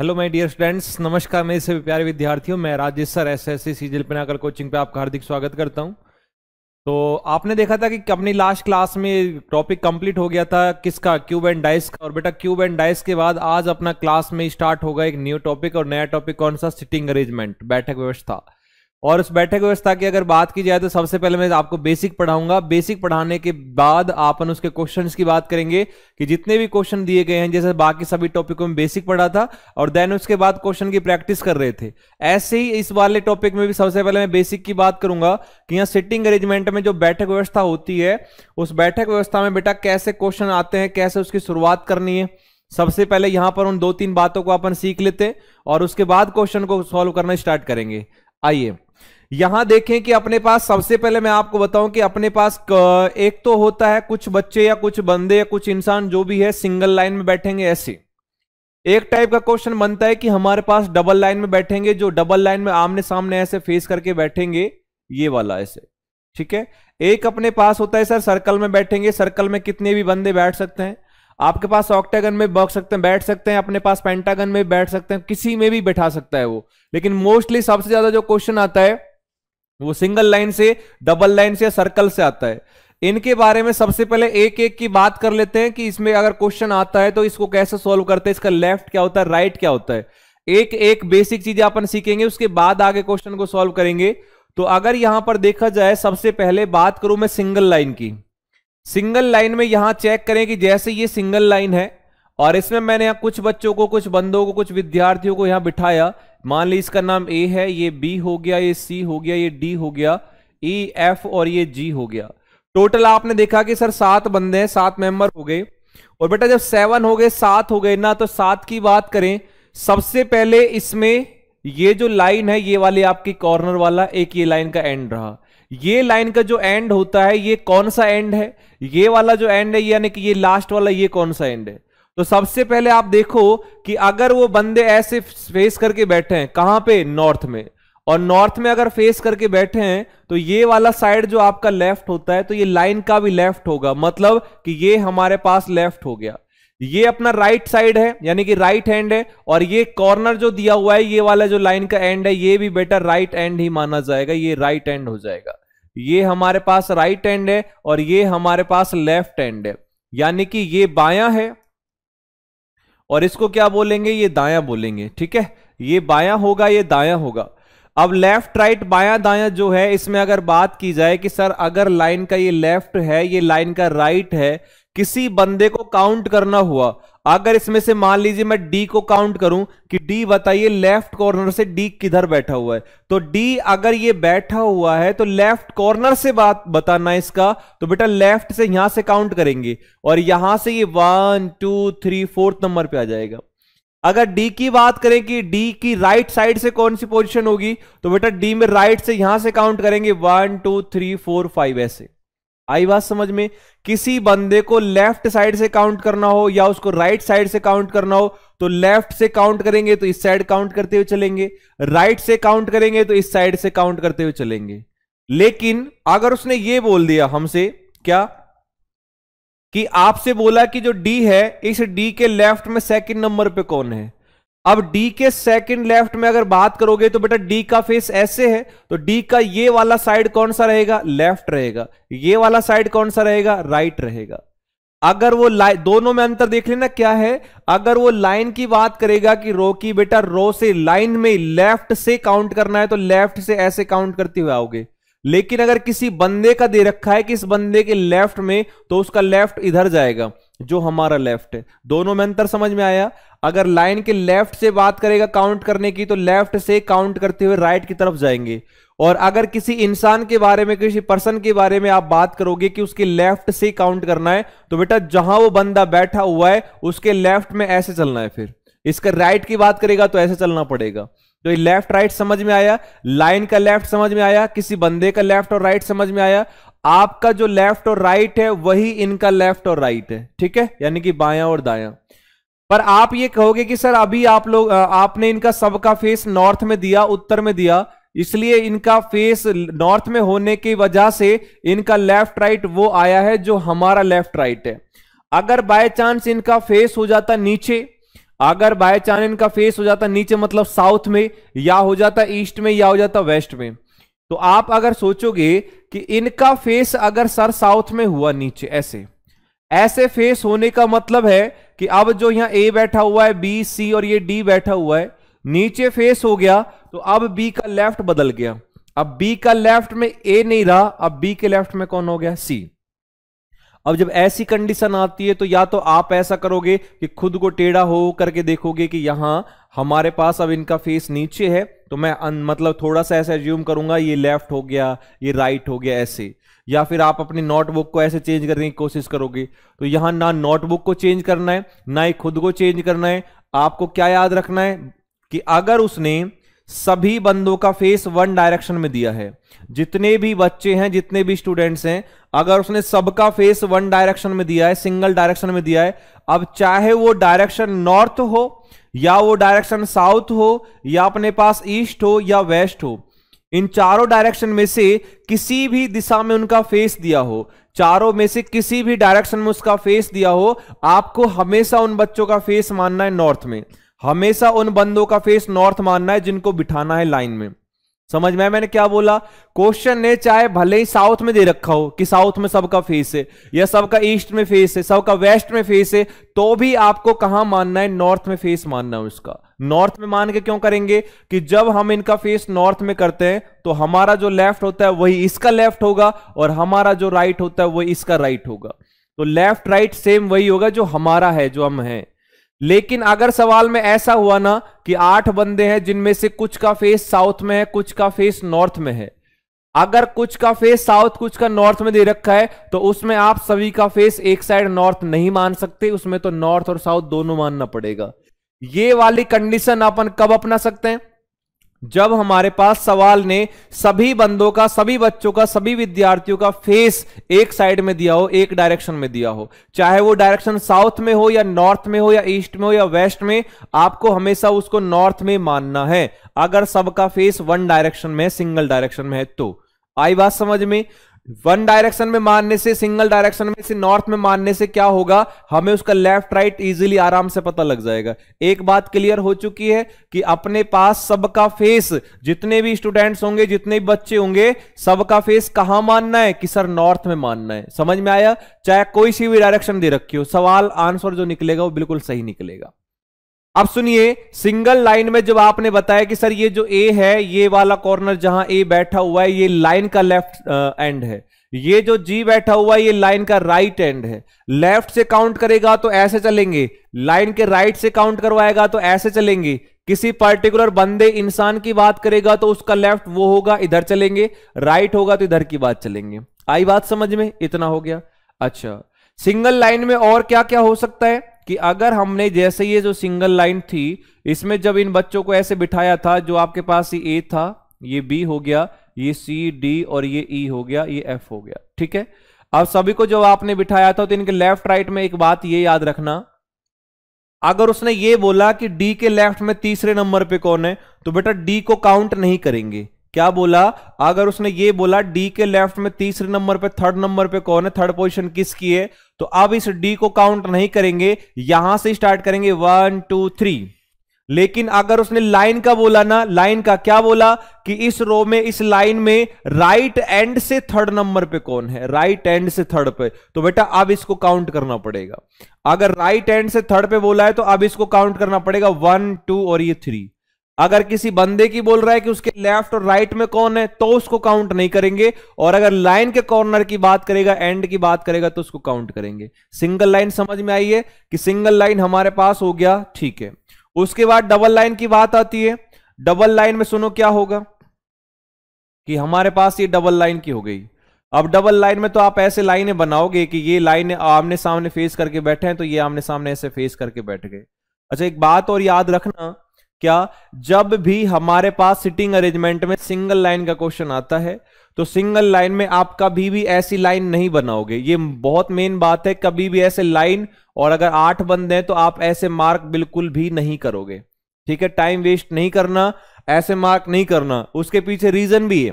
Hello my dear students नमस्कार मेरे सभी प्यारे विद्यार्थियों मैं Rajesh sir S S C सीजल कोचिंग पे आपका हार्दिक स्वागत करता हूं तो आपने देखा था कि अपनी लास्ट क्लास में टॉपिक कंप्लीट हो गया था किसका क्यूब एंड डाइस का और बेटा क्यूब एंड डाइस के बाद आज अपना क्लास में स्टार्ट होगा एक न्यू टॉपिक और नया टॉपिक कौन सा सिटिंग अरेंजमेंट बैठक व्यवस्था और उस बैठक व्यवस्था की अगर बात की जाए तो सबसे पहले मैं आपको बेसिक पढ़ाऊंगा बेसिक पढ़ाने के बाद आपन उसके क्वेश्चंस की बात करेंगे कि जितने भी क्वेश्चन दिए गए हैं जैसे बाकी सभी टॉपिकों में बेसिक पढ़ा था और देन उसके बाद क्वेश्चन की प्रैक्टिस कर रहे थे ऐसे ही इस वाले टॉपिक में भी सबसे पहले मैं बेसिक की बात करूंगा कि यहाँ सिटिंग अरेंजमेंट में जो बैठक व्यवस्था होती है उस बैठक व्यवस्था में बेटा कैसे क्वेश्चन आते हैं कैसे उसकी शुरुआत करनी है सबसे पहले यहां पर उन दो तीन बातों को अपन सीख लेते और उसके बाद क्वेश्चन को सॉल्व करना स्टार्ट करेंगे आइए यहां देखें कि अपने पास सबसे पहले मैं आपको बताऊं कि अपने पास एक तो होता है कुछ बच्चे या कुछ बंदे या कुछ इंसान जो भी है सिंगल लाइन में बैठेंगे ऐसे एक टाइप का क्वेश्चन बनता है कि हमारे पास डबल लाइन में बैठेंगे जो डबल लाइन में आमने सामने ऐसे फेस करके बैठेंगे ये वाला ऐसे ठीक है एक अपने पास होता है सर सर्कल में बैठेंगे सर्कल में कितने भी बंदे बैठ सकते हैं आपके पास ऑक्टागन में बैठ सकते हैं बैठ सकते हैं अपने पास पेंटागन में बैठ सकते हैं किसी में भी बैठा सकता है वो लेकिन मोस्टली सबसे ज्यादा जो क्वेश्चन आता है वो सिंगल लाइन से डबल लाइन से सर्कल से आता है इनके बारे में सबसे पहले एक एक की बात कर लेते हैं कि इसमें अगर क्वेश्चन आता है तो इसको कैसे सॉल्व करते हैं इसका लेफ्ट क्या होता है राइट क्या होता है एक एक बेसिक चीजें अपन सीखेंगे उसके बाद आगे क्वेश्चन को सॉल्व करेंगे तो अगर यहां पर देखा जाए सबसे पहले बात करूं मैं सिंगल लाइन की सिंगल लाइन में यहां चेक करें कि जैसे ये सिंगल लाइन है और इसमें मैंने यहाँ कुछ बच्चों को कुछ बंदों को कुछ विद्यार्थियों को यहाँ बिठाया मान ली इसका नाम ए है ये बी हो गया ये सी हो गया ये डी हो गया ई एफ और ये जी हो गया टोटल आपने देखा कि सर सात बंदे हैं सात मेंबर हो गए और बेटा जब सेवन हो गए सात हो गए ना तो सात की बात करें सबसे पहले इसमें ये जो लाइन है ये वाली आपकी कॉर्नर वाला एक ये लाइन का एंड रहा ये लाइन का जो एंड होता है ये कौन सा एंड है ये वाला जो एंड है यानी कि ये लास्ट वाला ये कौन सा एंड है तो सबसे पहले आप देखो कि अगर वो बंदे ऐसे फेस करके बैठे हैं कहां पे नॉर्थ में और नॉर्थ में अगर फेस करके बैठे हैं तो ये वाला साइड जो आपका लेफ्ट होता है तो ये लाइन का भी लेफ्ट होगा मतलब कि ये हमारे पास लेफ्ट हो गया ये अपना राइट साइड है यानी कि राइट हैंड है और ये कॉर्नर जो दिया हुआ है ये वाला जो लाइन का एंड है ये भी बेटर राइट एंड ही माना जाएगा ये राइट एंड हो जाएगा ये हमारे पास राइट एंड है और ये हमारे पास लेफ्ट एंड है यानी कि ये बाया है और इसको क्या बोलेंगे ये दायां बोलेंगे ठीक है ये बायां होगा ये दायां होगा अब लेफ्ट राइट बायां दायां जो है इसमें अगर बात की जाए कि सर अगर लाइन का ये लेफ्ट है ये लाइन का राइट है किसी बंदे को काउंट करना हुआ अगर इसमें से मान लीजिए मैं डी को काउंट करूं कि डी बताइए लेफ्ट कॉर्नर से डी किधर बैठा हुआ है तो डी अगर ये बैठा हुआ है तो लेफ्ट कॉर्नर से बात बताना है इसका तो बेटा लेफ्ट से यहां से काउंट करेंगे और यहां से ये one two three fourth number पे आ जाएगा अगर डी की बात करें कि डी की राइट साइड से कौन सी पोजिशन होगी तो बेटा डी में राइट से यहां से काउंट करेंगे one two three four five ऐसे आई बात समझ में किसी बंदे को लेफ्ट साइड से काउंट करना हो या उसको राइट right साइड से काउंट करना हो तो लेफ्ट से काउंट करेंगे तो इस साइड काउंट करते हुए चलेंगे राइट right से काउंट करेंगे तो इस साइड से काउंट करते हुए चलेंगे लेकिन अगर उसने ये बोल दिया हमसे क्या कि आपसे बोला कि जो डी है इस डी के लेफ्ट में सेकंड नंबर पे कौन है अब डी के सेकंड लेफ्ट में अगर बात करोगे तो बेटा डी का फेस ऐसे है तो डी का ये वाला साइड कौन सा रहेगा लेफ्ट रहेगा ये वाला साइड कौन सा रहेगा राइट रहेगा अगर वो लाइन दोनों में अंतर देख लेना क्या है अगर वो लाइन की बात करेगा कि रो की बेटा रो से लाइन में लेफ्ट से काउंट करना है तो लेफ्ट से ऐसे काउंट करते हुए आओगे लेकिन अगर किसी बंदे का दे रखा है कि इस बंदे के लेफ्ट में तो उसका लेफ्ट इधर जाएगा जो हमारा लेफ्ट है दोनों में अंतर समझ में आया अगर लाइन के लेफ्ट से बात करेगा काउंट करने की तो लेफ्ट से काउंट करते हुए राइट की तरफ जाएंगे और अगर किसी इंसान के बारे में किसी पर्सन के बारे में आप बात करोगे कि उसके लेफ्ट से काउंट करना है तो बेटा जहां वो बंदा बैठा हुआ है उसके लेफ्ट में ऐसे चलना है फिर इसका राइट की बात करेगा तो ऐसे चलना पड़ेगा तो ये लेफ्ट राइट समझ में आया लाइन का लेफ्ट समझ में आया किसी बंदे का लेफ्ट और राइट समझ में आया आपका जो लेफ्ट और राइट है वही इनका लेफ्ट और राइट है ठीक है यानी कि बाया और दाया पर आप ये कहोगे कि सर अभी आप लोग आपने इनका सबका फेस नॉर्थ में दिया उत्तर में दिया इसलिए इनका फेस नॉर्थ में होने की वजह से इनका लेफ्ट राइट वो आया है जो हमारा लेफ्ट राइट है अगर बाय चांस इनका फेस हो जाता नीचे अगर बाय चांस इनका फेस हो जाता नीचे मतलब साउथ में या हो जाता ईस्ट में या हो जाता वेस्ट में तो आप अगर सोचोगे कि इनका फेस अगर सर साउथ में हुआ नीचे ऐसे ऐसे फेस होने का मतलब है कि अब जो यहां ए बैठा हुआ है बी सी और ये डी बैठा हुआ है नीचे फेस हो गया तो अब बी का लेफ्ट बदल गया अब बी का लेफ्ट में ए नहीं रहा अब बी के लेफ्ट में कौन हो गया सी अब जब ऐसी कंडीशन आती है तो या तो आप ऐसा करोगे कि खुद को टेढ़ा हो करके देखोगे कि यहां हमारे पास अब इनका फेस नीचे है तो मैं अन, मतलब थोड़ा सा ऐसा एज्यूम करूंगा ये लेफ्ट हो गया ये राइट हो गया ऐसे या फिर आप अपनी नोटबुक को ऐसे चेंज करने की कोशिश करोगे तो यहां ना नोटबुक को चेंज करना है ना ही खुद को चेंज करना है आपको क्या याद रखना है कि अगर उसने सभी बंदों का फेस वन डायरेक्शन में दिया है जितने भी बच्चे हैं जितने भी स्टूडेंट्स हैं अगर उसने सबका फेस वन डायरेक्शन में दिया है सिंगल डायरेक्शन में दिया है अब चाहे वो डायरेक्शन नॉर्थ हो या वो डायरेक्शन साउथ हो या अपने पास ईस्ट हो या वेस्ट हो इन चारों डायरेक्शन में से किसी भी दिशा में उनका फेस दिया हो चारों में से किसी भी डायरेक्शन में उसका फेस दिया हो आपको हमेशा उन बच्चों का फेस मानना है नॉर्थ में हमेशा उन बंदों का फेस नॉर्थ मानना है जिनको बिठाना है लाइन में समझ में मैंने क्या बोला क्वेश्चन ने चाहे भले ही साउथ में दे रखा हो कि साउथ में सबका फेस है या सबका ईस्ट में फेस है सबका वेस्ट में फेस है तो भी आपको कहां मानना है नॉर्थ में फेस मानना है उसका नॉर्थ में मान के क्यों करेंगे कि जब हम इनका फेस नॉर्थ में करते हैं तो हमारा जो लेफ्ट होता है वही इसका लेफ्ट होगा और हमारा जो राइट होता है वही इसका राइट होगा तो लेफ्ट राइट सेम वही होगा जो हमारा है जो हम हैं लेकिन अगर सवाल में ऐसा हुआ ना कि आठ बंदे हैं जिनमें से कुछ का फेस साउथ में है कुछ का फेस नॉर्थ में है अगर कुछ का फेस साउथ कुछ का नॉर्थ में दे रखा है तो उसमें आप सभी का फेस एक साइड नॉर्थ नहीं मान सकते उसमें तो नॉर्थ और साउथ दोनों मानना पड़ेगा ये वाली कंडीशन अपन कब अपना सकते हैं जब हमारे पास सवाल ने सभी बंदों का सभी बच्चों का सभी विद्यार्थियों का फेस एक साइड में दिया हो एक डायरेक्शन में दिया हो चाहे वो डायरेक्शन साउथ में हो या नॉर्थ में हो या ईस्ट में हो या वेस्ट में आपको हमेशा उसको नॉर्थ में मानना है अगर सबका फेस वन डायरेक्शन में सिंगल डायरेक्शन में है तो आई बात समझ में वन डायरेक्शन में मारने से सिंगल डायरेक्शन में से नॉर्थ में मारने से क्या होगा हमें उसका लेफ्ट राइट इजीली आराम से पता लग जाएगा एक बात क्लियर हो चुकी है कि अपने पास सबका फेस जितने भी स्टूडेंट्स होंगे जितने भी बच्चे होंगे सबका फेस कहां मानना है कि सर नॉर्थ में मानना है समझ में आया चाहे कोई सी भी डायरेक्शन दे रखी हो सवाल आंसर जो निकलेगा वो बिल्कुल सही निकलेगा अब सुनिए सिंगल लाइन में जब आपने बताया कि सर ये जो ए है ये वाला कॉर्नर जहां ए बैठा हुआ है ये लाइन का लेफ्ट एंड है ये जो जी बैठा हुआ है ये लाइन का राइट एंड है लेफ्ट से काउंट करेगा तो ऐसे चलेंगे लाइन के राइट से काउंट करवाएगा तो ऐसे चलेंगे किसी पर्टिकुलर बंदे इंसान की बात करेगा तो उसका लेफ्ट वो होगा इधर चलेंगे राइट होगा तो इधर की बात चलेंगे आई बात समझ में इतना हो गया अच्छा सिंगल लाइन में और क्या क्या हो सकता है कि अगर हमने जैसे ये जो सिंगल लाइन थी इसमें जब इन बच्चों को ऐसे बिठाया था जो आपके पास ये ए था ये बी हो गया ये सी डी और ये ई e हो गया ये एफ हो गया ठीक है अब सभी को जब आपने बिठाया था तो इनके लेफ्ट राइट में एक बात ये याद रखना अगर उसने ये बोला कि डी के लेफ्ट में तीसरे नंबर पे कौन है तो बेटा डी को काउंट नहीं करेंगे क्या बोला अगर उसने ये बोला डी के लेफ्ट में तीसरे नंबर पे थर्ड नंबर पे कौन है थर्ड पोजीशन किसकी है तो अब इस डी को काउंट नहीं करेंगे यहां से स्टार्ट करेंगे वन टू थ्री लेकिन अगर उसने लाइन का बोला ना लाइन का क्या बोला कि इस रो में इस लाइन में राइट एंड से थर्ड नंबर पे कौन है राइट एंड से थर्ड पे तो बेटा अब इसको काउंट करना पड़ेगा अगर राइट एंड से थर्ड पे बोला है तो अब इसको काउंट करना पड़ेगा वन टू और ये थ्री अगर किसी बंदे की बोल रहा है कि उसके लेफ्ट और राइट में कौन है तो उसको काउंट नहीं करेंगे और अगर लाइन के कॉर्नर की बात करेगा एंड की बात करेगा तो उसको काउंट करेंगे सिंगल लाइन समझ में आई है कि सिंगल लाइन हमारे पास हो गया ठीक है उसके बाद डबल लाइन की बात आती है डबल लाइन में सुनो क्या होगा कि हमारे पास ये डबल लाइन की हो गई अब डबल लाइन में तो आप ऐसे लाइने बनाओगे कि ये लाइन आमने सामने फेस करके बैठे हैं तो ये आमने सामने ऐसे फेस करके बैठ गए अच्छा एक बात और याद रखना क्या जब भी हमारे पास सिटिंग अरेंजमेंट में सिंगल लाइन का क्वेश्चन आता है तो सिंगल लाइन में आप कभी भी ऐसी लाइन नहीं बनाओगे ये बहुत मेन बात है कभी भी ऐसे लाइन और अगर आठ बंदे हैं तो आप ऐसे मार्क बिल्कुल भी नहीं करोगे ठीक है टाइम वेस्ट नहीं करना ऐसे मार्क नहीं करना उसके पीछे रीजन भी है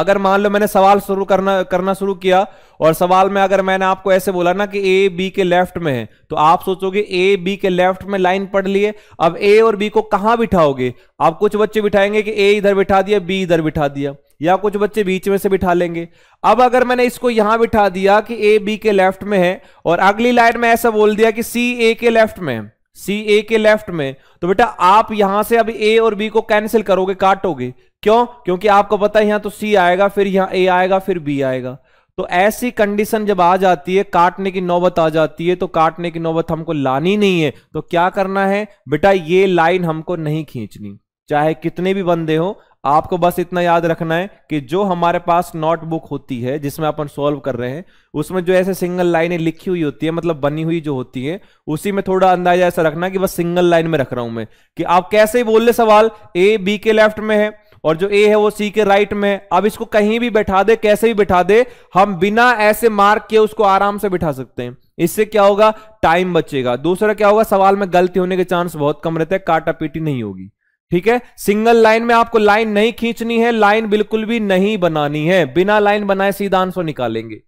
अगर मान लो मैंने सवाल शुरू करना करना शुरू किया और सवाल में अगर मैंने आपको ऐसे बोला ना कि ए बी के लेफ्ट में है तो आप सोचोगे ए बी के लेफ्ट में लाइन पढ़ लिए अब ए और बी को कहां बिठाओगे आप कुछ बच्चे बिठाएंगे कि ए इधर बिठा दिया बी इधर बिठा दिया या कुछ बच्चे बीच में से बिठा लेंगे अब अगर मैंने इसको यहां बिठा दिया कि ए बी के लेफ्ट में है और अगली लाइन में ऐसा बोल दिया कि सी ए के लेफ्ट में है सी ए के लेफ्ट में तो बेटा आप यहां से अब ए और बी को कैंसिल करोगे काटोगे क्यों क्योंकि आपको पता है यहां तो सी आएगा फिर यहां ए आएगा फिर बी आएगा तो ऐसी कंडीशन जब आ जाती है काटने की नौबत आ जाती है तो काटने की नौबत हमको लानी नहीं है तो क्या करना है बेटा ये लाइन हमको नहीं खींचनी चाहे कितने भी बंदे हो आपको बस इतना याद रखना है कि जो हमारे पास नोटबुक होती है जिसमें अपन सॉल्व कर रहे हैं उसमें जो ऐसे सिंगल लाइनें लिखी हुई होती है मतलब बनी हुई जो होती है उसी में थोड़ा अंदाजा ऐसा रखना कि बस सिंगल लाइन में रख रहा हूं मैं कि आप कैसे ही बोल ले सवाल ए बी के लेफ्ट में है और जो ए है वो सी के राइट में है अब इसको कहीं भी बैठा दे कैसे भी बैठा दे हम बिना ऐसे मार्क के उसको आराम से बिठा सकते हैं इससे क्या होगा टाइम बचेगा दूसरा क्या होगा सवाल में गलती होने के चांस बहुत कम रहते हैं काटा पीटी नहीं होगी ठीक है सिंगल लाइन में आपको लाइन नहीं खींचनी है लाइन बिल्कुल भी नहीं बनानी है बिना लाइन बनाए सीधा आंसर निकालेंगे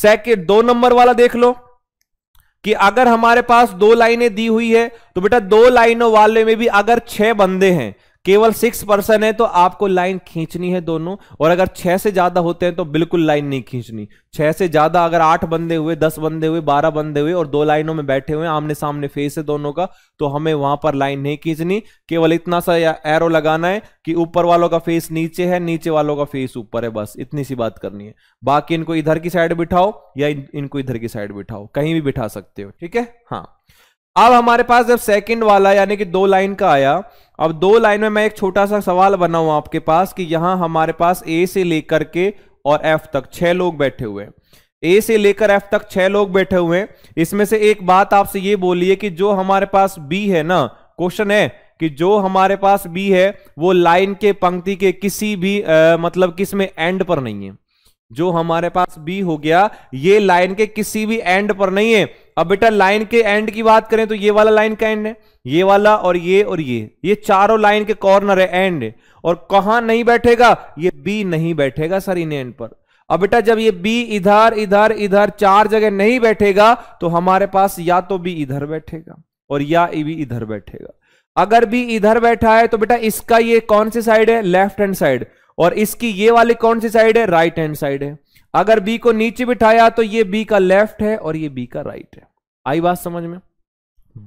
सेकेंड दो नंबर वाला देख लो कि अगर हमारे पास दो लाइनें दी हुई है तो बेटा दो लाइनों वाले में भी अगर छह बंदे हैं केवल सिक्स पर्सन है तो आपको लाइन खींचनी है दोनों और अगर छह से ज्यादा होते हैं तो बिल्कुल लाइन नहीं खींचनी छह से ज्यादा अगर आठ बंदे हुए दस बंदे हुए बारह बंदे हुए और दो लाइनों में बैठे हुए आमने सामने फेस है दोनों का तो हमें वहां पर लाइन नहीं खींचनी केवल इतना सा एरो लगाना है कि ऊपर वालों का फेस नीचे है नीचे वालों का फेस ऊपर है बस इतनी सी बात करनी है बाकी इनको इधर की साइड बिठाओ या इनको इधर की साइड बिठाओ कहीं भी बिठा सकते हो ठीक है हाँ अब हमारे पास जब सेकंड वाला यानी कि दो लाइन का आया अब दो लाइन में मैं एक छोटा सा सवाल बना आपके पास कि यहां हमारे पास ए से लेकर के और एफ तक छह लोग बैठे हुए हैं ए से लेकर एफ तक छह लोग बैठे हुए हैं इसमें से एक बात आपसे ये बोलिए कि जो हमारे पास बी है ना क्वेश्चन है कि जो हमारे पास बी है वो लाइन के पंक्ति के किसी भी आ, मतलब किस में एंड पर नहीं है जो हमारे पास बी हो गया ये लाइन के किसी भी एंड पर नहीं है अब बेटा लाइन के एंड की बात करें तो ये वाला लाइन का एंड है ये वाला और ये और ये ये चारों लाइन के कॉर्नर है एंड है। और कहा नहीं बैठेगा ये बी नहीं बैठेगा सर इन एंड पर अब बेटा जब ये बी इधर इधर इधर चार जगह नहीं बैठेगा तो हमारे पास या तो बी इधर बैठेगा और या बी e इधर बैठेगा अगर बी इधर बैठा है तो बेटा इसका ये कौन सी साइड है लेफ्ट हैंड साइड और इसकी ये वाली कौन सी साइड है राइट हैंड साइड है अगर बी को नीचे बिठाया तो ये बी का लेफ्ट है और ये बी का राइट है आई बात समझ में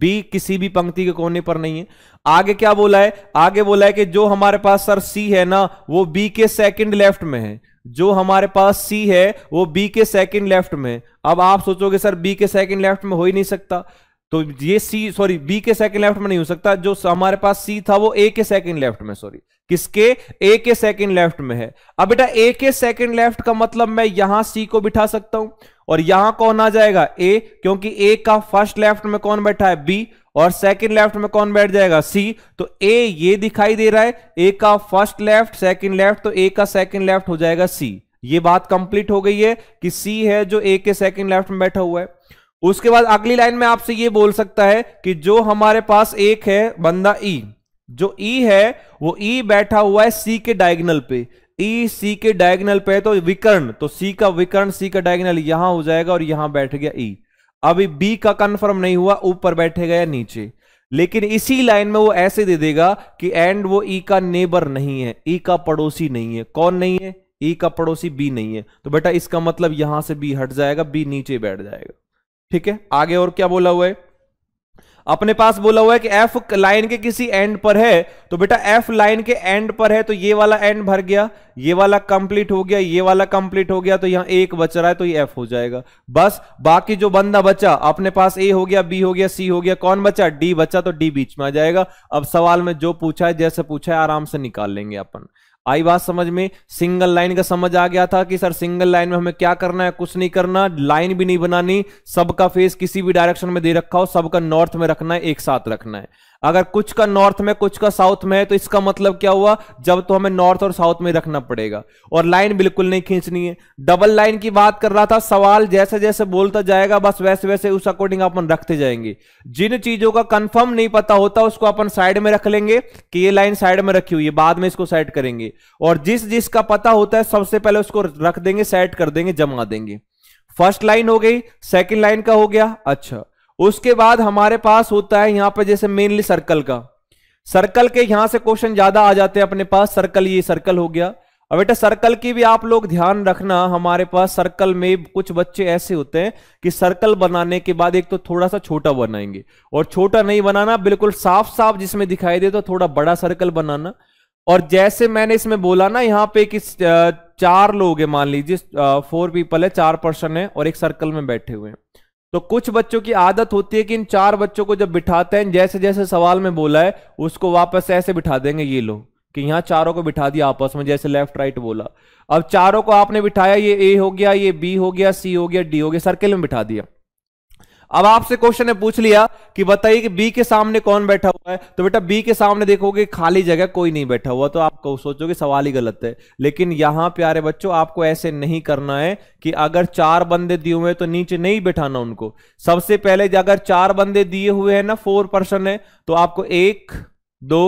बी किसी भी पंक्ति के कोने पर नहीं है आगे क्या बोला है आगे बोला है कि जो हमारे पास सर सी है ना वो बी के सेकंड लेफ्ट में है जो हमारे पास सी है वो बी के सेकंड लेफ्ट में है अब आप सोचोगे सर बी के सेकंड लेफ्ट में हो ही नहीं सकता तो ये सी सॉरी बी के सेकंड लेफ्ट में नहीं हो सकता जो हमारे पास सी था वो ए के सेकंड लेफ्ट में सॉरी किसके ए के सेकंड लेफ्ट में है अब बेटा ए के सेकंड लेफ्ट का मतलब मैं यहां सी को बिठा सकता हूं और यहां कौन आ जाएगा ए क्योंकि ए का फर्स्ट लेफ्ट में कौन बैठा है बी और सेकंड लेफ्ट में कौन बैठ जाएगा सी तो ए ये दिखाई दे रहा है ए का फर्स्ट लेफ्ट सेकंड लेफ्ट तो ए का सेकंड लेफ्ट हो जाएगा सी ये बात कंप्लीट हो गई है कि सी है जो ए के सेकंड लेफ्ट में बैठा हुआ है उसके बाद अगली लाइन में आपसे ये बोल सकता है कि जो हमारे पास एक है बंदा ई e, जो ई e है वो ई e बैठा हुआ है सी के डायगनल पे ई सी के डायगनल पे तो विकर्ण तो सी का विकर्ण सी का डायगनल यहां हो जाएगा और यहां बैठ गया ई अभी बी का कंफर्म नहीं हुआ ऊपर बैठेगा या नीचे लेकिन इसी लाइन में वो ऐसे दे देगा कि एंड वो ई का नेबर नहीं है ई का पड़ोसी नहीं है कौन नहीं है ई का पड़ोसी बी नहीं है तो बेटा इसका मतलब यहां से बी हट जाएगा बी नीचे बैठ जाएगा ठीक है आगे और क्या बोला हुआ है अपने पास बोला हुआ है कि एफ लाइन के किसी एंड पर है तो बेटा एफ लाइन के एंड पर है तो ये वाला एंड भर गया ये वाला कंप्लीट हो गया ये वाला कंप्लीट हो गया तो यहां एक बच रहा है तो ये एफ हो जाएगा बस बाकी जो बंदा बचा अपने पास ए हो गया बी हो गया सी हो गया कौन बचा डी बचा तो डी बीच में आ जाएगा अब सवाल में जो पूछा है जैसे पूछा है आराम से निकाल लेंगे अपन आई बात समझ में सिंगल लाइन का समझ आ गया था कि सर सिंगल लाइन में हमें क्या करना है कुछ नहीं करना लाइन भी नहीं बनानी सबका फेस किसी भी डायरेक्शन में दे रखा हो सबका नॉर्थ में रखना है एक साथ रखना है अगर कुछ का नॉर्थ में कुछ का साउथ में है तो इसका मतलब क्या हुआ जब तो हमें नॉर्थ और साउथ में रखना पड़ेगा और लाइन बिल्कुल नहीं खींचनी है डबल लाइन की बात कर रहा था सवाल जैसे जैसे बोलता जाएगा बस वैसे वैसे उस अकॉर्डिंग अपन रखते जाएंगे जिन चीजों का कंफर्म नहीं पता होता उसको अपन साइड में रख लेंगे कि ये लाइन साइड में रखी हुई है बाद में इसको सेट करेंगे और जिस जिसका पता होता है सबसे पहले उसको रख देंगे सेट कर देंगे जमा देंगे फर्स्ट लाइन हो गई सेकेंड लाइन का हो गया अच्छा उसके बाद हमारे पास होता है यहां पर जैसे मेनली सर्कल का सर्कल के यहां से क्वेश्चन ज्यादा आ जाते हैं अपने पास सर्कल ये सर्कल हो गया अब बेटा सर्कल की भी आप लोग ध्यान रखना हमारे पास सर्कल में कुछ बच्चे ऐसे होते हैं कि सर्कल बनाने के बाद एक तो थोड़ा सा छोटा बनाएंगे और छोटा नहीं बनाना बिल्कुल साफ साफ जिसमें दिखाई दे तो थोड़ा बड़ा सर्कल बनाना और जैसे मैंने इसमें बोला ना यहाँ पे कि चार लोग है मान लीजिए फोर पीपल है चार पर्सन है और एक सर्कल में बैठे हुए हैं तो कुछ बच्चों की आदत होती है कि इन चार बच्चों को जब बिठाते हैं जैसे जैसे सवाल में बोला है उसको वापस ऐसे बिठा देंगे ये लोग कि यहां चारों को बिठा दिया आपस में जैसे लेफ्ट राइट बोला अब चारों को आपने बिठाया ये ए हो गया ये बी हो गया सी हो गया डी हो गया सर्किल में बिठा दिया अब आपसे क्वेश्चन ने पूछ लिया कि बताइए कि बी के सामने कौन बैठा हुआ है तो बेटा बी के सामने देखोगे खाली जगह कोई नहीं बैठा हुआ तो आप सोचोगे सवाल ही गलत है लेकिन यहां प्यारे बच्चों आपको ऐसे नहीं करना है कि अगर चार बंदे दिए हुए हैं तो नीचे नहीं बैठाना उनको सबसे पहले अगर चार बंदे दिए हुए हैं ना फोर पर्सन है तो आपको एक दो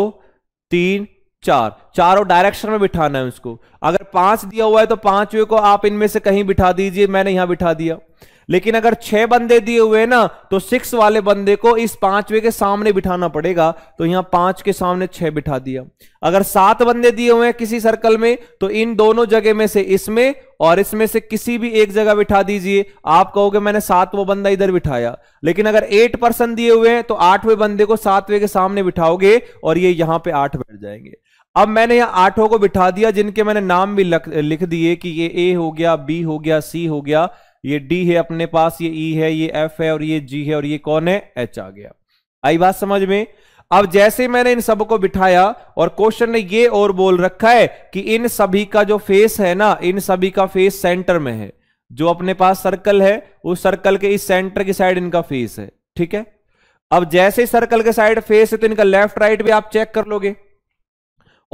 तीन चार चारों डायरेक्शन में बिठाना है उसको अगर पांच दिया हुआ है तो पांचवे को आप इनमें से कहीं बिठा दीजिए मैंने यहां बिठा दिया लेकिन अगर छह बंदे दिए हुए ना तो सिक्स वाले बंदे को इस पांचवे के सामने बिठाना पड़ेगा तो यहां पांच के सामने छह बिठा दिया अगर सात बंदे दिए हुए हैं किसी सर्कल में तो इन दोनों जगह में से इसमें और इसमें से किसी भी एक जगह बिठा दीजिए आप कहोगे मैंने सातवें बंदा इधर बिठाया लेकिन अगर एट पर्सन दिए हुए हैं तो आठवें बंदे को सातवें के सामने बिठाओगे और ये यहां पर आठ बैठ जाएंगे अब मैंने यहां आठों को बिठा दिया जिनके मैंने नाम भी लिख दिए कि ये ए हो गया बी हो गया सी हो गया ये डी है अपने पास ये ई e है ये एफ है और ये जी है और ये कौन है एच आ गया आई बात समझ में अब जैसे मैंने इन सबको बिठाया और क्वेश्चन ने ये और बोल रखा है कि इन सभी का जो फेस है ना इन सभी का फेस सेंटर में है जो अपने पास सर्कल है उस सर्कल के इस सेंटर की साइड इनका फेस है ठीक है अब जैसे सर्कल के साइड फेस है तो इनका लेफ्ट राइट भी आप चेक कर लोगे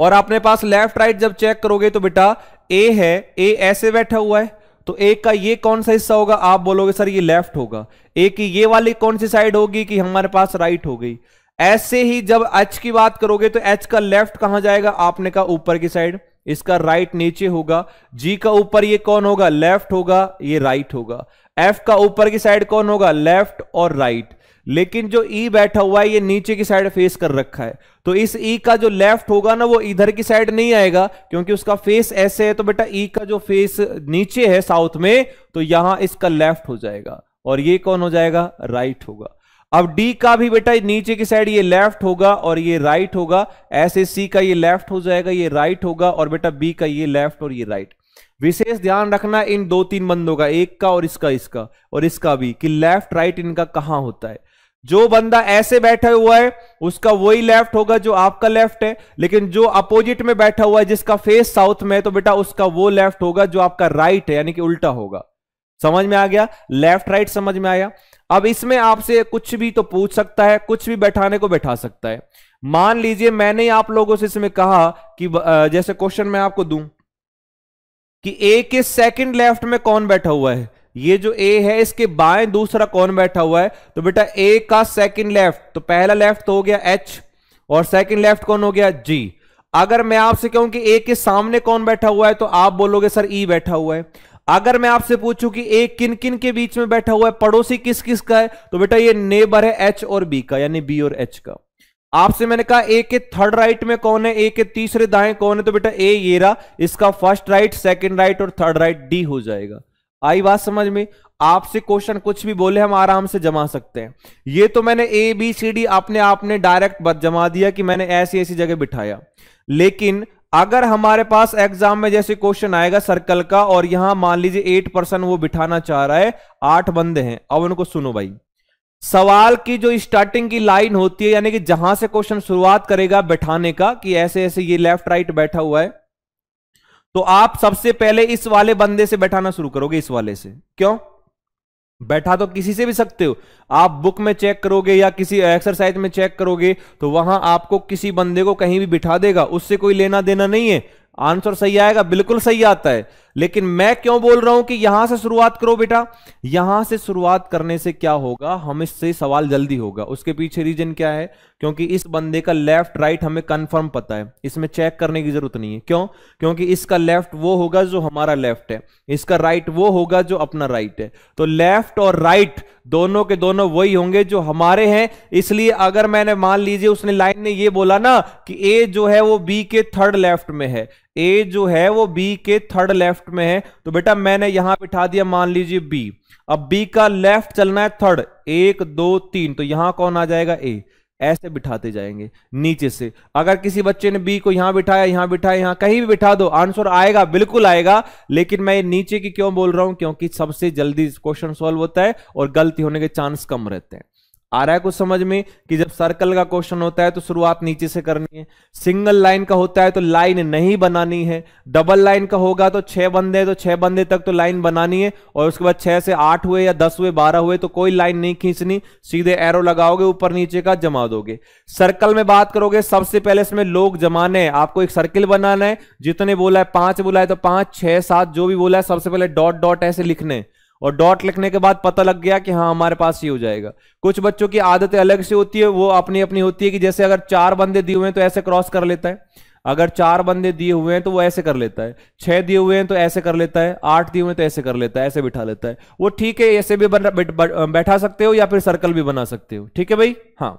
और अपने पास लेफ्ट राइट जब चेक करोगे तो बेटा ए है ए ऐसे बैठा हुआ है तो ए का ये कौन सा हिस्सा होगा आप बोलोगे सर ये लेफ्ट होगा ए की ये वाली कौन सी साइड होगी कि हमारे पास राइट हो गई ऐसे ही जब एच की बात करोगे तो एच का लेफ्ट कहां जाएगा आपने कहा ऊपर की साइड इसका राइट नीचे होगा जी का ऊपर ये कौन होगा लेफ्ट होगा ये राइट होगा एफ का ऊपर की साइड कौन होगा लेफ्ट और राइट लेकिन जो ई e बैठा हुआ है ये नीचे की साइड फेस कर रखा है तो इस ई e का जो लेफ्ट होगा ना वो इधर की साइड नहीं आएगा क्योंकि उसका फेस ऐसे है तो बेटा ई e का जो फेस नीचे है साउथ में तो यहां इसका लेफ्ट हो जाएगा और ये कौन हो जाएगा राइट right होगा अब डी का भी बेटा नीचे की साइड ये लेफ्ट होगा और ये राइट right होगा ऐसे सी का ये लेफ्ट हो जाएगा ये राइट right होगा और बेटा बी का ये लेफ्ट और ये राइट right. विशेष ध्यान रखना इन दो तीन बंदों का एक का और इसका इसका और इसका भी कि लेफ्ट राइट इनका कहां होता है जो बंदा ऐसे बैठा हुआ है उसका वही लेफ्ट होगा जो आपका लेफ्ट है लेकिन जो अपोजिट में बैठा हुआ है जिसका फेस साउथ में है तो बेटा उसका वो लेफ्ट होगा जो आपका राइट है यानी कि उल्टा होगा समझ में आ गया लेफ्ट राइट समझ में आया अब इसमें आपसे कुछ भी तो पूछ सकता है कुछ भी बैठाने को बैठा सकता है मान लीजिए मैंने आप लोगों से इसमें कहा कि जैसे क्वेश्चन मैं आपको दूं कि ए के सेकंड लेफ्ट में कौन बैठा हुआ है ये जो ए है इसके बाएं दूसरा कौन बैठा हुआ है तो बेटा ए का सेकंड लेफ्ट तो पहला लेफ्ट तो हो गया एच और सेकंड लेफ्ट कौन हो गया जी अगर मैं आपसे कहूं कि ए के सामने कौन बैठा हुआ है तो आप बोलोगे सर ई e बैठा हुआ है अगर मैं आपसे पूछूं कि ए किन किन के बीच में बैठा हुआ है पड़ोसी किस किस का है तो बेटा ये नेबर है एच और बी का यानी बी और एच का आपसे मैंने कहा ए के थर्ड राइट में कौन है ए के तीसरे दाएं कौन है तो बेटा ए ये रहा इसका फर्स्ट राइट सेकंड राइट और थर्ड राइट डी हो जाएगा आई बात समझ में आपसे क्वेश्चन कुछ भी बोले हम आराम से जमा सकते हैं ये तो मैंने ए बी सी डी आपने आपने डायरेक्ट बद जमा दिया कि मैंने ऐसी ऐसी जगह बिठाया लेकिन अगर हमारे पास एग्जाम में जैसे क्वेश्चन आएगा सर्कल का और यहां मान लीजिए एट परसेंट वो बिठाना चाह रहा है आठ बंदे हैं अब उनको सुनो भाई सवाल की जो स्टार्टिंग की लाइन होती है यानी कि जहां से क्वेश्चन शुरुआत करेगा बैठाने का कि ऐसे ऐसे ये लेफ्ट राइट बैठा हुआ है तो आप सबसे पहले इस वाले बंदे से बैठाना शुरू करोगे इस वाले से क्यों बैठा तो किसी से भी सकते हो आप बुक में चेक करोगे या किसी एक्सरसाइज में चेक करोगे तो वहां आपको किसी बंदे को कहीं भी बिठा देगा उससे कोई लेना देना नहीं है आंसर सही आएगा बिल्कुल सही आता है लेकिन मैं क्यों बोल रहा हूं कि यहां से शुरुआत करो बेटा यहां से शुरुआत करने से क्या होगा हम इससे सवाल जल्दी होगा उसके पीछे रीजन क्या है क्योंकि इस बंदे का लेफ्ट राइट हमें कंफर्म पता है इसमें चेक करने की जरूरत नहीं है क्यों क्योंकि इसका लेफ्ट वो होगा जो हमारा लेफ्ट है इसका राइट वो होगा जो अपना राइट है तो लेफ्ट और राइट दोनों के दोनों वही होंगे जो हमारे हैं इसलिए अगर मैंने मान लीजिए उसने लाइन ने ये बोला ना कि ए जो है वो बी के थर्ड लेफ्ट में है ए जो है वो बी के थर्ड लेफ्ट में है तो बेटा मैंने यहां बिठा दिया मान लीजिए बी अब बी का लेफ्ट चलना है थर्ड एक दो तीन तो यहां कौन आ जाएगा ए ऐसे बिठाते जाएंगे नीचे से अगर किसी बच्चे ने बी को यहां बिठाया यहां बिठाया यहां कहीं भी बिठा दो आंसर आएगा बिल्कुल आएगा लेकिन मैं नीचे की क्यों बोल रहा हूं क्योंकि सबसे जल्दी क्वेश्चन सॉल्व होता है और गलती होने के चांस कम रहते हैं आ रहा है कुछ समझ में कि जब सर्कल का क्वेश्चन होता है तो शुरुआत नीचे से करनी है सिंगल लाइन का होता है तो लाइन नहीं बनानी है डबल लाइन का होगा तो छह बंदे तो छह बंदे तक तो लाइन बनानी है और उसके बाद छह से आठ हुए या दस हुए बारह हुए तो कोई लाइन नहीं खींचनी सीधे एरो लगाओगे ऊपर नीचे का जमा दोगे सर्कल में बात करोगे सबसे पहले इसमें लोग जमाने हैं आपको एक सर्किल बनाना है जितने बोला है पांच बोला है तो पांच छह सात जो भी बोला है सबसे पहले डॉट डॉट ऐसे लिखने और डॉट लिखने के बाद पता लग गया कि हाँ हमारे पास ये हो जाएगा कुछ बच्चों की आदतें अलग से होती है वो अपनी अपनी होती है कि जैसे अगर चार बंदे दिए हुए हैं तो ऐसे क्रॉस कर लेता है अगर चार बंदे दिए हुए हैं तो वो ऐसे कर लेता है छह दिए हुए हैं तो ऐसे कर लेता है आठ दिए हुए हैं तो ऐसे कर लेता है ऐसे बिठा लेता है वो ठीक है ऐसे भी बन, बैठा सकते हो या फिर सर्कल भी बना सकते हो ठीक है भाई हाँ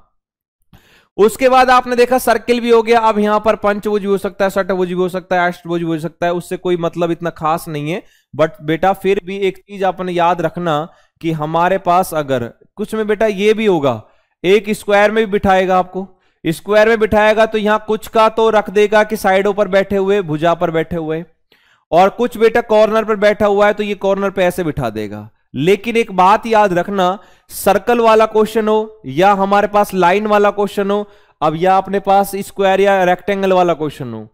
उसके बाद आपने देखा सर्किल भी हो गया अब यहां पर पंचभुज भी हो सकता है सटभुज भी हो सकता है अष्टभुज भी हो सकता है उससे कोई मतलब इतना खास नहीं है बट बेटा फिर भी एक चीज आपने याद रखना कि हमारे पास अगर कुछ में बेटा ये भी होगा एक स्क्वायर में भी बिठाएगा आपको स्क्वायर में बिठाएगा तो यहां कुछ का तो रख देगा कि साइडों पर बैठे हुए भुजा पर बैठे हुए और कुछ बेटा कॉर्नर पर बैठा हुआ है तो ये कॉर्नर पर ऐसे बिठा देगा लेकिन एक बात याद रखना सर्कल वाला क्वेश्चन हो या हमारे पास लाइन वाला क्वेश्चन हो अब या अपने पास स्क्वायर या रेक्टेंगल वाला क्वेश्चन हो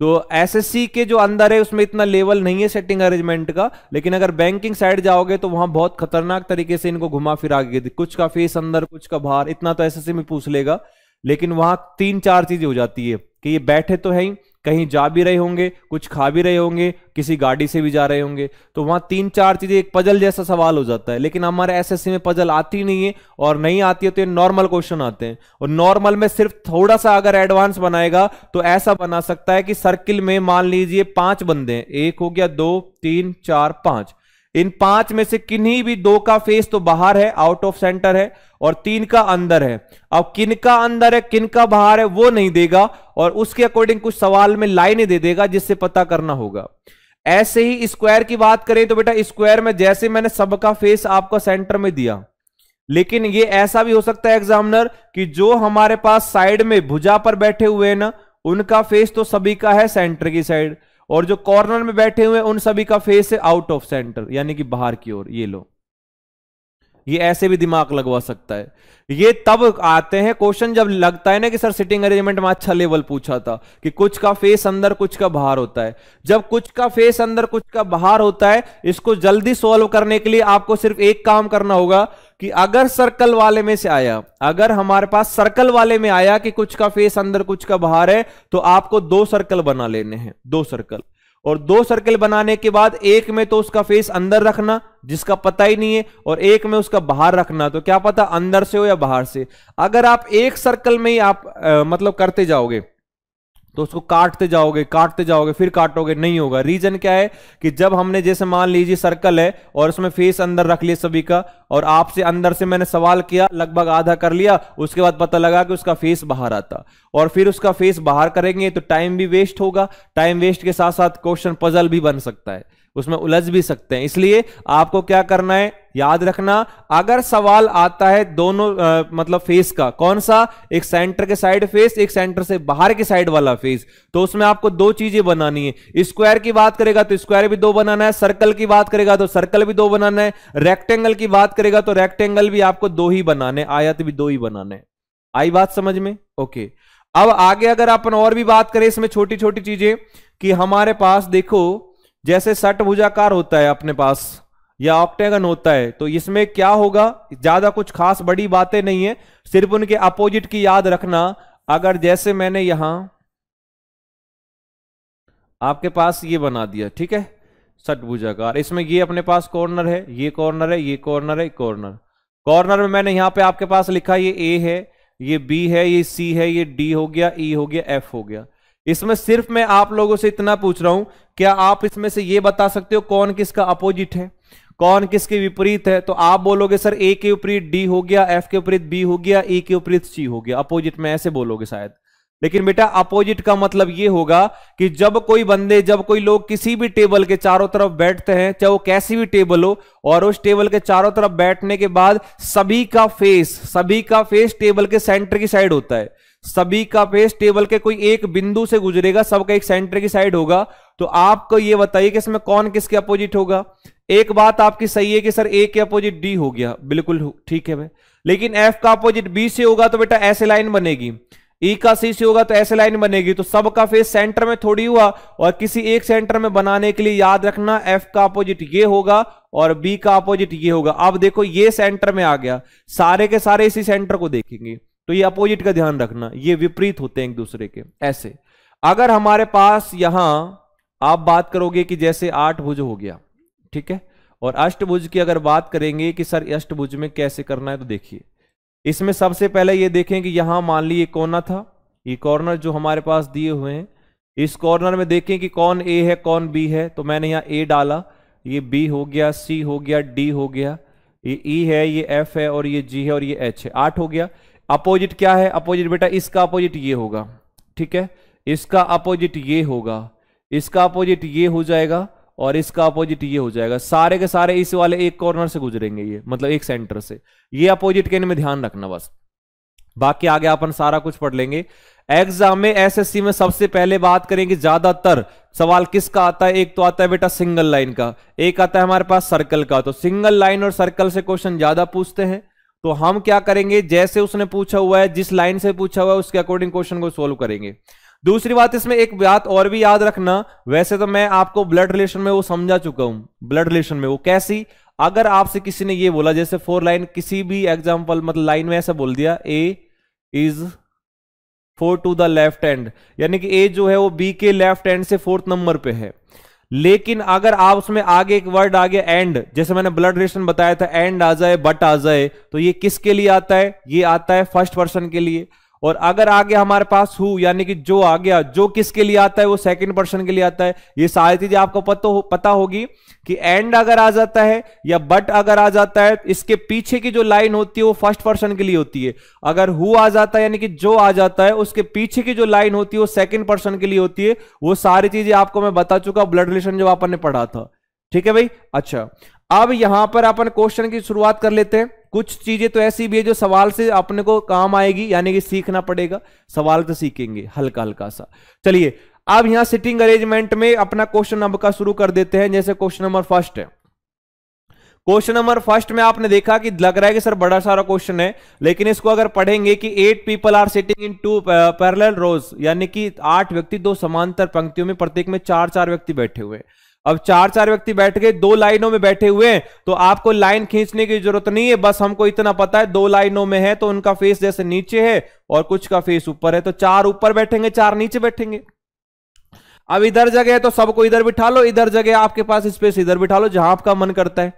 तो एसएससी के जो अंदर है उसमें इतना लेवल नहीं है सेटिंग अरेंजमेंट का लेकिन अगर बैंकिंग साइड जाओगे तो वहां बहुत खतरनाक तरीके से इनको घुमा फिरा के कुछ का फेस अंदर कुछ का बाहर इतना तो एसएससी में पूछ लेगा लेकिन वहां तीन चार चीजें हो जाती है कि ये बैठे तो है ही कहीं जा भी रहे होंगे कुछ खा भी रहे होंगे किसी गाड़ी से भी जा रहे होंगे तो वहां तीन चार चीजें एक पजल जैसा सवाल हो जाता है लेकिन हमारे एसएससी में पजल आती नहीं है और नहीं आती है तो ये नॉर्मल क्वेश्चन आते हैं और नॉर्मल में सिर्फ थोड़ा सा अगर एडवांस बनाएगा तो ऐसा बना सकता है कि सर्किल में मान लीजिए पांच बंदे एक हो गया दो तीन चार पांच इन पांच में से किन्हीं भी दो का फेस तो बाहर है आउट ऑफ सेंटर है और तीन का अंदर है अब किन का अंदर है किन का बाहर है वो नहीं देगा और उसके अकॉर्डिंग कुछ सवाल में लाइन दे देगा जिससे पता करना होगा ऐसे ही स्क्वायर की बात करें तो बेटा स्क्वायर में जैसे मैंने सबका फेस आपका सेंटर में दिया लेकिन ये ऐसा भी हो सकता है एग्जामिनर कि जो हमारे पास साइड में भुजा पर बैठे हुए हैं ना उनका फेस तो सभी का है सेंटर की साइड और जो कॉर्नर में बैठे हुए उन सभी का फेस है आउट ऑफ सेंटर यानी कि बाहर की ओर ये लो ये ऐसे भी दिमाग लगवा सकता है ये तब आते हैं क्वेश्चन जब लगता है ना कि सर सिटिंग अरेंजमेंट में अच्छा लेवल पूछा था कि कुछ का फेस अंदर कुछ का बाहर होता है जब कुछ का फेस अंदर कुछ का बाहर होता है इसको जल्दी सॉल्व करने के लिए आपको सिर्फ एक काम करना होगा कि अगर सर्कल वाले में से आया अगर हमारे पास सर्कल वाले में आया कि कुछ का फेस अंदर कुछ का बाहर है तो आपको दो सर्कल बना लेने हैं दो सर्कल और दो सर्कल बनाने के बाद एक में तो उसका फेस अंदर रखना जिसका पता ही नहीं है और एक में उसका बाहर रखना तो क्या पता अंदर से हो या बाहर से अगर आप एक सर्कल में ही आप आ, मतलब करते जाओगे तो उसको काटते जाओगे काटते जाओगे फिर काटोगे नहीं होगा रीजन क्या है कि जब हमने जैसे मान लीजिए सर्कल है और उसमें फेस अंदर रख लिया सभी का और आपसे अंदर से मैंने सवाल किया लगभग आधा कर लिया उसके बाद पता लगा कि उसका फेस बाहर आता और फिर उसका फेस बाहर करेंगे तो टाइम भी वेस्ट होगा टाइम वेस्ट के साथ साथ क्वेश्चन पजल भी बन सकता है उसमें उलझ भी सकते हैं इसलिए आपको क्या करना है याद रखना अगर सवाल आता है दोनों आ, मतलब फेस का कौन सा एक सेंटर के साइड फेस एक सेंटर से बाहर की साइड वाला फेस तो उसमें आपको दो चीजें बनानी है स्क्वायर की बात करेगा तो स्क्वायर भी दो बनाना है सर्कल की बात करेगा तो सर्कल भी दो बनाना है रेक्टेंगल की बात करेगा तो रेक्टेंगल भी आपको दो ही बनाने आयत भी दो ही बनाने आई बात समझ में ओके अब आगे अगर अपन और भी बात करें इसमें छोटी छोटी चीजें कि हमारे पास देखो जैसे सटभुजाकार होता है अपने पास या ऑक्टेगन होता है तो इसमें क्या होगा ज्यादा कुछ खास बड़ी बातें नहीं है सिर्फ उनके अपोजिट की याद रखना अगर जैसे मैंने यहां आपके पास ये बना दिया ठीक है सटभुजाकार इसमें ये अपने पास कॉर्नर है ये कॉर्नर है ये कॉर्नर है कॉर्नर कॉर्नर में मैंने यहां पे आपके पास लिखा ये ए है ये बी है ये सी है ये डी हो गया ई e हो गया एफ हो गया इसमें सिर्फ मैं आप लोगों से इतना पूछ रहा हूं क्या आप इसमें से यह बता सकते हो कौन किसका अपोजिट है कौन किसके विपरीत है तो आप बोलोगे सर ए के विपरीत डी हो गया एफ के विपरीत बी हो गया ई e के विपरीत सी हो गया अपोजिट में ऐसे बोलोगे शायद लेकिन बेटा अपोजिट का मतलब ये होगा कि जब कोई बंदे जब कोई लोग किसी भी टेबल के चारों तरफ बैठते हैं चाहे वो कैसी भी टेबल हो और उस टेबल के चारों तरफ बैठने के बाद सभी का फेस सभी का फेस टेबल के सेंटर की साइड होता है सभी का फेस टेबल के कोई एक बिंदु से गुजरेगा सबका एक सेंटर की साइड होगा तो आपको यह बताइए कि इसमें कौन किसके अपोजिट होगा एक बात आपकी सही है कि सर ए के अपोजिट डी हो गया बिल्कुल ठीक है भाई लेकिन एफ का अपोजिट बी से होगा तो बेटा ऐसे लाइन बनेगी ई e का सी से होगा तो ऐसे लाइन बनेगी तो सबका फेस सेंटर में थोड़ी हुआ और किसी एक सेंटर में बनाने के लिए याद रखना एफ का अपोजिट ये होगा और बी का अपोजिट ये होगा अब देखो ये सेंटर में आ गया सारे के सारे इसी सेंटर को देखेंगे तो ये अपोजिट का ध्यान रखना ये विपरीत होते हैं एक दूसरे के ऐसे अगर हमारे पास यहां आप बात करोगे कि जैसे आठ भुज हो गया ठीक है और अष्टभुज की अगर बात करेंगे कि सर अष्टभुज में कैसे करना है तो देखिए इसमें सबसे पहले ये देखें कि यहां मान ली ये कोना था ये कॉर्नर जो हमारे पास दिए हुए हैं इस कॉर्नर में देखें कि कौन ए है कौन बी है तो मैंने यहाँ ए डाला ये बी हो गया सी हो गया डी हो गया ये ई e है ये एफ है और ये जी है और ये एच है आठ हो गया अपोजिट क्या है अपोजिट बेटा इसका अपोजिट ये होगा ठीक है इसका अपोजिट ये होगा इसका अपोजिट ये हो जाएगा और इसका अपोजिट ये हो जाएगा सारे के सारे इस वाले एक कॉर्नर से गुजरेंगे ये मतलब एक सेंटर से ये अपोजिट के इनमें ध्यान रखना बस बाकी आगे अपन सारा कुछ पढ़ लेंगे एग्जाम में एसएससी में सबसे पहले बात करेंगे ज्यादातर सवाल किसका आता है एक तो आता है बेटा सिंगल लाइन का एक आता है हमारे पास सर्कल का तो सिंगल लाइन और सर्कल से क्वेश्चन ज्यादा पूछते हैं तो हम क्या करेंगे जैसे उसने पूछा हुआ है जिस लाइन से पूछा हुआ है उसके अकॉर्डिंग क्वेश्चन को सोल्व करेंगे दूसरी बात इसमें एक बात और भी याद रखना वैसे तो मैं आपको ब्लड रिलेशन में वो समझा चुका हूं ब्लड रिलेशन में वो कैसी अगर आपसे किसी ने ये बोला जैसे फोर लाइन किसी भी एग्जाम्पल मतलब लाइन में ऐसा बोल दिया A is four to the left end यानी कि ए जो है वो बी के लेफ्ट एंड से फोर्थ नंबर पे है लेकिन अगर आप उसमें आगे एक वर्ड आ गया एंड जैसे मैंने ब्लड रिलेशन बताया था एंड आ जाए बट आ जाए तो ये किसके लिए आता है ये आता है फर्स्ट पर्सन के लिए और अगर आ गया हमारे पास हु यानी कि जो आ गया जो किसके लिए आता है वो सेकंड पर्सन के लिए आता है ये सारी चीजें आपको पता हो पता होगी कि एंड अगर आ जाता है या बट अगर आ जाता है इसके पीछे की जो लाइन होती है वो फर्स्ट पर्सन के लिए होती है अगर हु आ जाता है यानी कि जो आ जाता है उसके पीछे की जो लाइन होती है वो सेकेंड पर्सन के लिए होती है वो सारी चीजें आपको मैं बता चुका ब्लड रिलेशन जो आपने पढ़ा था ठीक है भाई अच्छा अब यहां पर अपन क्वेश्चन की शुरुआत कर लेते हैं कुछ चीजें तो ऐसी भी है जो सवाल से अपने को काम आएगी यानी कि सीखना पड़ेगा सवाल तो सीखेंगे हल्का हल्का सा चलिए अब यहां सिटिंग अरेंजमेंट में अपना क्वेश्चन नंबर का शुरू कर देते हैं जैसे क्वेश्चन नंबर फर्स्ट है क्वेश्चन नंबर फर्स्ट में आपने देखा कि लग रहा है कि सर बड़ा सारा क्वेश्चन है लेकिन इसको अगर पढ़ेंगे कि eight people are sitting in two parallel rows यानी कि आठ व्यक्ति दो समांतर पंक्तियों में प्रत्येक में चार चार व्यक्ति बैठे हुए हैं अब चार चार व्यक्ति बैठ गए दो लाइनों में बैठे हुए हैं तो आपको लाइन खींचने की जरूरत नहीं है बस हमको इतना पता है दो लाइनों में है तो उनका फेस जैसे नीचे है और कुछ का फेस ऊपर है तो चार ऊपर बैठेंगे चार नीचे बैठेंगे अब इधर जगह है तो सबको इधर बिठा लो इधर जगह आपके पास स्पेस इधर बिठा लो जहां आपका मन करता है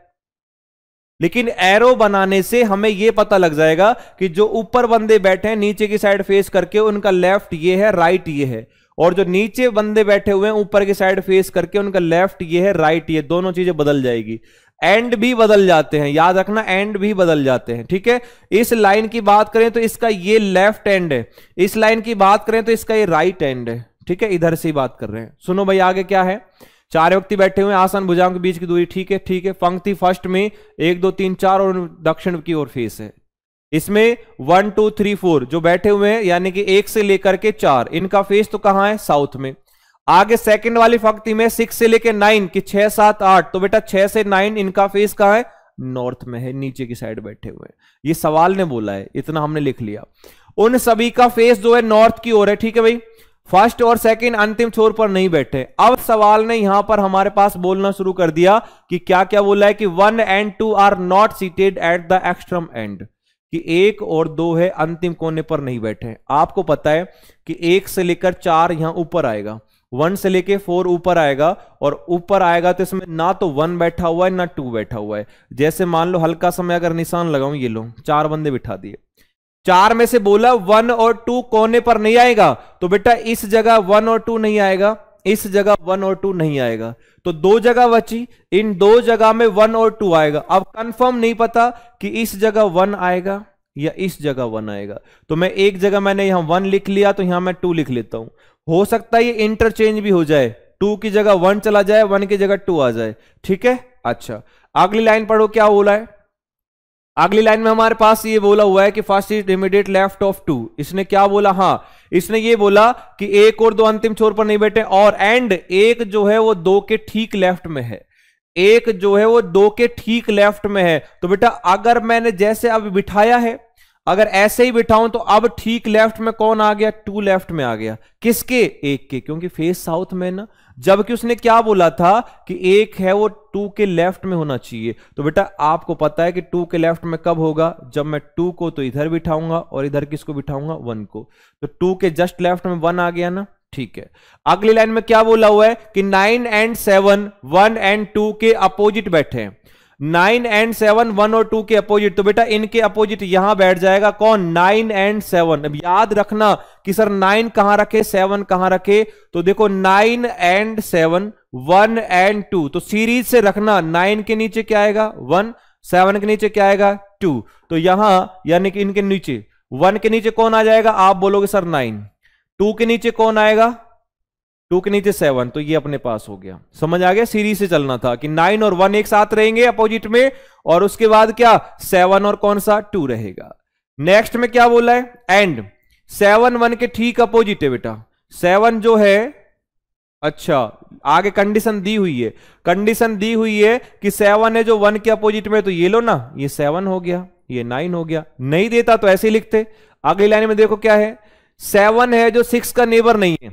लेकिन एरो बनाने से हमें यह पता लग जाएगा कि जो ऊपर बंदे बैठे हैं नीचे की साइड फेस करके उनका लेफ्ट ये है राइट ये है और जो नीचे बंदे बैठे हुए हैं ऊपर की साइड फेस करके उनका लेफ्ट ये है राइट ये दोनों चीजें बदल जाएगी एंड भी बदल जाते हैं याद रखना एंड भी बदल जाते हैं ठीक है इस लाइन की बात करें तो इसका ये लेफ्ट एंड है इस लाइन की बात करें तो इसका ये राइट एंड है ठीक है इधर से ही बात कर रहे हैं सुनो भाई आगे क्या है चार व्यक्ति बैठे हुए आसन भुजाओं के बीच की दूरी ठीक है ठीक है पंक्ति फर्स्ट में एक दो तीन चार और दक्षिण की ओर फेस है इसमें वन टू थ्री फोर जो बैठे हुए हैं यानी कि एक से लेकर के चार इनका फेस तो कहां है साउथ में आगे सेकंड वाली फक्ति में सिक्स से लेकर नाइन की छह सात आठ तो बेटा छह से नाइन इनका फेस कहाँ है नॉर्थ में है नीचे की साइड बैठे हुए हैं ये सवाल ने बोला है इतना हमने लिख लिया उन सभी का फेस जो है नॉर्थ की ओर है ठीक है भाई फर्स्ट और सेकंड अंतिम छोर पर नहीं बैठे अब सवाल ने यहां पर हमारे पास बोलना शुरू कर दिया कि क्या क्या बोला है कि one and two are not seated at the extreme end कि एक और दो है अंतिम कोने पर नहीं बैठे आपको पता है कि एक से लेकर चार यहां ऊपर आएगा वन से लेके फोर ऊपर आएगा और ऊपर आएगा तो इसमें ना तो वन बैठा हुआ है ना टू बैठा हुआ है जैसे मान लो हल्का समय अगर निशान लगाऊं ये लो चार बंदे बिठा दिए चार में से बोला वन और टू कोने पर नहीं आएगा तो बेटा इस जगह वन और टू नहीं आएगा इस जगह वन और टू नहीं आएगा तो दो जगह बची इन दो जगह में वन और टू आएगा अब कंफर्म नहीं पता कि इस जगह वन आएगा या इस जगह वन आएगा तो मैं एक जगह मैंने यहां वन लिख लिया तो यहां मैं टू लिख लेता हूं हो सकता है ये इंटरचेंज भी हो जाए टू की जगह वन चला जाए वन की जगह टू आ जाए ठीक है अच्छा अगली लाइन पढ़ो क्या बोला है अगली लाइन में हमारे पास ये बोला हुआ है कि first is immediate left of two इसने क्या बोला हाँ इसने ये बोला कि एक और दो अंतिम छोर पर नहीं बैठे और एंड एक जो है वो दो के ठीक लेफ्ट में है एक जो है वो दो के ठीक लेफ्ट में है तो बेटा अगर मैंने जैसे अब बिठाया है अगर ऐसे ही बिठाऊं तो अब ठीक लेफ्ट में कौन आ गया टू लेफ्ट में आ गया किसके एक के क्योंकि फेस साउथ में ना जबकि उसने क्या बोला था कि एक है वो टू के लेफ्ट में होना चाहिए तो बेटा आपको पता है कि टू के लेफ्ट में कब होगा जब मैं टू को तो इधर बिठाऊंगा और इधर किसको बिठाऊंगा वन को तो टू के जस्ट लेफ्ट में वन आ गया ना ठीक है अगली लाइन में क्या बोला हुआ है कि nine and seven one and two के अपोजिट बैठे हैं नाइन एंड सेवन वन और टू के अपोजिट तो बेटा इनके अपोजिट यहां बैठ जाएगा कौन नाइन एंड सेवन अब याद रखना कि सर नाइन कहां रखे सेवन कहां रखे तो देखो nine and seven one and two तो सीरीज से रखना नाइन के नीचे क्या आएगा वन सेवन के नीचे क्या आएगा टू तो यहां यानी कि इनके नीचे वन के नीचे कौन आ जाएगा आप बोलोगे सर नाइन टू के नीचे कौन आएगा टू के नीचे सेवन तो ये अपने पास हो गया समझ आ गया सीरीज से चलना था कि नाइन और वन एक साथ रहेंगे अपोजिट में और उसके बाद क्या सेवन और कौन सा टू रहेगा नेक्स्ट में क्या बोला है एंड सेवन वन के ठीक अपोजिट है बेटा सेवन जो है अच्छा आगे कंडीशन दी हुई है कंडीशन दी हुई है कि सेवन है जो वन के अपोजिट में तो ये लो ना ये सेवन हो गया ये नाइन हो गया नहीं देता तो ऐसे ही लिखते अगली लाइन में देखो क्या है सेवन है जो सिक्स का नेबर नहीं है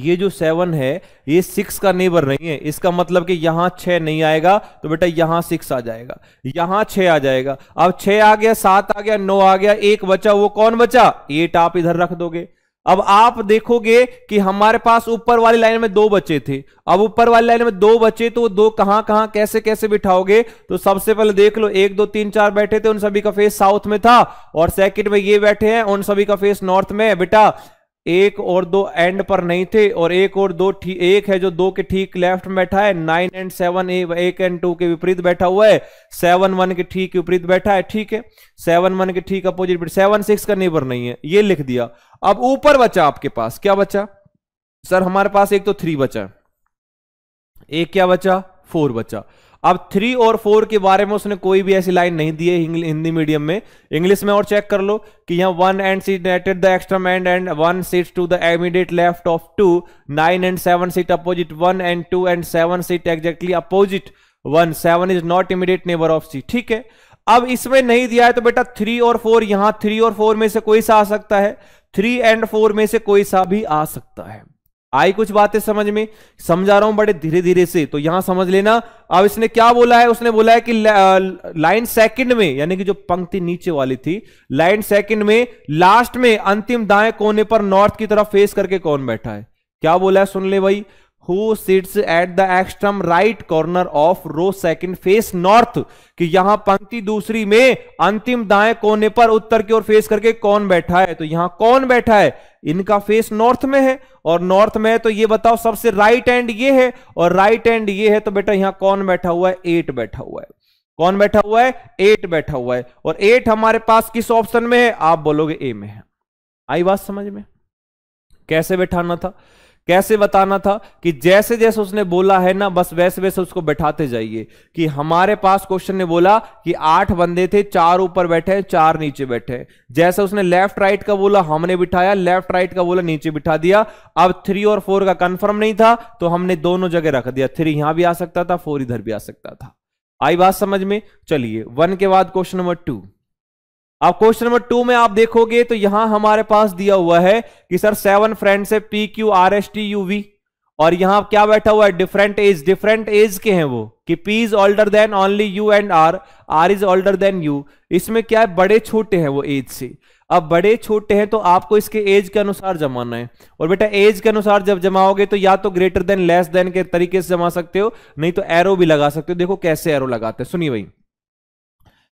ये जो सेवन है ये सिक्स का नेबर नहीं है इसका मतलब कि यहाँ छह नहीं आएगा तो बेटा यहाँ सिक्स आ जाएगा यहाँ छह आ जाएगा अब छः आ गया सात आ गया नौ आ गया एक बचा वो कौन बचा एट आप इधर रख दोगे अब आप देखोगे कि हमारे पास ऊपर वाली लाइन में दो बचे थे अब ऊपर वाली लाइन में दो बचे तो वो दो कहां कहां कैसे कैसे बिठाओगे तो सबसे पहले देख लो एक दो तीन चार बैठे थे उन सभी का फेस साउथ में था और सेकंड में ये बैठे हैं उन सभी का फेस नॉर्थ में बेटा एक और दो एंड पर नहीं थे और एक और दो एक है जो दो के ठीक लेफ्ट में बैठा है नाइन एंड सेवन एक एंड टू के विपरीत बैठा हुआ है सेवन वन के ठीक विपरीत बैठा है ठीक है सेवन वन के ठीक अपोजिट सेवन सिक्स का नेबर नहीं है ये लिख दिया अब ऊपर बचा आपके पास क्या बचा सर हमारे पास एक तो थ्री बचा एक क्या बचा फोर बचा अब थ्री और फोर के बारे में उसने कोई भी ऐसी लाइन नहीं दी है हिंदी मीडियम में इंग्लिश में और चेक कर लो कि यहां one and seat the extreme end and one seat to the immediate left of two nine and seven seat opposite one and two and seven seat exactly opposite one seven is not immediate neighbour of C ठीक है अब इसमें नहीं दिया है तो बेटा three और फोर यहां थ्री और फोर में से कोई सा आ सकता है थ्री एंड फोर में से कोई सा भी आ सकता है आई कुछ बातें समझ में समझा रहा हूं बड़े धीरे धीरे से तो यहां समझ लेना अब इसने क्या बोला है उसने बोला है कि लाइन सेकंड में यानी कि जो पंक्ति नीचे वाली थी लाइन सेकंड में लास्ट में अंतिम दाएं कोने पर नॉर्थ की तरफ फेस करके कौन बैठा है क्या बोला है सुन ले भाई who sits at the extreme right corner of row second face north कि यहां पंक्ति दूसरी में अंतिम दाएं कोने पर उत्तर की ओर फेस करके कौन बैठा है तो यहां कौन बैठा है इनका फेस नॉर्थ में है और नॉर्थ में है तो ये बताओ सबसे राइट एंड ये है और राइट एंड ये है तो बेटा यहां कौन बैठा हुआ है एट बैठा हुआ है कौन बैठा हुआ है एट बैठा हुआ है और एट हमारे पास किस ऑप्शन में है आप बोलोगे ए में है आई बात समझ में कैसे बैठाना था कैसे बताना था कि जैसे जैसे उसने बोला है ना बस वैसे वैसे उसको बैठाते जाइए कि हमारे पास क्वेश्चन ने बोला कि आठ बंदे थे चार ऊपर बैठे चार नीचे बैठे जैसे उसने लेफ्ट राइट का बोला हमने बिठाया लेफ्ट राइट का बोला नीचे बिठा दिया अब थ्री और फोर का कंफर्म नहीं था तो हमने दोनों जगह रख दिया थ्री यहां भी आ सकता था फोर इधर भी आ सकता था आई बात समझ में चलिए वन के बाद क्वेश्चन नंबर टू अब क्वेश्चन नंबर टू में आप देखोगे तो यहां हमारे पास दिया हुआ है कि सर सेवन फ्रेंड से P Q R S T U V और यहां क्या बैठा हुआ है डिफरेंट एज डिफरेंट एज के हैं वो कि P is older than only U and R R is older than U इसमें क्या है बड़े छोटे हैं वो एज से अब बड़े छोटे हैं तो आपको इसके एज के अनुसार जमाना है और बेटा एज के अनुसार जब जमाओगे तो या तो ग्रेटर देन लेस देन के तरीके से जमा सकते हो नहीं तो एरो भी लगा सकते हो देखो कैसे एरो लगाते हैं सुनिए भाई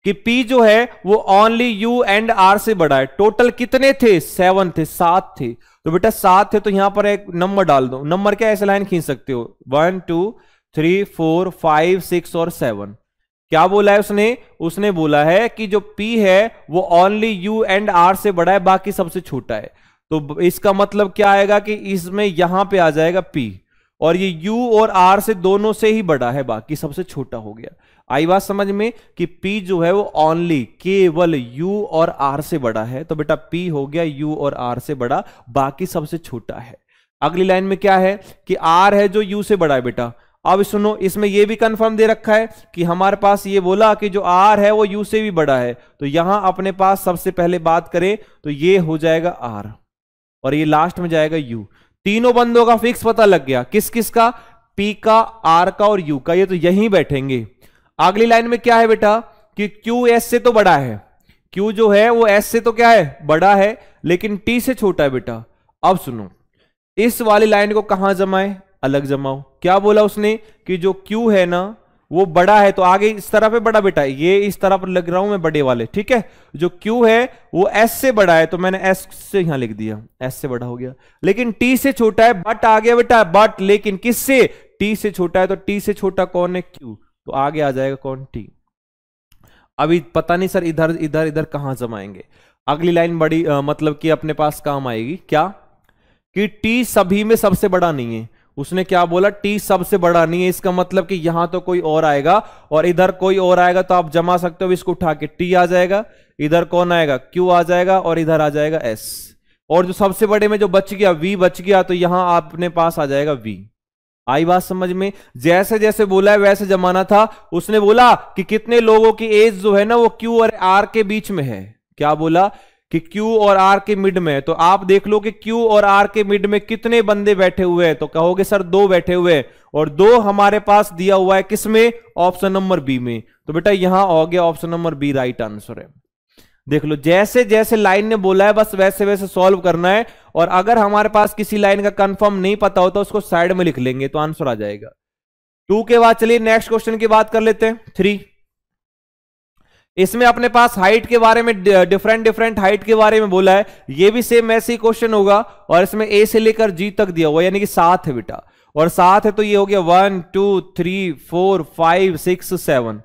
कि P जो है वो ओनली U एंड R से बड़ा है टोटल कितने थे सेवन थे सात थे तो बेटा सात थे तो यहां पर एक नंबर डाल दो नंबर क्या ऐसे लाइन खींच सकते हो one two three four five six और सेवन क्या बोला है उसने उसने बोला है कि जो P है वो ओनली U एंड R से बड़ा है बाकी सबसे छोटा है तो इसका मतलब क्या आएगा कि इसमें यहां पे आ जाएगा P और ये U और R से दोनों से ही बड़ा है बाकी सबसे छोटा हो गया आई बात समझ में कि P जो है वो ओनली केवल U और R से बड़ा है तो बेटा P हो गया U और R से बड़ा बाकी सबसे छोटा है अगली लाइन में क्या है कि R है जो U से बड़ा है बेटा अब सुनो इसमें यह भी कंफर्म दे रखा है कि हमारे पास ये बोला कि जो R है वो U से भी बड़ा है तो यहां अपने पास सबसे पहले बात करें तो ये हो जाएगा आर और ये लास्ट में जाएगा यू तीनों बंदों का फिक्स पता लग गया किस किस का पी का आर का और यू का ये तो यही बैठेंगे अगली लाइन में क्या है बेटा कि क्यू एस से तो बड़ा है क्यू जो है वो एस से तो क्या है बड़ा है लेकिन टी से छोटा है बेटा अब सुनो इस वाली लाइन को कहां जमाए अलग जमाओ क्या बोला उसने कि जो क्यू है ना वो बड़ा है तो आगे इस तरह है बड़ा बेटा ये इस तरह पर लग रहा हूं मैं बड़े वाले ठीक है जो क्यू है वो एस से बड़ा है तो मैंने एस से यहां लिख दिया एस से बड़ा हो गया लेकिन टी से छोटा है बट आ गया बेटा बट लेकिन किससे टी से छोटा है तो टी से छोटा कौन है क्यू तो आगे आ जाएगा कौन टी अभी पता नहीं सर इधर इधर इधर कहां जमाएंगे अगली लाइन बड़ी आ, मतलब कि अपने पास काम आएगी क्या कि टी सभी में सबसे बड़ा नहीं है उसने क्या बोला टी सबसे बड़ा नहीं है इसका मतलब कि यहां तो कोई और आएगा और इधर कोई और आएगा तो आप जमा सकते हो इसको उठा के टी आ जाएगा इधर कौन आएगा क्यू आ जाएगा और इधर आ जाएगा एस और जो सबसे बड़े में जो बच गया वी बच गया तो यहां आपने पास आ जाएगा वी आई बात समझ में जैसे जैसे बोला है वैसे जमाना था उसने बोला कि कितने लोगों की एज जो है ना वो क्यू और आर के बीच में है क्या बोला कि क्यू और आर के मिड में तो आप देख लो कि क्यू और आर के मिड में कितने बंदे बैठे हुए हैं तो कहोगे सर दो बैठे हुए हैं और दो हमारे पास दिया हुआ है किसमें ऑप्शन नंबर बी में तो बेटा यहां हो गया option number B right answer है देख लो जैसे जैसे लाइन ने बोला है बस वैसे वैसे सॉल्व करना है और अगर हमारे पास किसी लाइन का कंफर्म नहीं पता होता तो उसको साइड में लिख लेंगे तो आंसर आ जाएगा टू के बाद चलिए नेक्स्ट क्वेश्चन की बात कर लेते हैं थ्री इसमें अपने पास हाइट के बारे में डिफरेंट डिफरेंट हाइट के बारे में बोला है ये भी सेम ऐसे ही क्वेश्चन होगा और इसमें ए से लेकर जी तक दिया हुआ यानी कि सात है बेटा और सात है तो ये हो गया one two three four five six seven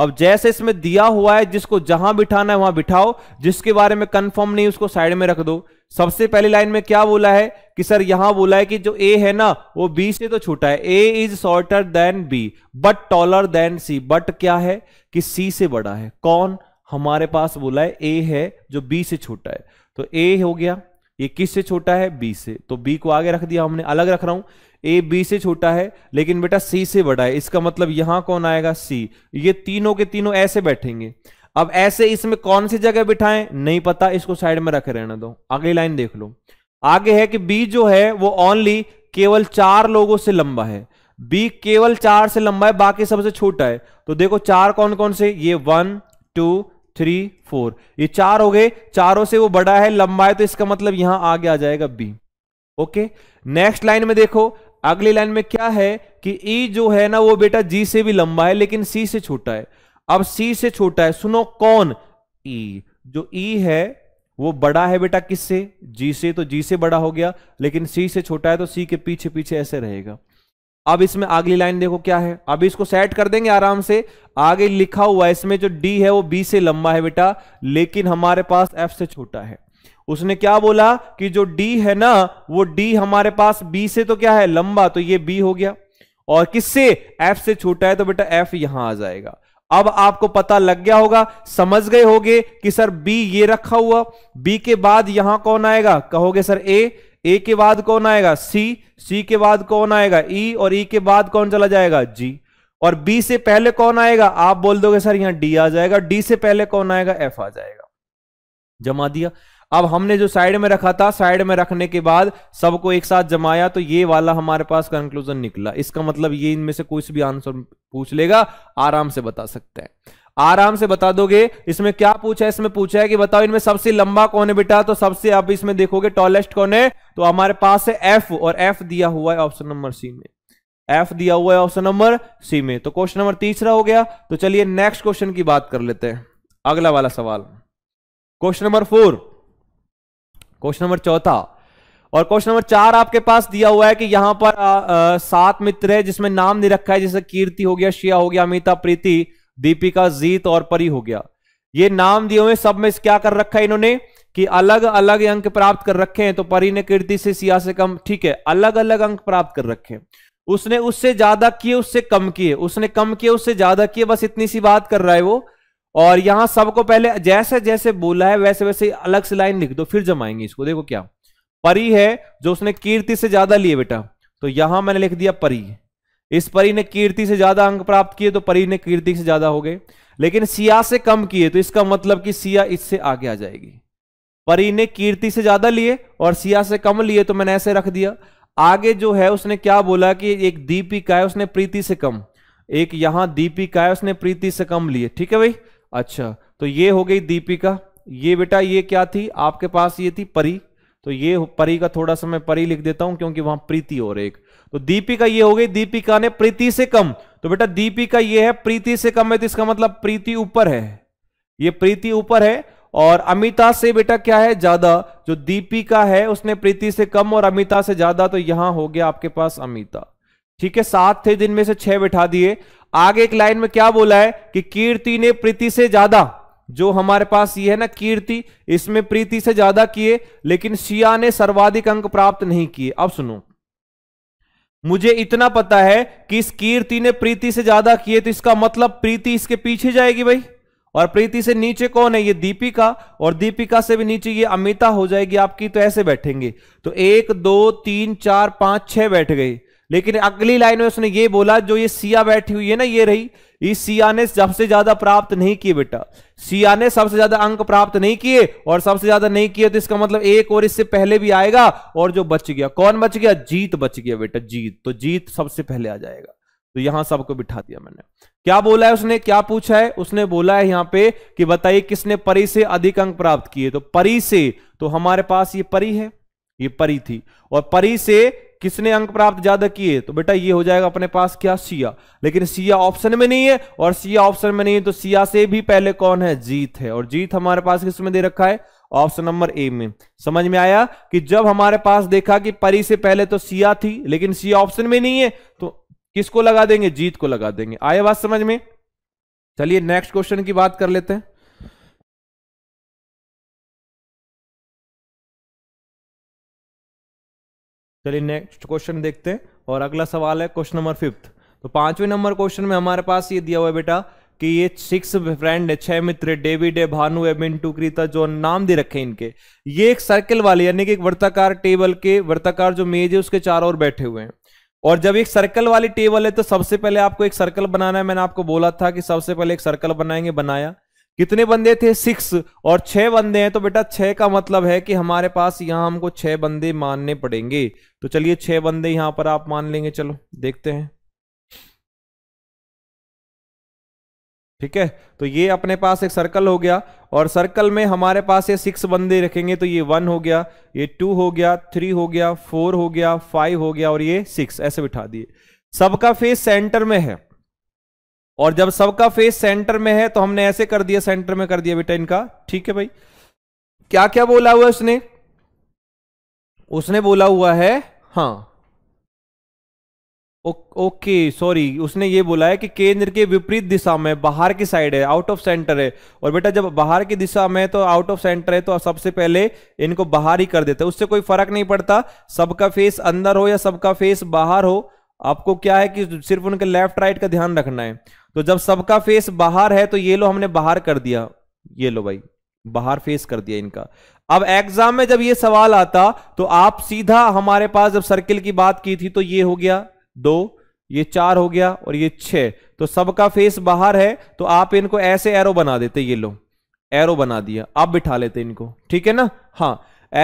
अब जैसे इसमें दिया हुआ है जिसको जहां बिठाना है वहां बिठाओ जिसके बारे में कंफर्म नहीं उसको साइड में रख दो सबसे पहली लाइन में क्या बोला है कि सर यहां बोला है कि जो ए है ना वो बी से तो छोटा है A is shorter than B but taller than C but क्या है कि सी से बड़ा है कौन हमारे पास बोला है ए है जो बी से छोटा है तो ए हो गया ये किस से छोटा है बी से तो बी को आगे रख दिया हमने अलग रख रहा हूं ए बी से छोटा है लेकिन बेटा सी से बड़ा है इसका मतलब यहां कौन आएगा सी ये तीनों के तीनों ऐसे बैठेंगे अब ऐसे इसमें कौन सी जगह बिठाएं नहीं पता इसको साइड में रख रहने दो अगली लाइन देख लो आगे है कि बी जो है वो ओनली केवल चार लोगों से लंबा है बी केवल चार से लंबा है बाकी सबसे छोटा है तो देखो चार कौन कौन से ये वन टू थ्री फोर ये चार हो गए चारों से वो बड़ा है लंबा है तो इसका मतलब यहां आगे आ जाएगा बी ओके नेक्स्ट लाइन में देखो अगली लाइन में क्या है कि ई e जो है ना वो बेटा जी से भी लंबा है लेकिन सी से छोटा है अब सी से छोटा है सुनो कौन ई e. जो ई e है वो बड़ा है बेटा किससे जी से तो जी से बड़ा हो गया लेकिन सी से छोटा है तो सी के पीछे पीछे ऐसे रहेगा अब इसमें अगली लाइन देखो क्या है अब इसको सेट कर देंगे आराम से आगे लिखा हुआ है इसमें जो डी है वो बी से लंबा है बेटा लेकिन हमारे पास एफ से छोटा है उसने क्या बोला कि जो डी है ना वो डी हमारे पास बी से तो क्या है लंबा तो ये बी हो गया और किससे एफ से छोटा है तो बेटा एफ यहां आ जाएगा अब आपको पता लग गया होगा समझ गए होगे कि सर बी ये रखा हुआ बी के बाद यहां कौन आएगा कहोगे सर ए ए के बाद कौन आएगा सी सी के बाद कौन आएगा ई e, और ई e के बाद कौन चला जाएगा जी और बी से पहले कौन आएगा आप बोल दोगे सर यहां डी आ जाएगा डी से पहले कौन आएगा एफ आ जाएगा जमा दिया अब हमने जो साइड में रखा था साइड में रखने के बाद सबको एक साथ जमाया तो ये वाला हमारे पास कंक्लूजन निकला इसका मतलब ये इनमें से कुछ भी आंसर पूछ लेगा आराम से बता सकते हैं आराम से बता दोगे इसमें क्या पूछा है इसमें पूछा है कि बताओ इनमें सबसे लंबा कौन है बेटा तो सबसे आप इसमें देखोगे टॉलेस्ट कौन है तो हमारे पास है एफ और एफ दिया हुआ है ऑप्शन नंबर सी में एफ दिया हुआ है ऑप्शन नंबर सी में तो क्वेश्चन नंबर तीसरा हो गया तो चलिए नेक्स्ट क्वेश्चन की बात कर लेते हैं अगला वाला सवाल question number four question number चौथा और क्वेश्चन नंबर चार आपके पास दिया हुआ है कि यहां पर सात मित्र है जिसमें नाम नहीं रखा है जैसे कीर्ति हो गया शिया हो गया अमिता प्रीति दीपिका जीत और परी हो गया ये नाम दिए हुए सब में क्या कर रखा है इन्होंने कि अलग अलग अंक प्राप्त कर रखे हैं तो परी ने कीर्ति से सिया से कम ठीक है अलग अलग अंक प्राप्त कर रखे हैं उसने उससे ज्यादा किए उससे कम किए उसने कम किए उससे ज्यादा किए बस इतनी सी बात कर रहा है वो और यहां सबको पहले जैसे जैसे बोला है वैसे वैसे अलग से लाइन लिख दो फिर जमाएंगे इसको देखो क्या परी है जो उसने कीर्ति से ज्यादा लिए बेटा तो यहां मैंने लिख दिया परी इस परी ने कीर्ति से ज्यादा अंक प्राप्त किए तो परी ने कीर्ति से ज्यादा हो गए लेकिन सिया से कम किए तो इसका मतलब कि सिया इससे आगे आ जाएगी परी ने कीर्ति से ज्यादा लिए और सिया से कम लिए तो मैंने ऐसे रख दिया आगे जो है उसने क्या बोला कि एक दीपिका है उसने प्रीति से कम एक यहां दीपिका है उसने प्रीति से कम लिए ठीक है भाई अच्छा तो ये हो गई दीपिका ये बेटा ये क्या थी आपके पास ये थी परी तो ये परी का थोड़ा सा मैं परी लिख देता हूं क्योंकि वहां प्रीति और एक तो दीपिका ये हो गई दीपिका ने प्रीति से कम तो बेटा दीपिका ये है प्रीति से कम है तो इसका मतलब प्रीति ऊपर है ये प्रीति ऊपर है और अमिता से बेटा क्या है ज्यादा जो दीपिका है उसने प्रीति से कम और अमिता से ज्यादा तो यहां हो गया आपके पास अमिता ठीक है सात थे दिन में से छह बैठा दिए आगे एक लाइन में क्या बोला है कि कीर्ति ने प्रीति से ज्यादा जो हमारे पास ये है ना कीर्ति इसमें प्रीति से ज्यादा किए लेकिन शिया ने सर्वाधिक अंक प्राप्त नहीं किए अब सुनो मुझे इतना पता है कि इस कीर्ति ने प्रीति से ज्यादा किए तो इसका मतलब प्रीति इसके पीछे जाएगी भाई और प्रीति से नीचे कौन है ये दीपिका और दीपिका से भी नीचे ये अमिता हो जाएगी आपकी तो ऐसे बैठेंगे तो एक दो तीन चार पांच छह बैठ गई लेकिन अगली लाइन में उसने ये बोला जो ये सिया बैठी हुई है ना ये रही इस सिया ने सबसे ज्यादा प्राप्त नहीं किए बेटा सिया ने सबसे ज्यादा अंक प्राप्त नहीं किए और सबसे ज्यादा नहीं किए तो इसका मतलब एक और इससे पहले भी आएगा और जो बच गया कौन बच गया जीत बच गया बेटा जीत तो जीत सबसे पहले आ जाएगा तो यहां सबको बिठा दिया मैंने क्या बोला है उसने क्या पूछा है उसने बोला है यहां पे कि बताइए किसने परी से अधिक अंक प्राप्त किए तो परी से तो हमारे पास ये परी है ये परी थी और परी से किसने अंक प्राप्त ज्यादा किए तो बेटा ये हो जाएगा अपने पास क्या सिया लेकिन सिया ऑप्शन में नहीं है और सिया ऑप्शन में नहीं है तो सिया से भी पहले कौन है जीत है और जीत हमारे पास किसमें दे रखा है ऑप्शन नंबर ए में समझ में आया कि जब हमारे पास देखा कि परी से पहले तो सिया थी लेकिन सिया ऑप्शन में नहीं है तो किसको लगा देंगे जीत को लगा देंगे आए बात समझ में चलिए नेक्स्ट क्वेश्चन की बात कर लेते हैं चलिए नेक्स्ट क्वेश्चन देखते हैं और अगला सवाल है क्वेश्चन नंबर फिफ्थ तो पांचवें नंबर क्वेश्चन में हमारे पास ये दिया हुआ है बेटा कि ये सिक्स फ्रेंड है छह मित्र डेविड है भानु है मिंटू क्रीता जो नाम दे रखे इनके ये एक सर्कल वाले यानी कि एक वर्ताकार टेबल के वर्ताकार जो मेज है उसके चारों ओर बैठे हुए हैं और जब एक सर्कल वाली टेबल है तो सबसे पहले आपको एक सर्कल बनाना है मैंने आपको बोला था कि सबसे पहले एक सर्कल बनाएंगे बनाया कितने बंदे थे सिक्स और छह बंदे हैं तो बेटा छह का मतलब है कि हमारे पास यहां हमको छह बंदे मानने पड़ेंगे तो चलिए छह बंदे यहां पर आप मान लेंगे चलो देखते हैं ठीक है तो ये अपने पास एक सर्कल हो गया और सर्कल में हमारे पास ये सिक्स बंदे रखेंगे तो ये वन हो गया ये टू हो गया थ्री हो गया फोर हो गया फाइव हो गया और ये सिक्स ऐसे बिठा दिए सबका फेस सेंटर में है और जब सबका फेस सेंटर में है तो हमने ऐसे कर दिया सेंटर में कर दिया बेटा इनका ठीक है भाई क्या क्या बोला हुआ उसने उसने बोला हुआ है हाँ ओ, ओके सॉरी उसने ये बोला है कि केंद्र के विपरीत दिशा में बाहर की साइड है आउट ऑफ सेंटर है और बेटा जब बाहर की दिशा में तो आउट ऑफ सेंटर है तो सबसे पहले इनको बाहर ही कर देते उससे कोई फर्क नहीं पड़ता सबका फेस अंदर हो या सबका फेस बाहर हो आपको क्या है कि सिर्फ उनके लेफ्ट राइट का ध्यान रखना है तो जब सबका फेस बाहर है तो ये लो हमने बाहर कर दिया ये लो भाई बाहर फेस कर दिया इनका अब एग्जाम में जब ये सवाल आता तो आप सीधा हमारे पास जब सर्किल की बात की थी तो ये हो गया दो ये चार हो गया और ये छह तो सबका फेस बाहर है तो आप इनको ऐसे एरो बना देते ये लो एरो बना दिया आप बिठा लेते इनको ठीक है ना हाँ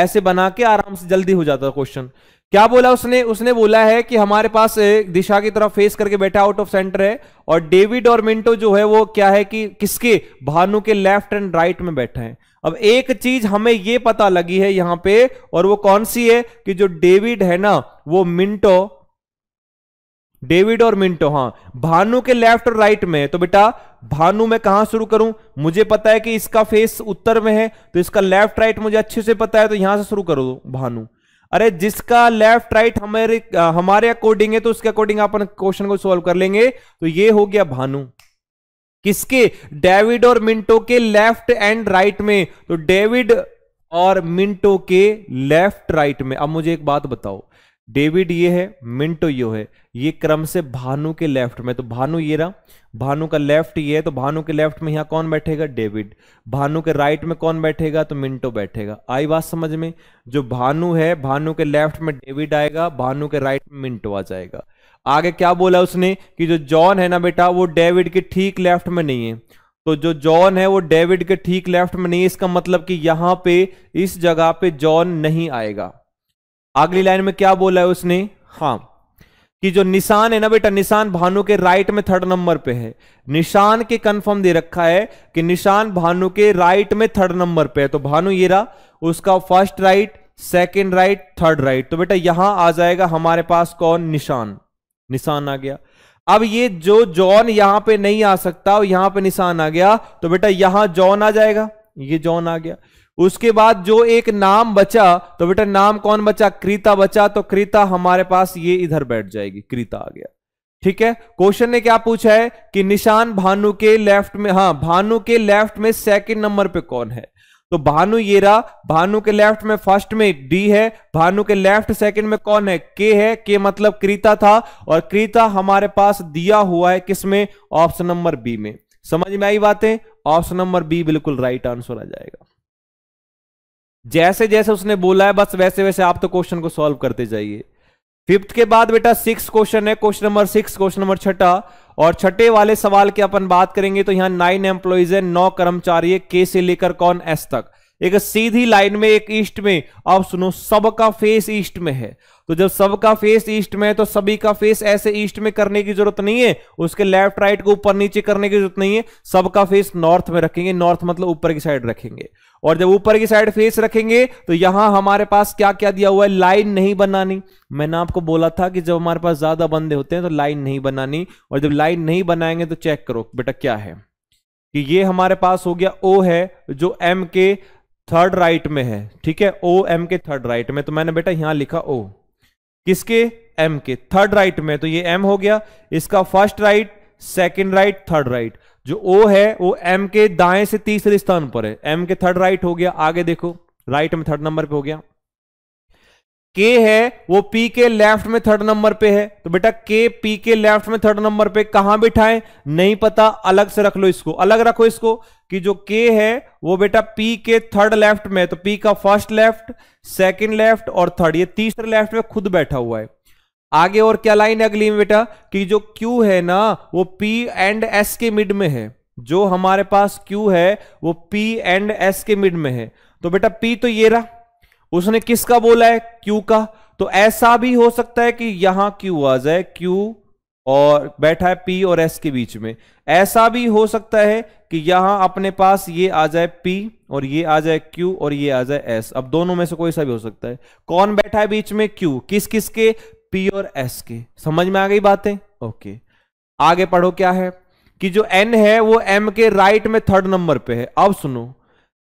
ऐसे बना के आराम से जल्दी हो जाता क्वेश्चन क्या बोला उसने उसने बोला है कि हमारे पास दिशा की तरफ फेस करके बैठा आउट ऑफ सेंटर है और डेविड और मिंटो जो है वो क्या है कि किसके भानु के लेफ्ट एंड राइट में बैठे हैं अब एक चीज हमें ये पता लगी है यहां पे और वो कौन सी है कि जो डेविड है ना वो मिंटो डेविड और मिंटो हां भानु के लेफ्ट और राइट में तो बेटा भानु मैं कहां शुरू करूं मुझे पता है कि इसका फेस उत्तर में है तो इसका लेफ्ट राइट मुझे अच्छे से पता है तो यहां से शुरू करो भानु अरे जिसका लेफ्ट राइट हमारे हमारे अकॉर्डिंग है तो उसके अकॉर्डिंग अपन क्वेश्चन को सॉल्व कर लेंगे तो ये हो गया भानु किसके डेविड और मिंटो के लेफ्ट एंड राइट में तो डेविड और मिंटो के लेफ्ट राइट में अब मुझे एक बात बताओ डेविड ये है मिंटो यो है ये क्रम से भानु के लेफ्ट में तो भानु ये रहा भानु का लेफ्ट ये है तो भानु के लेफ्ट में यहाँ कौन बैठेगा डेविड भानु के राइट में कौन बैठेगा तो मिंटो बैठेगा आई बात समझ में जो भानु है भानु के लेफ्ट में डेविड आएगा भानु के राइट में मिंटो आ जाएगा आगे क्या बोला उसने कि जो जॉन है ना बेटा वो डेविड के ठीक लेफ्ट में नहीं है तो जो जॉन है वो डेविड के ठीक लेफ्ट में नहीं है इसका मतलब कि यहाँ पे इस जगह पे जॉन नहीं आएगा अगली लाइन में क्या बोला है उसने हाँ कि जो निशान है ना बेटा निशान भानु के राइट में थर्ड नंबर पे है निशान के कंफर्म दे रखा है कि निशान भानु के राइट में थर्ड नंबर पे है तो भानु ये रहा उसका first right second right third right तो बेटा यहां आ जाएगा हमारे पास कौन निशान निशान आ गया अब ये जो जॉन यहां पे नहीं आ सकता और यहां पे निशान आ गया तो बेटा यहां जॉन आ जाएगा ये जॉन आ गया उसके बाद जो एक नाम बचा तो बेटा नाम कौन बचा क्रीता बचा तो क्रीता हमारे पास ये इधर बैठ जाएगी क्रीता आ गया ठीक है क्वेश्चन ने क्या पूछा है कि निशान भानु के लेफ्ट में हाँ भानु के लेफ्ट में सेकंड नंबर पे कौन है तो भानु ये रहा भानु के लेफ्ट में फर्स्ट में डी है भानु के लेफ्ट सेकंड में कौन है के है के मतलब क्रीता था और क्रीता हमारे पास दिया हुआ है किसमें ऑप्शन नंबर बी में समझ में आई बातें ऑप्शन नंबर बी बिल्कुल राइट आंसर आ जाएगा जैसे जैसे उसने बोला है बस वैसे वैसे आप तो क्वेश्चन को सॉल्व करते जाइए फिफ्थ के बाद बेटा सिक्स क्वेश्चन है question number six question number छठा और छठे वाले सवाल की अपन बात करेंगे तो यहां नाइन एम्प्लॉइज है नौ कर्मचारी है के से लेकर कौन एस तक एक सीधी लाइन में एक ईस्ट में आप सुनो सबका फेस ईस्ट में है तो जब सबका फेस ईस्ट में है तो सभी का फेस ऐसे ईस्ट में करने की जरूरत नहीं है उसके लेफ्ट राइट को ऊपर नीचे करने की जरूरत नहीं है सबका फेस नॉर्थ में रखेंगे नॉर्थ मतलब ऊपर की साइड रखेंगे और जब ऊपर की साइड फेस रखेंगे तो यहां हमारे पास क्या क्या दिया हुआ है लाइन नहीं बनानी मैंने आपको बोला था कि जब हमारे पास ज्यादा बंदे होते हैं तो लाइन नहीं बनानी और जब लाइन नहीं बनाएंगे तो चेक करो बेटा क्या है कि ये हमारे पास हो गया ओ है जो एम के थर्ड राइट में है ठीक है ओ एम के थर्ड राइट में तो मैंने बेटा यहां लिखा ओ किसके एम के थर्ड राइट में तो ये एम हो गया इसका first right second right third right जो ओ है वो एम के दाएं से तीसरे स्थान पर है एम के थर्ड राइट हो गया आगे देखो राइट में थर्ड नंबर पे हो गया के है वो पी के लेफ्ट में थर्ड नंबर पे है तो बेटा के पी के लेफ्ट में थर्ड नंबर पे कहां बिठाएं नहीं पता अलग से रख लो इसको अलग रखो इसको कि जो के है वो बेटा पी के थर्ड लेफ्ट में तो पी का फर्स्ट लेफ्ट सेकंड लेफ्ट और थर्ड ये तीसरे लेफ्ट में खुद बैठा हुआ है आगे और क्या लाइन है अगली में बेटा कि जो क्यू है ना वो पी एंड एस के मिड में है जो हमारे पास क्यू है वो पी एंड एस के मिड में है तो बेटा पी तो ये रहा उसने किसका बोला है क्यू का तो ऐसा भी हो सकता है कि यहां क्यू आ जाए क्यू और बैठा है पी और एस के बीच में ऐसा भी हो सकता है कि यहां अपने पास ये आ जाए पी और ये आ जाए क्यू और ये आ जाए एस अब दोनों में से कोई सा भी हो सकता है कौन बैठा है बीच में क्यू किस किस के पी और एस के समझ में आ गई बातें ओके आगे पढ़ो क्या है कि जो एन है वो एम के राइट में थर्ड नंबर पे है अब सुनो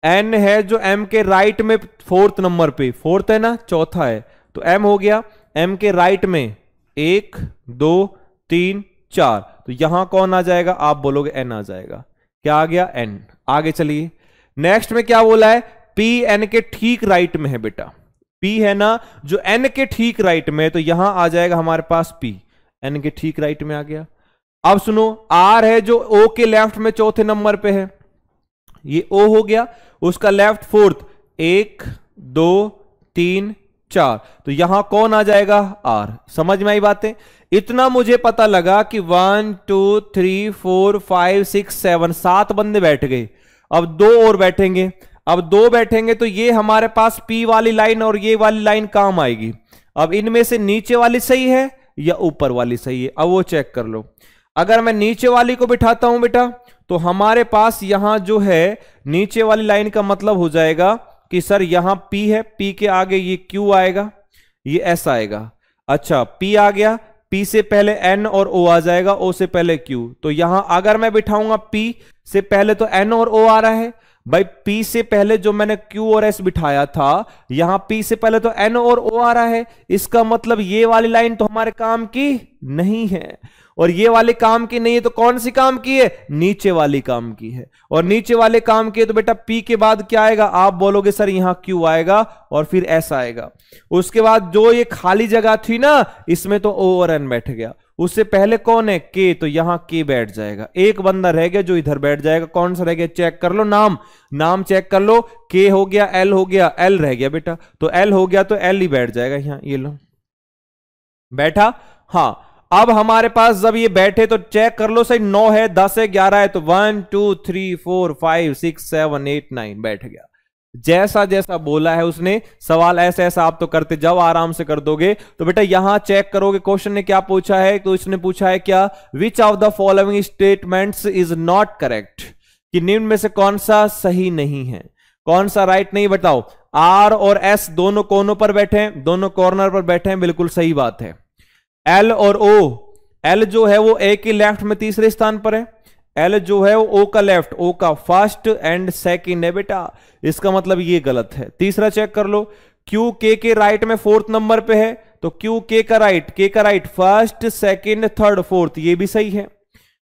एन है जो एम के राइट में फोर्थ नंबर पे फोर्थ है ना चौथा है तो एम हो गया एम के राइट में एक दो तीन चार तो यहां कौन आ जाएगा आप बोलोगे एन आ जाएगा क्या आ गया एन आगे चलिए नेक्स्ट में क्या बोला है पी एन के ठीक राइट में है बेटा पी है ना जो एन के ठीक राइट में है तो यहां आ जाएगा हमारे पास पी एन के ठीक राइट में आ गया अब सुनो आर है जो ओ के लेफ्ट में चौथे नंबर पे है ये ओ हो गया उसका लेफ्ट फोर्थ एक दो तीन चार तो यहां कौन आ जाएगा आर समझ में आई बातें इतना मुझे पता लगा कि one two three four five six seven सात बंदे बैठ गए अब दो और बैठेंगे अब दो बैठेंगे तो ये हमारे पास पी वाली लाइन और ये वाली लाइन काम आएगी अब इनमें से नीचे वाली सही है या ऊपर वाली सही है अब वो चेक कर लो अगर मैं नीचे वाली को बिठाता हूं बेटा तो हमारे पास यहां जो है नीचे वाली लाइन का मतलब हो जाएगा कि सर यहां P है P के आगे ये Q आएगा ये S आएगा अच्छा P आ गया P से पहले N और O आ जाएगा O से पहले Q तो यहां अगर मैं बिठाऊंगा P से पहले तो N और O आ रहा है भाई P से पहले जो मैंने Q और S बिठाया था यहां P से पहले तो N और O आ रहा है इसका मतलब ये वाली लाइन तो हमारे काम की नहीं है और ये वाले काम की नहीं है तो कौन सी काम की है नीचे वाली काम की है और नीचे वाले काम की है तो बेटा पी के बाद क्या आएगा आप बोलोगे सर यहां क्यू आएगा और फिर ऐसा आएगा उसके बाद जो ये खाली जगह थी ना इसमें तो ओ और एन बैठ गया उससे पहले कौन है के तो यहां के बैठ जाएगा एक बंदा रह गया जो इधर बैठ जाएगा कौन सा रह गया चेक कर लो नाम नाम चेक कर लो के हो गया एल हो गया एल रह गया बेटा तो एल हो गया तो एल ही बैठ जाएगा यहां ये लो बैठा हाँ अब हमारे पास जब ये बैठे तो चेक कर लो सही नौ है दस है ग्यारह है तो one two three four five six seven eight nine बैठ गया जैसा जैसा बोला है उसने सवाल ऐसा ऐसा आप तो करते जाओ आराम से कर दोगे तो बेटा यहां चेक करोगे क्वेश्चन ने क्या पूछा है तो इसने पूछा है क्या which of the following statements is not correct कि निम्न में से कौन सा सही नहीं है कौन सा राइट नहीं बताओ आर और एस दोनों कोनों पर बैठे हैं दोनों कॉर्नर पर बैठे हैं बिल्कुल सही बात है एल और ओ एल जो है वो ए के लेफ्ट में तीसरे स्थान पर है एल जो है वो ओ का लेफ्ट ओ का फर्स्ट एंड सेकेंड है बेटा इसका मतलब ये गलत है तीसरा चेक कर लो क्यू के के राइट में फोर्थ नंबर पे है तो क्यू के का राइट के का right first second third fourth ये भी सही है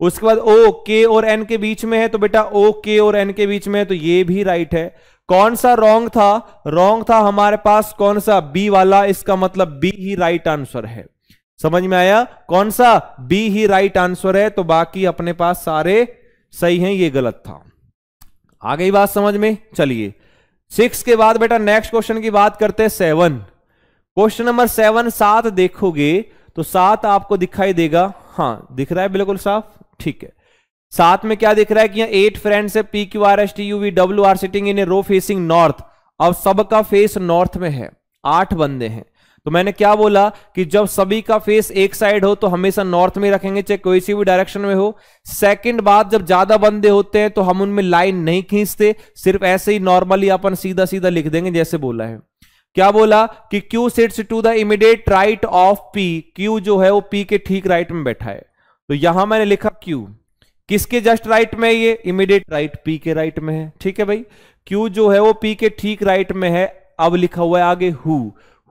उसके बाद ओ के और एन के बीच में है तो बेटा ओ के और एन के बीच में है तो ये भी राइट है कौन सा रॉन्ग था रॉन्ग था हमारे पास कौन सा बी वाला इसका मतलब बी ही राइट आंसर है समझ में आया कौन सा बी ही राइट आंसर है तो बाकी अपने पास सारे सही हैं ये गलत था आ गई बात समझ में चलिए सिक्स के बाद बेटा नेक्स्ट क्वेश्चन की बात करते हैं सेवन क्वेश्चन नंबर सेवन सात देखोगे तो सात आपको दिखाई देगा हाँ दिख रहा है बिल्कुल साफ ठीक है साथ में क्या दिख रहा है कि यहाँ एट फ्रेंड्स है P Q R S T U V W are sitting in a row facing north अब सबका फेस नॉर्थ में है आठ बंदे हैं तो मैंने क्या बोला कि जब सभी का फेस एक साइड हो तो हमेशा नॉर्थ में रखेंगे चाहे कोई सी भी डायरेक्शन में हो सेकंड बात जब ज्यादा बंदे होते हैं तो हम उनमें लाइन नहीं खींचते सिर्फ ऐसे ही नॉर्मली अपन सीधा सीधा लिख देंगे जैसे बोला है क्या बोला कि Q sits to the immediate right of P Q जो है वो P के ठीक राइट में बैठा है तो यहां मैंने लिखा Q किसके जस्ट राइट में ये इमीडिएट राइट P के राइट में है ठीक है भाई Q जो है वो P के ठीक राइट में है अब लिखा हुआ है आगे हु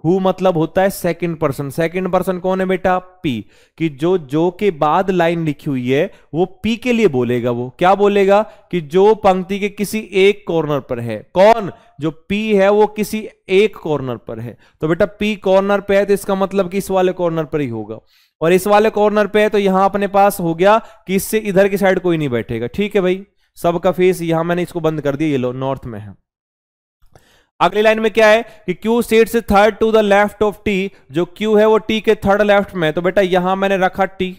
हु मतलब होता है सेकंड पर्सन सेकंड पर्सन कौन है बेटा पी कि जो जो के बाद लाइन लिखी हुई है वो पी के लिए बोलेगा वो क्या बोलेगा कि जो पंक्ति के किसी एक कॉर्नर पर है कौन जो पी है वो किसी एक कॉर्नर पर है तो बेटा पी कॉर्नर पे है तो इसका मतलब कि इस वाले कॉर्नर पर ही होगा और इस वाले कॉर्नर पे है तो यहां अपने पास हो गया कि इससे इधर की साइड कोई नहीं बैठेगा ठीक है भाई सबका फेस यहां मैंने इसको बंद कर दिया ये लो नॉर्थ में है अगली लाइन में क्या है कि Q सीट से third to the left of T जो Q है वो T के थर्ड लेफ्ट में तो बेटा यहां मैंने रखा T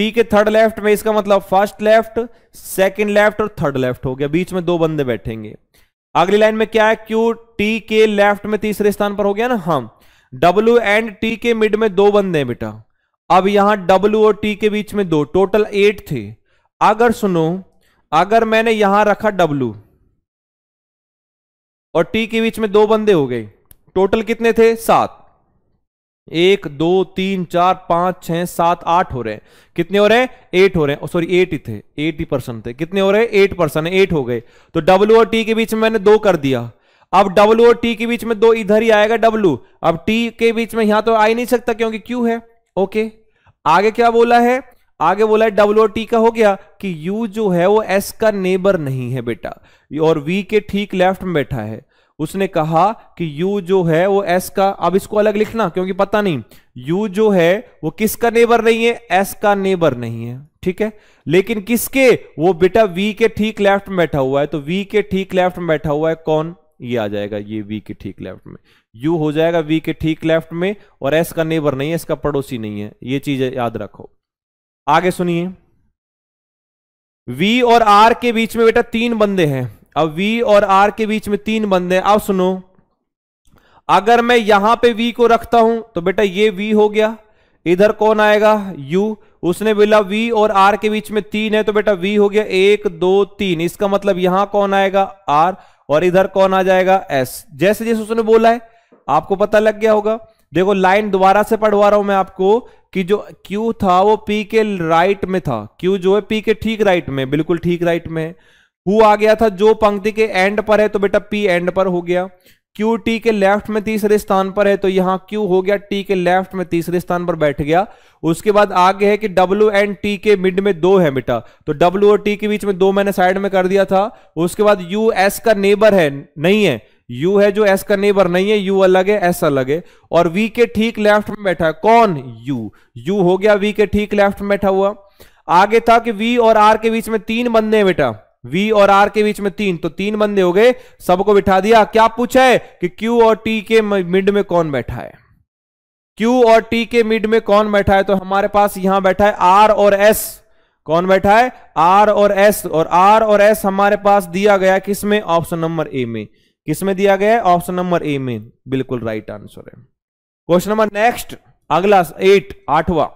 T के थर्ड लेफ्ट में इसका मतलब फर्स्ट लेफ्ट सेकंड लेफ्ट और थर्ड लेफ्ट हो गया बीच में दो बंदे बैठेंगे अगली लाइन में क्या है Q T के लेफ्ट में तीसरे स्थान पर हो गया ना हम हाँ। W एंड T के मिड में दो बंदे हैं बेटा अब यहां डब्ल्यू और टी के बीच में दो टोटल एट थे अगर सुनो अगर मैंने यहां रखा डब्ल्यू और टी के बीच में दो बंदे हो गए टोटल कितने थे सात एक दो तीन चार पांच छह सात आठ हो रहे हैं कितने हो रहे हैं एट हो रहे हैं सॉरी एट ही थे एट ही परसेंट थे कितने हो रहे हैं एट परसेंट एट हो गए तो डब्ल्यू और टी के बीच में मैंने दो कर दिया अब डब्ल्यू और टी के बीच में दो इधर ही आएगा डब्ल्यू अब टी के बीच में यहां तो आ ही नहीं सकता क्योंकि क्यू है ओके आगे क्या बोला है आगे बोला है डब्ल्यू और टी का हो गया कि यू जो है वो एस का नेबर नहीं है बेटा और वी के ठीक लेफ्ट में बैठा है उसने कहा कि u जो है वो s का अब इसको अलग लिखना क्योंकि पता नहीं u जो है वो किसका नेबर नहीं है s का नेबर नहीं है ठीक है लेकिन किसके वो बेटा v के ठीक लेफ्ट में बैठा हुआ है तो v के ठीक लेफ्ट में बैठा हुआ है कौन ये आ जाएगा ये v के ठीक लेफ्ट में u हो जाएगा v के ठीक लेफ्ट में और s का नेबर नहीं है इसका पड़ोसी नहीं है ये चीज याद रखो आगे सुनिए v और r के बीच में बेटा तीन बंदे हैं अब V और आर के बीच में तीन बंदे हैं अब सुनो अगर मैं यहां पे V को रखता हूं तो बेटा ये वी हो गया इधर कौन आएगा यू उसने बोला V और R के बीच में तीन है तो बेटा V हो गया एक दो तीन इसका मतलब यहां कौन आएगा आर और इधर कौन आ जाएगा एस जैसे जैसे उसने बोला है आपको पता लग गया होगा देखो लाइन दोबारा से पढ़वा रहा हूं मैं आपको कि जो Q था वो P के राइट में था Q जो है P के ठीक राइट में बिल्कुल ठीक राइट में है हु आ गया था जो पंक्ति के एंड पर है तो बेटा पी एंड पर हो गया क्यू टी के लेफ्ट में तीसरे स्थान पर है तो यहां क्यू हो गया टी के लेफ्ट में तीसरे स्थान पर बैठ गया उसके बाद आगे है कि डब्ल्यू एंड टी के मिड में दो है बेटा तो डब्ल्यू और टी के बीच में दो मैंने साइड में कर दिया था उसके बाद यू एस का नेबर है नहीं है यू है जो एस का नेबर नहीं है यू अलग है एस अलग है और वी के ठीक लेफ्ट में बैठा है कौन यू यू हो गया वी के ठीक लेफ्ट में बैठा हुआ आगे था कि वी और आर के बीच में तीन बंदे हैं बेटा V और आर के बीच में तीन तो तीन बंदे हो गए सबको बिठा दिया क्या पूछा है कि क्यू और टी के मिड में कौन बैठा है क्यू और टी के मिड में कौन बैठा है तो हमारे पास यहां बैठा है आर और एस कौन बैठा है आर और एस और आर और एस हमारे पास दिया गया किसमें ऑप्शन नंबर ए में किसमें दिया गया है ऑप्शन नंबर ए में बिल्कुल राइट आंसर है क्वेश्चन नंबर नेक्स्ट अगला एट आठवा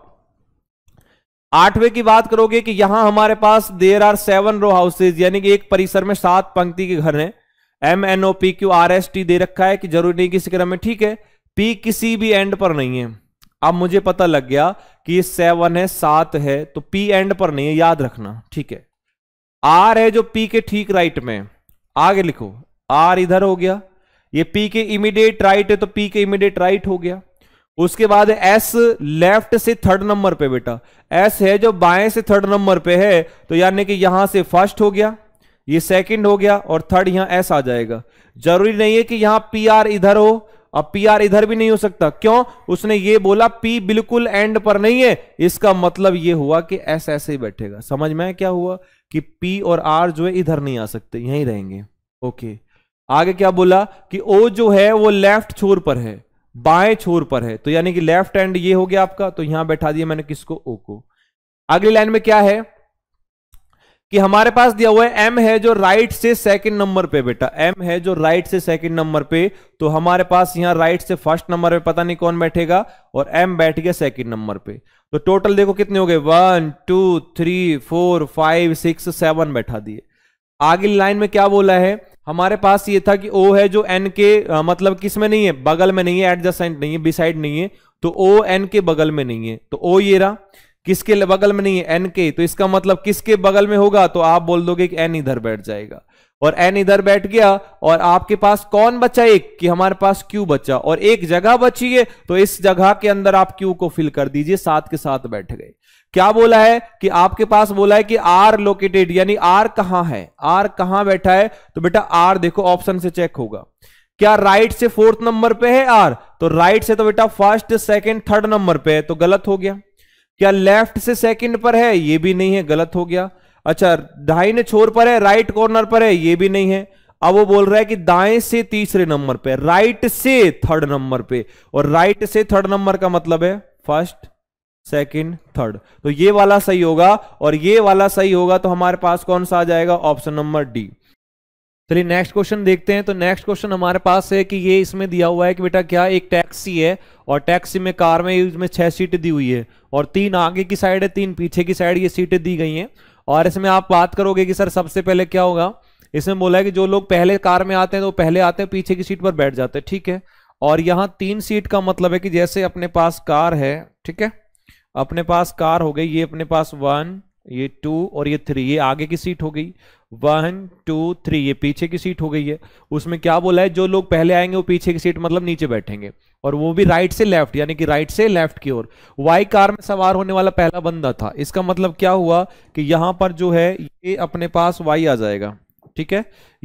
आठवें की बात करोगे कि यहां हमारे पास there are seven row houses यानी कि एक परिसर में सात पंक्ति के घर हैं M N O P Q R S T दे रखा है कि जरूरी नहीं किसी क्रम में ठीक है पी किसी भी एंड पर नहीं है अब मुझे पता लग गया कि ये सेवन है सात है तो पी एंड पर नहीं है याद रखना ठीक है आर है जो पी के ठीक राइट में आगे लिखो आर इधर हो गया ये पी के इमीडिएट राइट है तो पी के इमीडिएट राइट हो गया उसके बाद एस लेफ्ट से थर्ड नंबर पे बेटा एस है जो बाएं से थर्ड नंबर पे है तो यानी कि यहां से फर्स्ट हो गया ये सेकंड हो गया और थर्ड यहां एस आ जाएगा जरूरी नहीं है कि यहां पी आर इधर हो अब पी आर इधर भी नहीं हो सकता क्यों उसने ये बोला पी बिल्कुल एंड पर नहीं है इसका मतलब ये हुआ कि एस ऐसे ही बैठेगा समझ में क्या हुआ कि पी और आर जो है इधर नहीं आ सकते यहीं रहेंगे ओके आगे क्या बोला कि ओ जो है वो लेफ्ट छोर पर है बाएं छोर पर है तो यानी कि लेफ्ट हैंड ये हो गया आपका तो यहां बैठा दिया मैंने किसको ओ को अगली लाइन में क्या है कि हमारे पास दिया हुआ है एम है जो राइट से सेकंड नंबर पे बेटा एम है जो राइट से सेकंड नंबर पे तो हमारे पास यहां राइट से फर्स्ट नंबर पे पता नहीं कौन बैठेगा और एम बैठ गया सेकंड नंबर पे तो टोटल देखो कितने हो गए one two three four five six seven बैठा दिए आगे लाइन में क्या बोला है हमारे पास ये था कि ओ है जो एन के मतलब किस में नहीं है बगल में नहीं है एट नहीं है बिसाइड नहीं है तो ओ एन के बगल में नहीं है तो ओ ये रहा किसके बगल में नहीं है एन के तो इसका मतलब किसके बगल में होगा तो आप बोल दोगे कि एन इधर बैठ जाएगा और एन इधर बैठ गया और आपके पास कौन बचा एक कि हमारे पास क्यू बचा और एक जगह बची है तो इस जगह के अंदर आप क्यू को फिल कर दीजिए साथ के साथ बैठ गए क्या बोला है कि आपके पास बोला है कि आर लोकेटेड यानी आर कहां है आर कहां बैठा है तो बेटा आर देखो ऑप्शन से चेक होगा क्या राइट से फोर्थ नंबर पे है आर तो राइट से तो बेटा फर्स्ट सेकंड थर्ड नंबर पे है तो गलत हो गया क्या लेफ्ट से सेकंड पर है ये भी नहीं है गलत हो गया अच्छा ने छोर पर है राइट कॉर्नर पर है ये भी नहीं है अब वो बोल रहा है कि दाएं से तीसरे नंबर पे राइट से थर्ड नंबर पे और राइट से थर्ड नंबर का मतलब है फर्स्ट सेकंड थर्ड तो ये वाला सही होगा और ये वाला सही होगा तो हमारे पास कौन सा आ जाएगा ऑप्शन नंबर डी चलिए नेक्स्ट क्वेश्चन देखते हैं तो नेक्स्ट क्वेश्चन हमारे पास है कि ये इसमें दिया हुआ है कि बेटा क्या एक टैक्सी है और टैक्सी में कार में इसमें छह सीट दी हुई है और तीन आगे की साइड है तीन पीछे की साइड ये सीटें दी गई हैं और इसमें आप बात करोगे कि सर सबसे पहले क्या होगा इसमें बोला है कि जो लोग पहले कार में आते हैं तो पहले आते हैं पीछे की सीट पर बैठ जाते हैं ठीक है और यहाँ तीन सीट का मतलब है कि जैसे अपने पास कार है ठीक है अपने पास कार हो गई ये अपने पास वन ये टू और ये थ्री ये आगे की सीट हो गई वन टू थ्री ये पीछे की सीट हो गई है उसमें क्या बोला है जो लोग पहले आएंगे वो पीछे की सीट मतलब नीचे बैठेंगे और वो भी राइट से लेफ्ट यानी कि राइट से लेफ्ट की ओर वाई कार में सवार होने वाला पहला बंदा था इसका मतलब क्या हुआ कि यहां पर जो है ये अपने पास वाई आ जाएगा ठीक है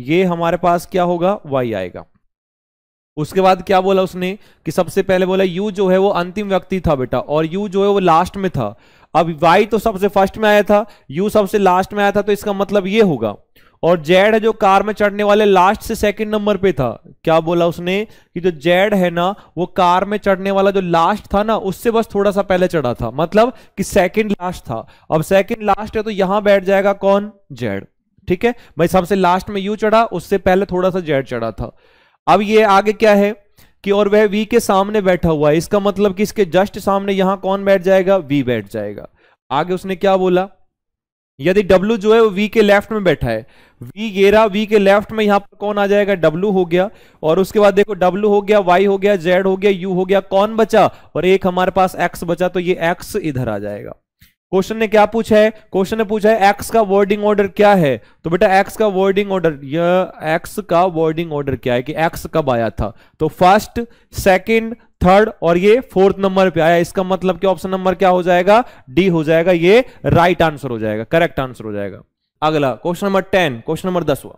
ये हमारे पास क्या होगा वाई आएगा उसके बाद क्या बोला उसने कि सबसे पहले बोला यू जो है वो अंतिम व्यक्ति था बेटा और यू जो है वो लास्ट में था अब वाई तो सबसे फर्स्ट में आया था यू सबसे लास्ट में आया था तो इसका मतलब ये होगा और जेड है जो कार में चढ़ने वाले लास्ट से सेकंड नंबर पे था क्या बोला उसने कि जो जेड है ना वो कार में चढ़ने वाला जो लास्ट था ना उससे बस थोड़ा सा पहले चढ़ा था मतलब कि सेकंड लास्ट था अब सेकंड लास्ट है तो यहां बैठ जाएगा कौन जेड ठीक है भाई सबसे लास्ट में यू चढ़ा उससे पहले थोड़ा सा जेड चढ़ा था अब ये आगे क्या है कि और वह वी के सामने बैठा हुआ है इसका मतलब कि इसके जस्ट सामने यहां कौन बैठ जाएगा वी बैठ जाएगा आगे उसने क्या बोला यदि डब्ल्यू जो है वो वी के लेफ्ट में बैठा है वी गेरा वी के लेफ्ट में यहां पर कौन आ जाएगा डब्ल्यू हो गया और उसके बाद देखो डब्ल्यू हो गया वाई हो गया जेड हो गया यू हो गया कौन बचा और एक हमारे पास एक्स बचा तो ये एक्स इधर आ जाएगा क्वेश्चन ने क्या पूछा है क्वेश्चन ने पूछा है एक्स का वर्डिंग ऑर्डर क्या है तो बेटा एक्स का वर्डिंग ऑर्डर यह एक्स का वर्डिंग ऑर्डर क्या है कि एक्स कब आया था तो फर्स्ट सेकंड थर्ड और ये फोर्थ नंबर पे आया इसका मतलब कि ऑप्शन नंबर क्या हो जाएगा डी हो जाएगा ये राइट right आंसर हो जाएगा करेक्ट आंसर हो जाएगा अगला question number ten question number दस हुआ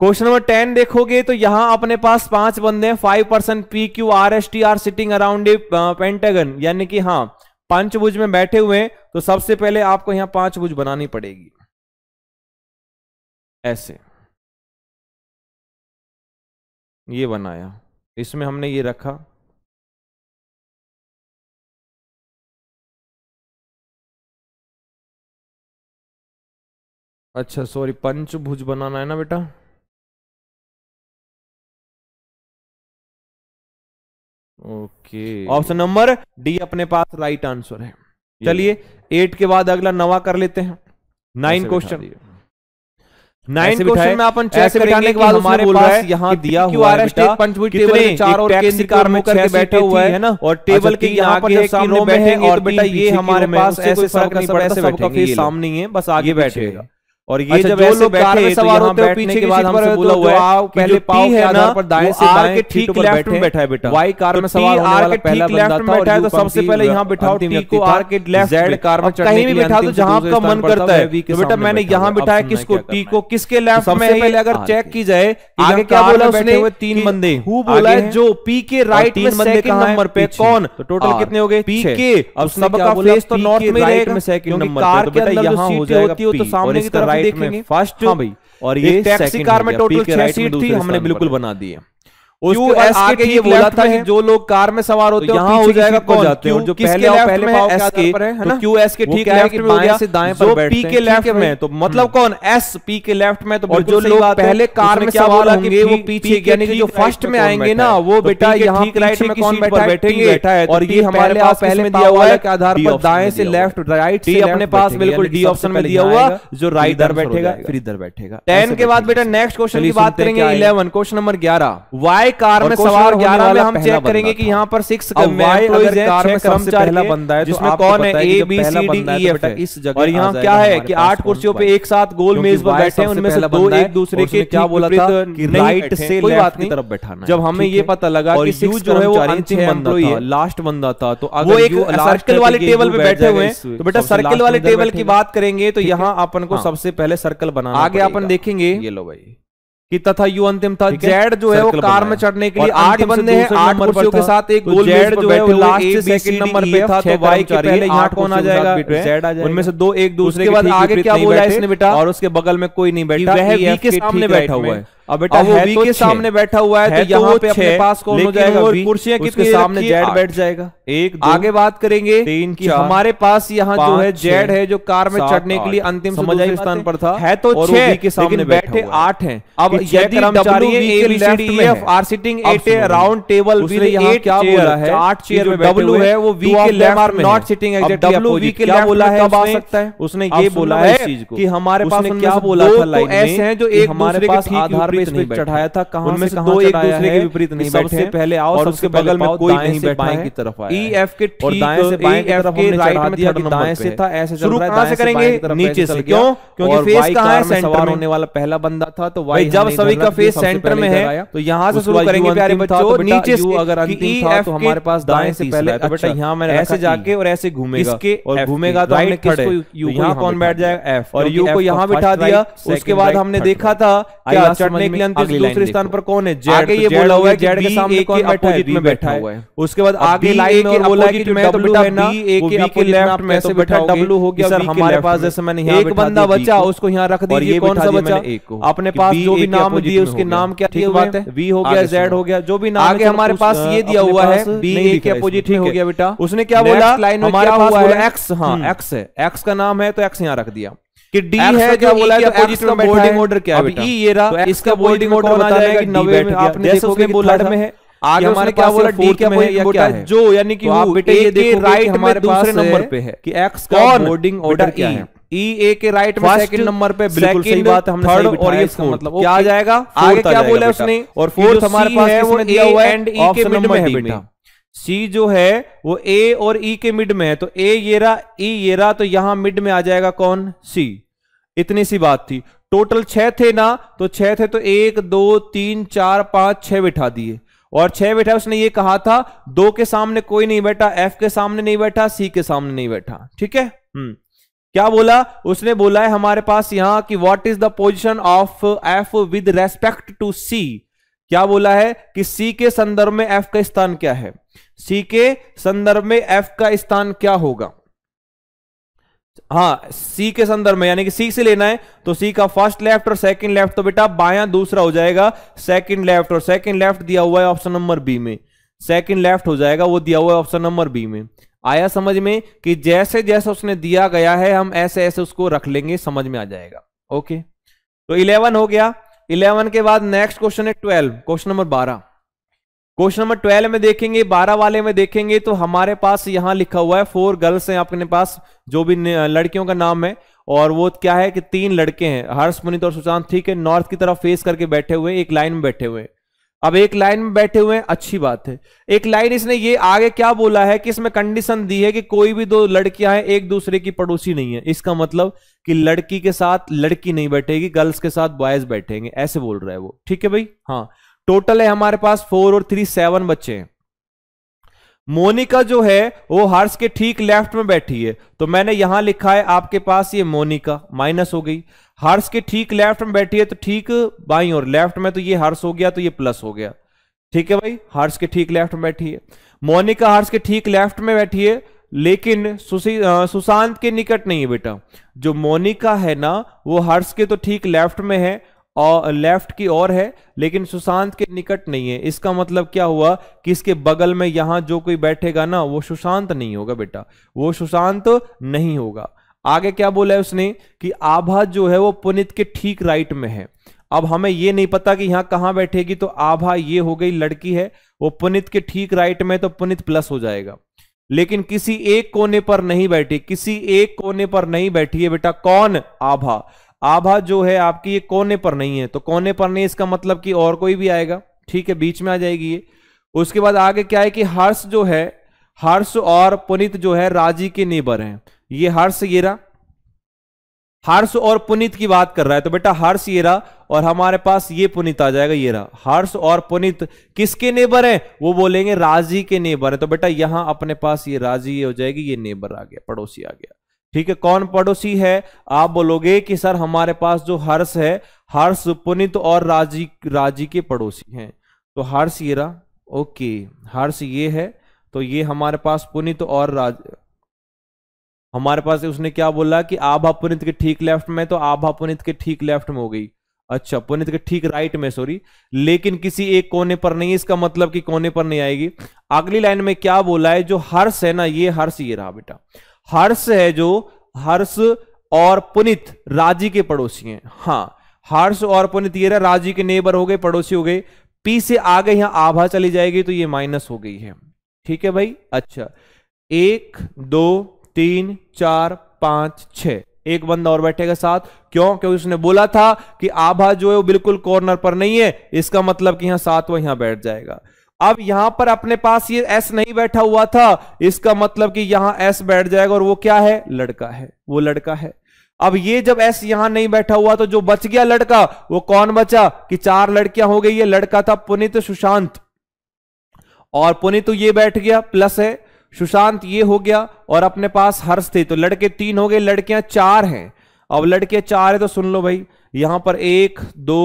क्वेश्चन नंबर टेन देखोगे तो यहां अपने पास पांच बंदे five percent P Q R S T are sitting around pentagon यानी कि हाँ पंचभुज में बैठे हुए हैं तो सबसे पहले आपको यहां पांचभुज बनानी पड़ेगी ऐसे ये बनाया इसमें हमने ये रखा अच्छा सॉरी पंचभुज बनाना है ना बेटा ओके ऑप्शन नंबर डी अपने पास राइट आंसर है चलिए एट के बाद अगला नवा कर लेते हैं नाइन क्वेश्चन नाइन क्वेश्चन में अपन चेक करेंगे के बाद हमारे पास यहाँ दिया हुआ है पंचभुज कितने चार और केंद्र कार में करके बैठे हुए हैं ना और टेबल अच्छा, के यहाँ पर सामने बैठे और बेटा ये हमारे पास ऐसे बैठे हैं सामने ही है बस आगे बैठेगा और ये अच्छा, जब जो लोग कार में तो सवार होते हैं पीछे के बाद हमसे बोला तो हुआ है कि पहले पाव के आधार पर दाएं से बाएं ठीक लेफ्ट में बैठा है बेटा वाई तो कार में सवार होने वाला पहला बंदा था बैठा है तो सबसे पहले यहां बिठाओ टी को आर के लेफ्ट जेड कार में चढ़ने कहीं भी बिठा दो जहां आपका मन करता है तो बेटा मैंने यहां बिठाया किसको टी को किसके लेफ्ट में सबसे पहले अगर चेक की जाए आगे क्या बोला उसने तीन बंदे हु बोला है जो पी के राइट में सेकंड नंबर पे कौन तो टोटल कितने हो गए पी के अब सबका फेस तो नॉर्थ में रहेगा क्योंकि कार के बेटा यहां हो जाएगा पी और सामने की तरफ राइट में फर्स्ट हाँ भाई और ये टैक्सी कार में टोटल छह सीट थी हमने बिल्कुल बना दी है क्यूएस के ये बोला था कि जो लोग कार में सवार होते हैं हो जाएगा कौन जाते हैं जो पहले आओ पहले पाओ एस के तो क्यूएस के ठीक है में हो से दाएं पर बैठते हैं के लेफ्ट में तो मतलब हम्म। कौन एस पी के लेफ्ट में तो जो लोग पहले कार में सवार होंगे वो पीछे यानी कि जो फर्स्ट में आएंगे ना वो बेटा यहाँ राइट में कौन बैठेंगे तो बैठा है तो और ये हमारे पास पहले में दिया हुआ है के आधार पर दाएं से लेफ्ट राइट से अपने पास बिल्कुल डी ऑप्शन में दिया हुआ जो राइट इधर बैठेगा फिर इधर बैठेगा टेन के बाद बेटा नेक्स्ट क्वेश्चन की बात करेंगे इलेवन क्वेश्चन नंबर ग्यारह वाई कार में सवार ग्यारह में हम चेक करेंगे कि यहाँ पर तो तो सिक्स कर्मचारी तो जिसमें कौन है A B C D E F इस जगह और यहाँ क्या है कि आठ कुर्सियों पे एक साथ गोल मेज पर बैठे हैं उनमें से दो एक दूसरे के क्या बोला राइट से कोई बात नहीं तरफ बैठाना जब हमें ये पता लगा और सिक्स जो है वो अंतिम एम्प्लॉई है लास्ट बंदा था तो वो एक सर्कल वाले टेबल पे बैठे हुए तो बेटा सर्कल वाले टेबल की बात करेंगे तो यहाँ अपन को सबसे पहले सर्कल बना आगे अपन देखेंगे ये लो भाई कि तथा यू अंतिम था जेड जो है वो कार में चढ़ने के लिए आठ बंदे हैं आठ कुर्सियों के साथ एक गोल जेड जो है वो लास्ट से सेकंड नंबर पे था तो वाई के पहले यहां कौन आ जाएगा जेड आ जाएगा उनमें से दो एक दूसरे के बाद आगे क्या बोला इसने बेटा और उसके बगल में कोई नहीं बैठा वह बी e e के सामने बैठा हुआ है अब बेटा अब है वी तो के सामने बैठा हुआ है, तो है तो यहाँ तो पे अपने पास कौन हो जाएगा कुर्सियां किसके सामने जेड बैठ जाएगा एक दो, आगे बात करेंगे तीन की हमारे पास यहाँ जो है जेड है जो कार में चढ़ने के लिए अंतिम समझ स्थान पर था है तो छह के सामने बैठे आठ है अब यदि are sitting at round table क्या बोला है आठ चेयर में डब्लू है वो वी तो के लेमार में नॉट सिटिंग डब्लू वी के बोला है आ सकता है उसने ये बोला है की हमारे पास क्या बोला था लाइन है जो एक हमारे पास आधार विपरीत तो नहीं चढ़ाया था कहां से कहां एक दूसरे के विपरीत नहीं बैठे सबसे पहले आओ और उसके बगल में कोई नहीं बैठा है की तरफ आया ईएफ e के ठीक दाएं से बाएं की तरफ e हमने चढ़ा दिया कि दाएं से था ऐसे चल रहा है दाएं से करेंगे नीचे से क्यों क्योंकि फेस कहां है सेंटर होने वाला पहला बंदा था तो वाई जब सभी का फेस तो सेंटर में है तो यहां से शुरू करेंगे प्यारे बच्चों नीचे से अगर अंतिम था तो हमारे पास दाएं से पहले बेटा अच्छा। यहां मैंने ऐसे e। जाके और ऐसे घूमेगा और घूमेगा तो हमने किसको यू यहां कौन बैठ जाएगा एफ और यू को यहां बिठा दिया उसके बाद हमने देखा था क्या चढ़ने दूसरे स्थान पर कौन है जेड ये बोला हुआ है जेड के सामने कौन बैठा है है उसके बाद आगे लाइन में बोला कि मैं तो बेटा बी ए के के लेफ्ट में से बैठा डब्ल्यू हो गया सर हमारे पास जैसे मैंने यहां एक बंदा बचा उसको यहां रख दीजिए कौन सा बचा अपने पास जो भी नाम दिए उसके नाम क्या बात है वी हो गया जेड हो गया जो भी नाम आगे हमारे पास ये दिया हुआ है बी ए के अपोजिट हो गया बेटा उसने क्या बोला लाइन में क्या हुआ है एक्स हाँ एक्स है एक्स का नाम है तो एक्स यहाँ रख दिया कि डी है जो बोला है तो इसका बोर्डिंग ऑर्डर क्या है ई e ये रहा तो इसका बोर्डिंग ऑर्डर बता जाएगा कि नवे में आपने देखो कि बोला में है आगे हमारे क्या बोला डी क्या में या क्या है जो यानी कि तो वो बेटे ये देखो राइट हमारे दूसरे नंबर पे है कि एक्स का बोर्डिंग ऑर्डर क्या e. है ई e ए के राइट में सेकंड नंबर पे बिल्कुल सही बात हमने थर्ड और ये मतलब क्या आ जाएगा आगे क्या बोला उसने और फोर्थ हमारे पास है वो है एंड ई के मिड में है बेटा सी जो है वो ए और ई e के मिड में है तो ए ये रहा ई e ये रहा तो यहां मिड में आ जाएगा कौन सी इतनी सी बात थी टोटल छह थे ना तो छह थे तो एक दो तीन चार पांच छह बिठा दिए और छह बैठा उसने ये कहा था दो के सामने कोई नहीं बैठा एफ के सामने नहीं बैठा सी के सामने नहीं बैठा ठीक है हम्म क्या बोला उसने बोला है हमारे पास यहां कि what is the position of F with respect to C क्या बोला है कि सी के संदर्भ में एफ का स्थान क्या है सी के संदर्भ में एफ का स्थान क्या होगा हाँ सी के संदर्भ में यानी कि सी से लेना है तो सी का फर्स्ट लेफ्ट और सेकंड लेफ्ट तो बेटा बाया दूसरा हो जाएगा सेकंड लेफ्ट और सेकंड लेफ्ट दिया हुआ है ऑप्शन नंबर बी में सेकंड लेफ्ट हो जाएगा वो दिया हुआ है ऑप्शन नंबर बी में आया समझ में कि जैसे जैसे उसने दिया गया है हम ऐसे ऐसे उसको रख लेंगे समझ में आ जाएगा ओके तो इलेवन हो गया इलेवन के बाद नेक्स्ट क्वेश्चन है ट्वेल्व क्वेश्चन नंबर बारह क्वेश्चन नंबर ट्वेल्व में देखेंगे बारह वाले में देखेंगे तो हमारे पास यहां लिखा हुआ है फोर गर्ल्स हैं आपके पास जो भी लड़कियों का नाम है और वो क्या है कि तीन लड़के हैं हर्ष पुनित और सुशांत ठीक है नॉर्थ की तरफ फेस करके बैठे हुए एक लाइन में बैठे हुए अब एक लाइन में बैठे हुए हैं अच्छी बात है एक लाइन इसने ये आगे क्या बोला है कि इसमें कंडीशन दी है कि कोई भी दो लड़कियां हैं एक दूसरे की पड़ोसी नहीं है इसका मतलब कि लड़की के साथ लड़की नहीं बैठेगी गर्ल्स के साथ बॉयज बैठेंगे ऐसे बोल रहा है वो ठीक है भाई हाँ टोटल है हमारे पास फोर और थ्री सेवन बच्चे मोनिका जो है वो हर्ष के ठीक लेफ्ट में बैठी है तो मैंने यहां लिखा है आपके पास ये मोनिका माइनस हो गई हर्ष के ठीक लेफ्ट में बैठी है तो ठीक बाई और लेफ्ट में तो ये हर्ष हो गया तो ये प्लस हो गया ठीक है भाई हर्ष के ठीक लेफ्ट में बैठी है मोनिका हर्ष के ठीक लेफ्ट में बैठी है लेकिन सुशांत के निकट नहीं है बेटा जो मोनिका है ना वो हर्ष के तो ठीक लेफ्ट में है और लेफ्ट की ओर है लेकिन सुशांत के निकट नहीं है इसका मतलब क्या हुआ कि इसके बगल में यहां जो कोई बैठेगा ना वो सुशांत नहीं होगा बेटा वो सुशांत नहीं होगा आगे क्या बोला है उसने कि आभा जो है वो पुनित के ठीक राइट में है अब हमें ये नहीं पता कि यहां कहां बैठेगी तो आभा ये हो गई लड़की है वो पुनित के ठीक राइट में तो पुनित प्लस हो जाएगा लेकिन किसी एक कोने पर नहीं बैठी किसी एक कोने पर नहीं बैठी है बेटा कौन आभा आभा जो है आपकी ये कोने पर नहीं है तो कोने पर नहीं इसका मतलब कि और कोई भी आएगा ठीक है बीच में आ जाएगी ये उसके बाद आगे क्या है कि हर्ष जो है हर्ष और पुनित जो है राजी के नेबर हैं ये हर्ष येरा हर्ष और पुनित की बात कर रहा है तो बेटा हर्ष येरा और हमारे पास ये पुनित आ जाएगा येरा हर्ष और पुनित किसके नेबर हैं वो बोलेंगे राजी के नेबर है तो बेटा यहां अपने पास ये राजी हो जाएगी ये नेबर आ गया पड़ोसी आ गया ठीक है कौन पड़ोसी है आप बोलोगे कि सर हमारे पास जो हर्ष है हर्ष पुनित और राजी राजी के पड़ोसी हैं तो हर्ष ये रहा ओके हर्ष ये है तो ये हमारे पास पुनित और राज हमारे पास उसने क्या बोला कि आभा पुनित के ठीक लेफ्ट में तो आभा पुनित के ठीक लेफ्ट में हो गई अच्छा पुनित के ठीक राइट में सॉरी लेकिन किसी एक कोने पर नहीं इसका मतलब कि कोने पर नहीं आएगी अगली लाइन में क्या बोला है जो हर्ष है ना ये हर्ष ये रहा बेटा हर्ष है जो हर्ष और पुनित राजी के पड़ोसी हैं हाँ हर्ष और पुनित ये राजी के नेबर हो गए पड़ोसी हो गए पी से आगे यहां आभा चली जाएगी तो ये माइनस हो गई है ठीक है भाई अच्छा एक दो तीन चार पांच छ एक बंदा और बैठेगा साथ क्यों क्योंकि उसने बोला था कि आभा जो है वो बिल्कुल कॉर्नर पर नहीं है इसका मतलब कि यहां सात वह यहां बैठ जाएगा अब यहां पर अपने पास ये एस नहीं बैठा हुआ था इसका मतलब कि यहां एस बैठ जाएगा और वो क्या है लड़का है वो लड़का है अब ये जब एस यहां नहीं बैठा हुआ तो जो बच गया लड़का वो कौन बचा कि चार लड़कियां हो गई ये लड़का था पुनित सुशांत और पुनित ये बैठ गया प्लस है सुशांत ये हो गया और अपने पास हर्ष थे तो लड़के तीन हो गए लड़कियां चार हैं अब लड़के चार है तो सुन लो भाई यहां पर एक दो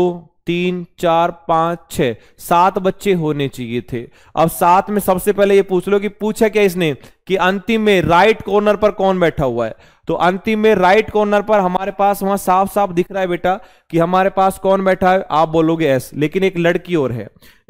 तीन चार पांच छह सात बच्चे होने चाहिए थे अब सात में सबसे पहले ये पूछ लो कि पूछा क्या इसने कि अंतिम में राइट कॉर्नर पर कौन बैठा हुआ है तो अंतिम में राइट कॉर्नर पर हमारे पास वहां साफ साफ दिख रहा है बेटा कि हमारे पास कौन बैठा है आप बोलोगे एस लेकिन एक लड़की और है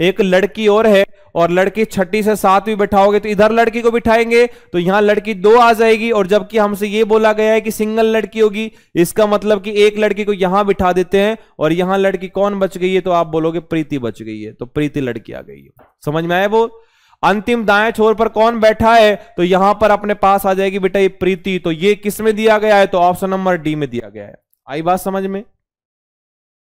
एक लड़की और है और लड़की छठी से सातवीं बैठाओगे तो इधर लड़की को बिठाएंगे तो यहां लड़की दो आ जाएगी और जबकि हमसे ये बोला गया है कि सिंगल लड़की होगी इसका मतलब कि एक लड़की को यहां बिठा देते हैं और यहां लड़की कौन बच गई है तो आप बोलोगे प्रीति बच गई है तो प्रीति लड़की आ गई है समझ में आया वो अंतिम दाएं छोर पर कौन बैठा है तो यहां पर अपने पास आ जाएगी बेटा ये प्रीति तो ये किस में दिया गया है तो ऑप्शन नंबर डी में दिया गया है आई बात समझ में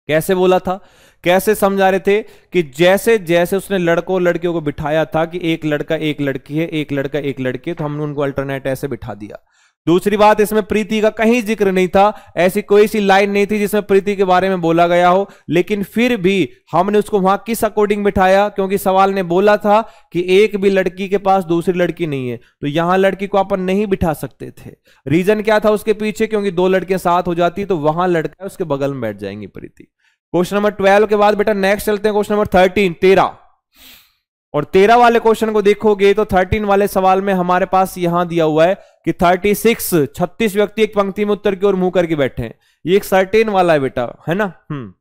कैसे बोला था कैसे समझा रहे थे कि जैसे जैसे उसने लड़कों लड़कियों को बिठाया था कि एक लड़का एक लड़की है एक लड़का एक लड़की है तो हमने उनको अल्टरनेट ऐसे बिठा दिया दूसरी बात इसमें प्रीति का कहीं जिक्र नहीं था ऐसी कोई सी लाइन नहीं थी जिसमें प्रीति के बारे में बोला गया हो लेकिन फिर भी हमने उसको वहां किस अकॉर्डिंग बिठाया क्योंकि सवाल ने बोला था कि एक भी लड़की के पास दूसरी लड़की नहीं है तो यहां लड़की को अपन नहीं बिठा सकते थे रीजन क्या था उसके पीछे क्योंकि दो लड़कियां साथ हो जाती तो वहां लड़का उसके बगल में बैठ जाएंगी प्रीति क्वेश्चन नंबर ट्वेल्व के बाद बेटा नेक्स्ट चलते हैं क्वेश्चन नंबर थर्टीन तेरह और तेरह वाले क्वेश्चन को देखोगे तो थर्टीन वाले सवाल में हमारे पास यहां दिया हुआ है कि थर्टी सिक्स छत्तीस व्यक्ति एक पंक्ति में उत्तर की ओर मुंह करके बैठे हैं ये एक सर्टेन वाला है बेटा है ना हम्म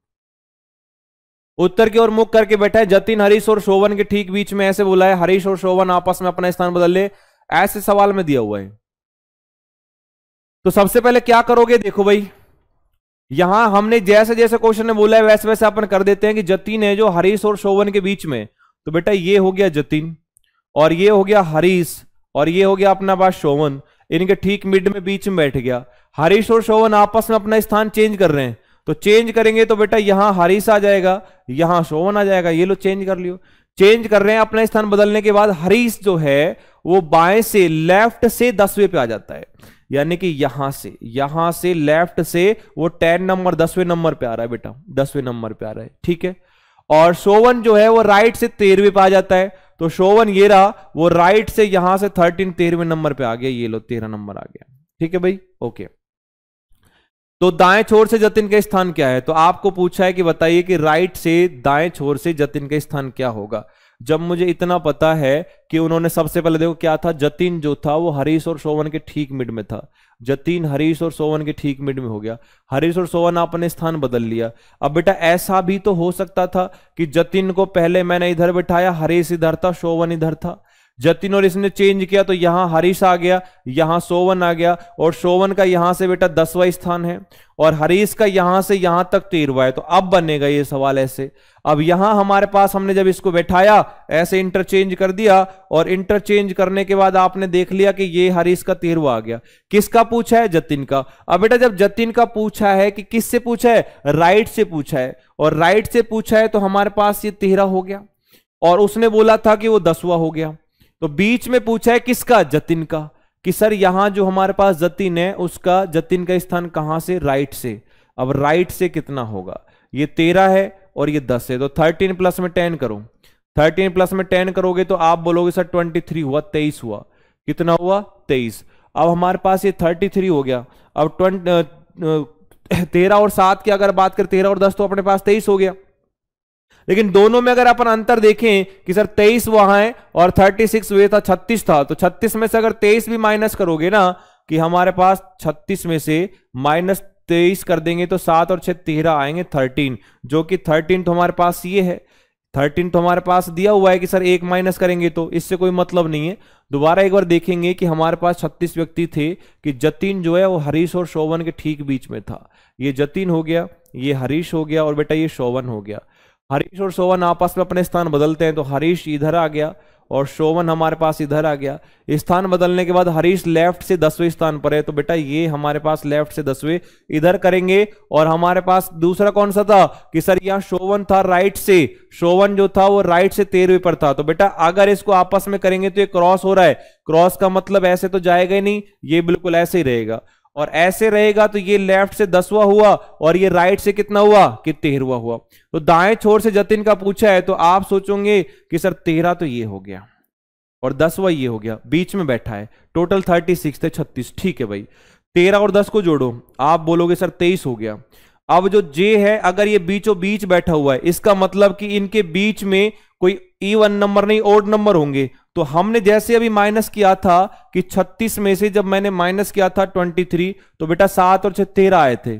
उत्तर की ओर मुख करके बैठा है जतिन हरीश और शोवन के ठीक बीच में ऐसे बोला है हरीश और शोवन आपस में अपना स्थान बदल ले ऐसे सवाल में दिया हुआ है तो सबसे पहले क्या करोगे देखो भाई यहां हमने जैसे जैसे क्वेश्चन ने बोला है वैसे वैसे अपन कर देते हैं कि जतीन है जो हरीश और शोभन के बीच में तो बेटा ये हो गया जतीन और ये हो गया हरीश और ये हो गया अपना पास शोवन इनके ठीक मिड में बीच में बैठ गया हरीश और शोवन आपस में अपना स्थान चेंज कर रहे हैं तो चेंज करेंगे तो बेटा यहां हरीश आ जाएगा यहां शोवन आ जाएगा ये लो चेंज कर लियो चेंज कर रहे हैं अपना स्थान बदलने के बाद हरीश जो है वो बाएं से लेफ्ट से दसवें पे आ जाता है यानी कि यहां से यहां से लेफ्ट से वो टेन नंबर दसवें नंबर पे आ रहा है बेटा दसवें नंबर पे आ रहा है ठीक है और सोवन जो है वो राइट से तेरहवें पे आ जाता है तो शोवन ये रहा वो राइट से यहां से थर्टीन तेरहवें नंबर पे आ गया ये लो तेरह नंबर आ गया ठीक है भाई ओके तो दाएं छोर से जतिन का स्थान क्या है तो आपको पूछा है कि बताइए कि राइट से दाएं छोर से जतिन का स्थान क्या होगा जब मुझे इतना पता है कि उन्होंने सबसे पहले देखो क्या था जतिन जो था वो हरीश और सोवन के ठीक मिड में था जतीन हरीश और सोवन के ठीक मिड में हो गया हरीश और सोवन आपने स्थान बदल लिया अब बेटा ऐसा भी तो हो सकता था कि जतिन को पहले मैंने इधर बिठाया हरीश इधर था सोवन इधर था जतिन और इसने चेंज किया तो यहां हरीश आ गया यहां सोवन आ गया और सोवन का यहां से बेटा दसवा स्थान है और हरीश का यहां से यहां तक तेरवा है तो अब बनेगा ये सवाल ऐसे अब यहां हमारे पास हमने जब इसको बैठाया ऐसे इंटरचेंज कर दिया और इंटरचेंज करने के बाद आपने देख लिया कि ये हरीश का तेरवा आ गया किसका पूछा है जतिन का अब बेटा जब जतिन का पूछा है कि किससे पूछा है राइट से पूछा है और राइट से पूछा है तो हमारे पास ये तेहरा हो गया और उसने बोला था कि वो दसवा हो गया तो बीच में पूछा है किसका जतिन का कि सर यहां जो हमारे पास जतिन है उसका जतिन का स्थान कहां से राइट से अब राइट से कितना होगा ये तेरह है और ये दस है तो थर्टीन प्लस में टेन करो थर्टीन प्लस में टेन करोगे तो आप बोलोगे सर ट्वेंटी थ्री हुआ तेईस हुआ कितना हुआ तेईस अब हमारे पास ये थर्टी थ्री हो गया अब ट्वेंटी तेरह और सात की अगर बात करें तेरह और दस तो अपने पास तेईस हो गया लेकिन दोनों में अगर अपन अंतर देखें कि सर 23 वहां है और 36 वे था 36 था तो 36 में से अगर 23 भी माइनस करोगे ना कि हमारे पास 36 में से माइनस तेईस कर देंगे तो सात और छह तेरह आएंगे थर्टीन जो कि थर्टीन तो हमारे पास ये है थर्टीन तो हमारे पास दिया हुआ है कि सर एक माइनस करेंगे तो इससे कोई मतलब नहीं है दोबारा एक बार देखेंगे कि हमारे पास छत्तीस व्यक्ति थे कि जतीन जो है वो हरीश और शोभन के ठीक बीच में था ये जतीन हो गया ये हरीश हो गया और बेटा ये शोभन हो गया हरीश और शोवन आपस में अपने स्थान बदलते हैं तो हरीश इधर आ गया और शोवन हमारे पास इधर आ गया स्थान बदलने के बाद हरीश लेफ्ट से दसवें स्थान पर है तो बेटा ये हमारे पास लेफ्ट से दसवें इधर करेंगे और हमारे पास दूसरा कौन सा था कि सर यहाँ शोवन था राइट से शोवन जो था वो राइट से तेरहवें पर था तो बेटा अगर इसको आपस में करेंगे तो ये क्रॉस हो रहा है क्रॉस का मतलब ऐसे तो जाएगा ही नहीं ये बिल्कुल ऐसे ही रहेगा और ऐसे रहेगा तो ये लेफ्ट से दसवा हुआ और ये राइट से कितना हुआ कि तेरहवा हुआ तो दाएं छोर से जतिन का पूछा है तो आप सोचोगे कि सर तेरह तो ये हो गया और दसवा ये हो गया बीच में बैठा है टोटल थर्टी सिक्स थे छत्तीस ठीक है भाई तेरह और दस को जोड़ो आप बोलोगे सर तेईस हो गया अब जो जे है अगर ये बीचों बीच बैठा हुआ है इसका मतलब कि इनके बीच में कोई इवन e नंबर नहीं ओड नंबर होंगे तो हमने जैसे अभी माइनस किया था कि 36 में से जब मैंने माइनस किया था 23 तो बेटा सात और छह तेरह आए थे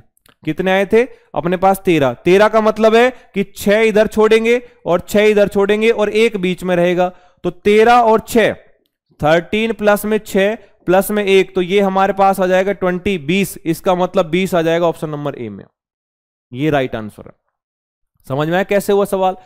कितने आए थे अपने पास तेरह तेरह का मतलब है कि छह इधर छोड़ेंगे और छह इधर छोड़ेंगे और एक बीच में रहेगा तो तेरह और छह थर्टीन प्लस में छ प्लस में एक तो ये हमारे पास आ जाएगा ट्वेंटी बीस इसका मतलब बीस आ जाएगा ऑप्शन नंबर ए में ये राइट आंसर है समझ में आया कैसे हुआ सवाल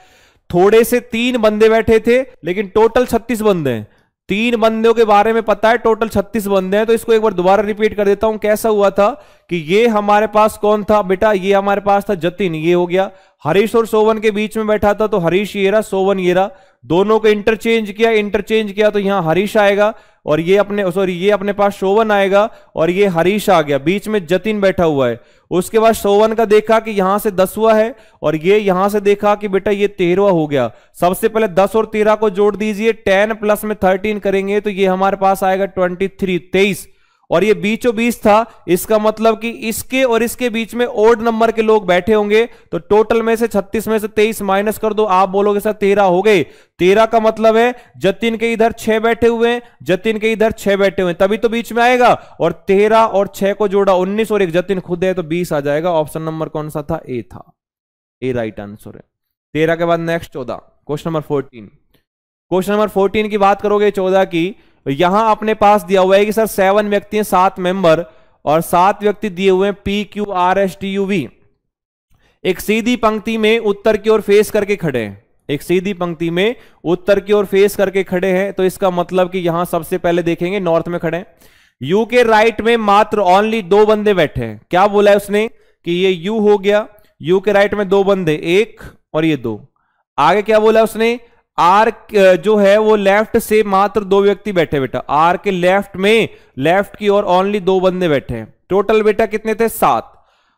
थोड़े से तीन बंदे बैठे थे लेकिन टोटल छत्तीस बंदे हैं तीन बंदों के बारे में पता है टोटल छत्तीस बंदे हैं तो इसको एक बार दोबारा रिपीट कर देता हूं कैसा हुआ था कि ये हमारे पास कौन था बेटा ये हमारे पास था जतिन ये हो गया हरीश और सोवन के बीच में बैठा था तो हरीश येरा सोवन येरा दोनों को इंटरचेंज किया इंटरचेंज किया तो यहां हरीश आएगा और ये अपने सॉरी ये अपने पास शोवन आएगा और ये हरीश आ गया बीच में जतिन बैठा हुआ है उसके बाद शोवन का देखा कि यहां से दसवा है और ये यहां से देखा कि बेटा ये तेरहवा हो गया सबसे पहले दस और तेरह को जोड़ दीजिए टेन प्लस में थर्टीन करेंगे तो ये हमारे पास आएगा ट्वेंटी थ्री तेईस और ये बीचों बीच था इसका मतलब कि इसके और इसके बीच में ओड नंबर के लोग बैठे होंगे तो टोटल में से 36 में से 23 माइनस कर दो आप बोलोगे सर 13 हो गए 13 का मतलब है जतिन के इधर 6 बैठे हुए हैं जतिन के इधर 6 बैठे हुए हैं तभी तो बीच में आएगा और 13 और 6 को जोड़ा 19 और एक जतिन खुद है तो बीस आ जाएगा ऑप्शन नंबर कौन सा था ए था ए राइट आंसर है तेरह के बाद नेक्स्ट चौदह question number fourteen question number fourteen की बात करोगे चौदह की तो यहां अपने पास दिया हुआ है कि सर सेवन व्यक्ति हैं सात मेंबर और सात व्यक्ति दिए हुए हैं P Q R S T U V एक सीधी पंक्ति में उत्तर की ओर फेस करके खड़े हैं एक सीधी पंक्ति में उत्तर की ओर फेस करके खड़े हैं तो इसका मतलब कि यहां सबसे पहले देखेंगे नॉर्थ में खड़े यू के राइट में मात्र ओनली दो बंदे बैठे हैं क्या बोला है उसने कि ये यू हो गया यू के राइट में दो बंदे एक और ये दो आगे क्या बोला उसने आर जो है वो लेफ्ट से मात्र दो व्यक्ति बैठे बेटा आर के लेफ्ट में लेफ्ट की ओर ओनली दो बंदे बैठे हैं टोटल बेटा कितने थे सात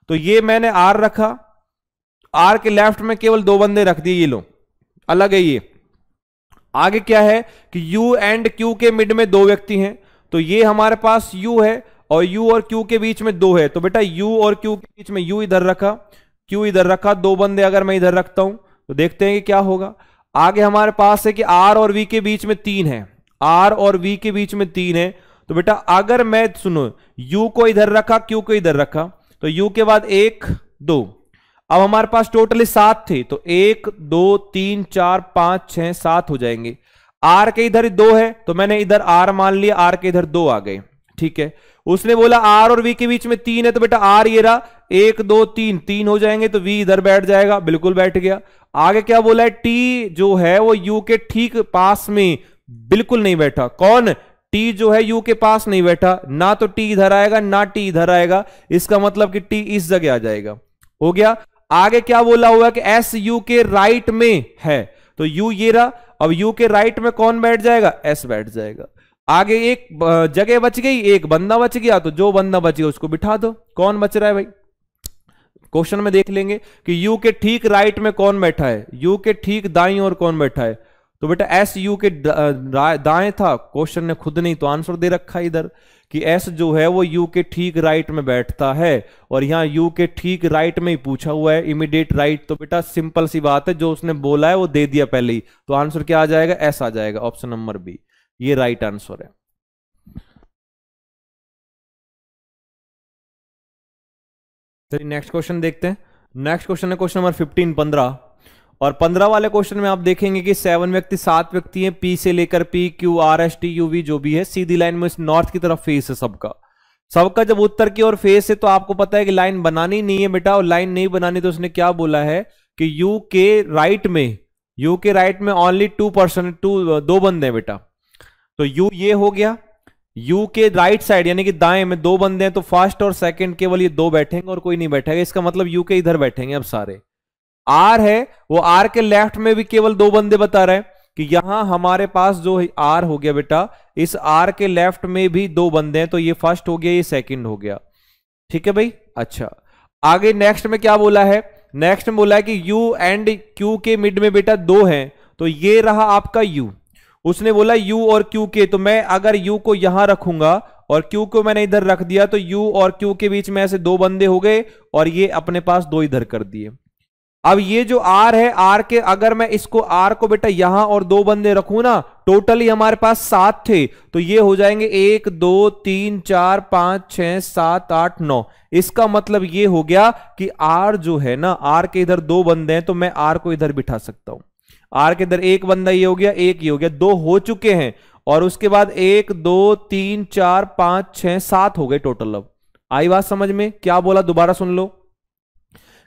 तो ये मैंने आर रखा आर के लेफ्ट में केवल दो बंदे रख दिए ये लो अलग है ये आगे क्या है कि यू एंड क्यू के मिड में दो व्यक्ति हैं तो ये हमारे पास यू है और यू और क्यू के बीच में दो है तो बेटा यू और क्यू के बीच में यू इधर रखा क्यू इधर रखा दो बंदे अगर मैं इधर रखता हूं तो देखते हैं कि क्या होगा आगे हमारे पास है कि आर और वी के बीच में तीन है आर और वी के बीच में तीन है तो बेटा अगर मैं सुनो यू को इधर रखा क्यू को इधर रखा तो यू के बाद एक दो अब हमारे पास टोटली सात थे तो एक दो तीन चार पांच छह सात हो जाएंगे आर के इधर दो है तो मैंने इधर आर मान लिया आर के इधर दो आ गए ठीक है उसने बोला आर और वी के बीच में तीन है तो बेटा आर ये रहा एक दो तीन तीन हो जाएंगे तो वी इधर बैठ जाएगा बिल्कुल बैठ गया आगे क्या बोला है टी जो है वो यू के ठीक पास में बिल्कुल नहीं बैठा कौन टी जो है यू के पास नहीं बैठा ना तो टी इधर आएगा ना टी इधर आएगा इसका मतलब कि टी इस जगह आ जाएगा हो गया आगे क्या बोला हुआ कि एस यू के राइट में है तो यू ये रहा अब यू के राइट में कौन बैठ जाएगा एस बैठ जाएगा आगे एक जगह बच गई एक बंदा बच गया तो जो बंदा बच गया उसको बिठा दो कौन बच रहा है भाई क्वेश्चन में देख लेंगे कि यू के ठीक राइट में कौन बैठा है यू के ठीक दाई और कौन बैठा है तो बेटा एस यू के दाएं था क्वेश्चन ने खुद नहीं तो आंसर दे रखा इधर कि एस जो है वो यू के ठीक राइट में बैठता है और यहां यू के ठीक राइट में ही पूछा हुआ है इमीडिएट राइट तो बेटा सिंपल सी बात है जो उसने बोला है वो दे दिया पहले ही तो आंसर क्या आ जाएगा एस आ जाएगा ऑप्शन नंबर बी ये राइट आंसर है चलिए नेक्स्ट क्वेश्चन देखते हैं नेक्स्ट क्वेश्चन है क्वेश्चन नंबर फिफ्टीन पंद्रह और पंद्रह वाले क्वेश्चन में आप देखेंगे कि सेवन व्यक्ति सात व्यक्ति हैं पी से लेकर P Q R S T U V जो भी है सीधी लाइन में नॉर्थ की तरफ फेस है सबका सबका जब उत्तर की ओर फेस है तो आपको पता है कि लाइन बनानी नहीं है बेटा और लाइन नहीं बनानी तो उसने क्या बोला है कि यू के राइट में यू के राइट में ओनली टू पर्सन टू दो बंदे बेटा तो यू ये हो गया यू के राइट साइड यानी कि दाएं में दो बंदे हैं तो फर्स्ट और सेकंड केवल ये दो बैठेंगे और कोई नहीं बैठेगा इसका मतलब यू के इधर बैठेंगे अब सारे आर है वो आर के लेफ्ट में भी केवल दो बंदे बता रहे हैं कि यहां हमारे पास जो आर हो गया बेटा इस आर के लेफ्ट में भी दो बंदे हैं तो ये फर्स्ट हो गया ये सेकेंड हो गया ठीक है भाई अच्छा आगे नेक्स्ट में क्या बोला है नेक्स्ट में बोला है कि यू एंड क्यू के मिड में बेटा दो हैं तो ये रहा आपका यू उसने बोला u और q के तो मैं अगर u को यहां रखूंगा और q को मैंने इधर रख दिया तो u और q के बीच में ऐसे दो बंदे हो गए और ये अपने पास दो इधर कर दिए अब ये जो r है r के अगर मैं इसको r को बेटा यहां और दो बंदे रखू ना टोटली हमारे पास सात थे तो ये हो जाएंगे एक दो तीन चार पांच छह सात आठ नौ इसका मतलब ये हो गया कि r जो है ना r के इधर दो बंदे हैं तो मैं r को इधर बिठा सकता हूं आर के अंदर एक बंदा ये हो गया एक ये हो गया दो हो चुके हैं और उसके बाद एक दो तीन चार पांच छह सात हो गए टोटल अब आई बात समझ में क्या बोला दोबारा सुन लो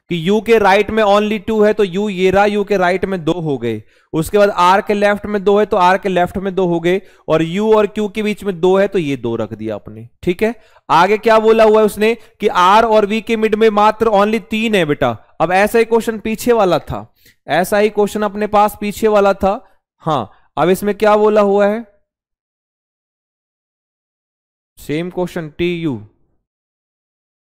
कि यू के राइट में ओनली टू है तो यू ये रहा यू के राइट में दो हो गए उसके बाद आर के लेफ्ट में दो है तो आर के लेफ्ट में दो हो गए और यू और क्यू के बीच में दो है तो ये दो रख दिया आपने ठीक है आगे क्या बोला हुआ है उसने कि आर और वी के मिड में मात्र ओनली तीन है बेटा अब ऐसा ही क्वेश्चन पीछे वाला था ऐसा ही क्वेश्चन अपने पास पीछे वाला था हाँ अब इसमें क्या बोला हुआ है same question T U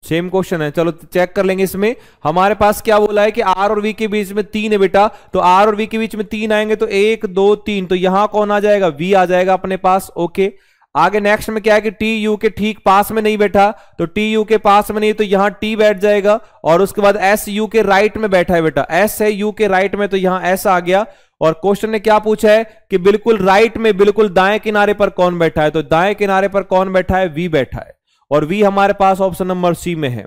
same question है चलो चेक कर लेंगे इसमें हमारे पास क्या बोला है कि आर और वी के बीच में तीन है बेटा तो आर और वी के बीच में तीन आएंगे तो एक दो तीन तो यहां कौन आ जाएगा वी आ जाएगा अपने पास ओके okay. आगे नेक्स्ट में क्या है कि टी यू के ठीक पास में नहीं बैठा तो टी यू के पास में नहीं तो यहां टी बैठ जाएगा और उसके बाद एस यू के राइट में बैठा है बेटा एस है यू के राइट में तो यहां एस आ गया और क्वेश्चन ने क्या पूछा है कि बिल्कुल राइट में बिल्कुल दाएं किनारे पर कौन बैठा है तो दाएं किनारे पर कौन बैठा है वी बैठा है और वी हमारे पास ऑप्शन नंबर सी में है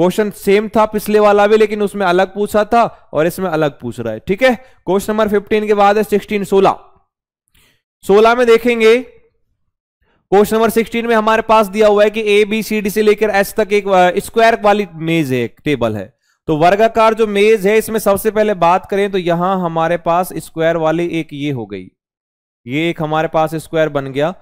क्वेश्चन सेम था पिछले वाला भी लेकिन उसमें अलग पूछा था और इसमें अलग पूछ रहा है ठीक है क्वेश्चन नंबर फिफ्टीन के बाद है सिक्सटीन सोलह सोलह में देखेंगे क्वेश्चन नंबर 16 में हमारे पास दिया हुआ है कि ए बी सी डी से लेकर एच तक एक स्क्वायर वाली मेज है एक टेबल है तो वर्गाकार जो मेज है इसमें सबसे पहले बात करें तो यहां हमारे पास स्क्वायर वाली एक ये हो गई ये एक हमारे पास स्क्वायर बन गया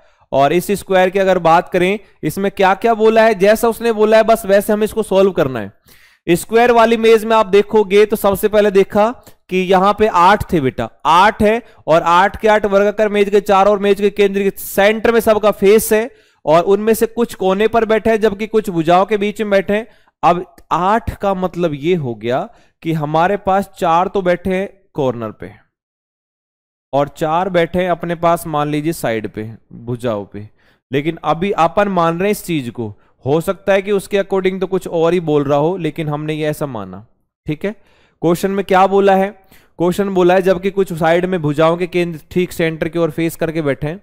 और इस स्क्वायर की अगर बात करें इसमें क्या क्या बोला है जैसा उसने बोला है बस वैसे हमें इसको सॉल्व करना है स्क्वायर वाली मेज में आप देखोगे तो सबसे पहले देखा कि यहां पे आठ थे बेटा आठ है और आठ के आठ वर्गाकार मेज के चार और मेज के केंद्र के सेंटर में सबका फेस है और उनमें से कुछ कोने पर बैठे हैं जबकि कुछ भुजाओं के बीच में बैठे हैं अब आठ का मतलब ये हो गया कि हमारे पास चार तो बैठे हैं कॉर्नर पे और चार बैठे हैं अपने पास मान लीजिए साइड पे भुजाओं पे लेकिन अभी अपन मान रहे हैं इस चीज को हो सकता है कि उसके अकॉर्डिंग तो कुछ और ही बोल रहा हो लेकिन हमने ये ऐसा माना ठीक है क्वेश्चन में क्या बोला है क्वेश्चन बोला है जबकि कुछ साइड में भुजाओं के केंद्र ठीक सेंटर की ओर फेस करके बैठे हैं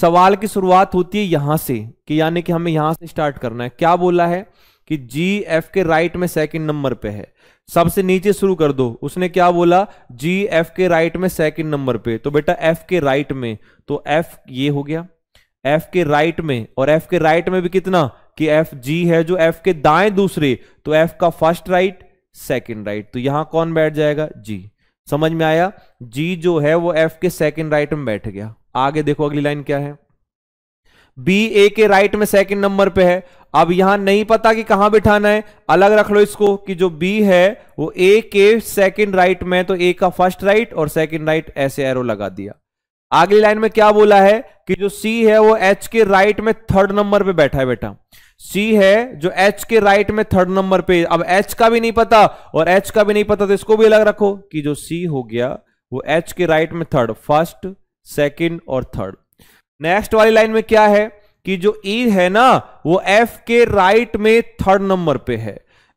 सवाल की शुरुआत होती है यहां से कि यानी कि हमें यहां से स्टार्ट करना है क्या बोला है कि जी एफ के राइट में सेकंड नंबर पे है सबसे नीचे शुरू कर दो उसने क्या बोला जी एफ के राइट में सेकंड नंबर पे तो बेटा एफ के राइट में तो एफ ये हो गया एफ के राइट में और एफ के राइट में भी कितना कि एफ जी है जो एफ के दाएं दूसरे तो एफ का फर्स्ट राइट सेकेंड राइट तो यहां कौन बैठ जाएगा जी समझ में आया जी जो है वो एफ के सेकेंड राइट में बैठ गया आगे देखो अगली लाइन क्या है बी ए के राइट में सेकेंड नंबर पे है अब यहां नहीं पता कि कहां बिठाना है अलग रख लो इसको कि जो बी है वो ए के सेकेंड राइट में तो ए का फर्स्ट राइट और सेकेंड राइट ऐसे एरो लगा दिया अगली लाइन में क्या बोला है कि जो सी है वो एच के राइट में थर्ड नंबर पे बैठा है बेटा सी है जो एच के राइट में थर्ड नंबर पे अब एच का भी नहीं पता और एच का भी नहीं पता तो इसको भी अलग रखो कि जो सी हो गया वो एच के राइट में थर्ड फर्स्ट सेकंड और थर्ड नेक्स्ट वाली लाइन में क्या है कि जो ई e है ना वो एफ के राइट में थर्ड नंबर पे है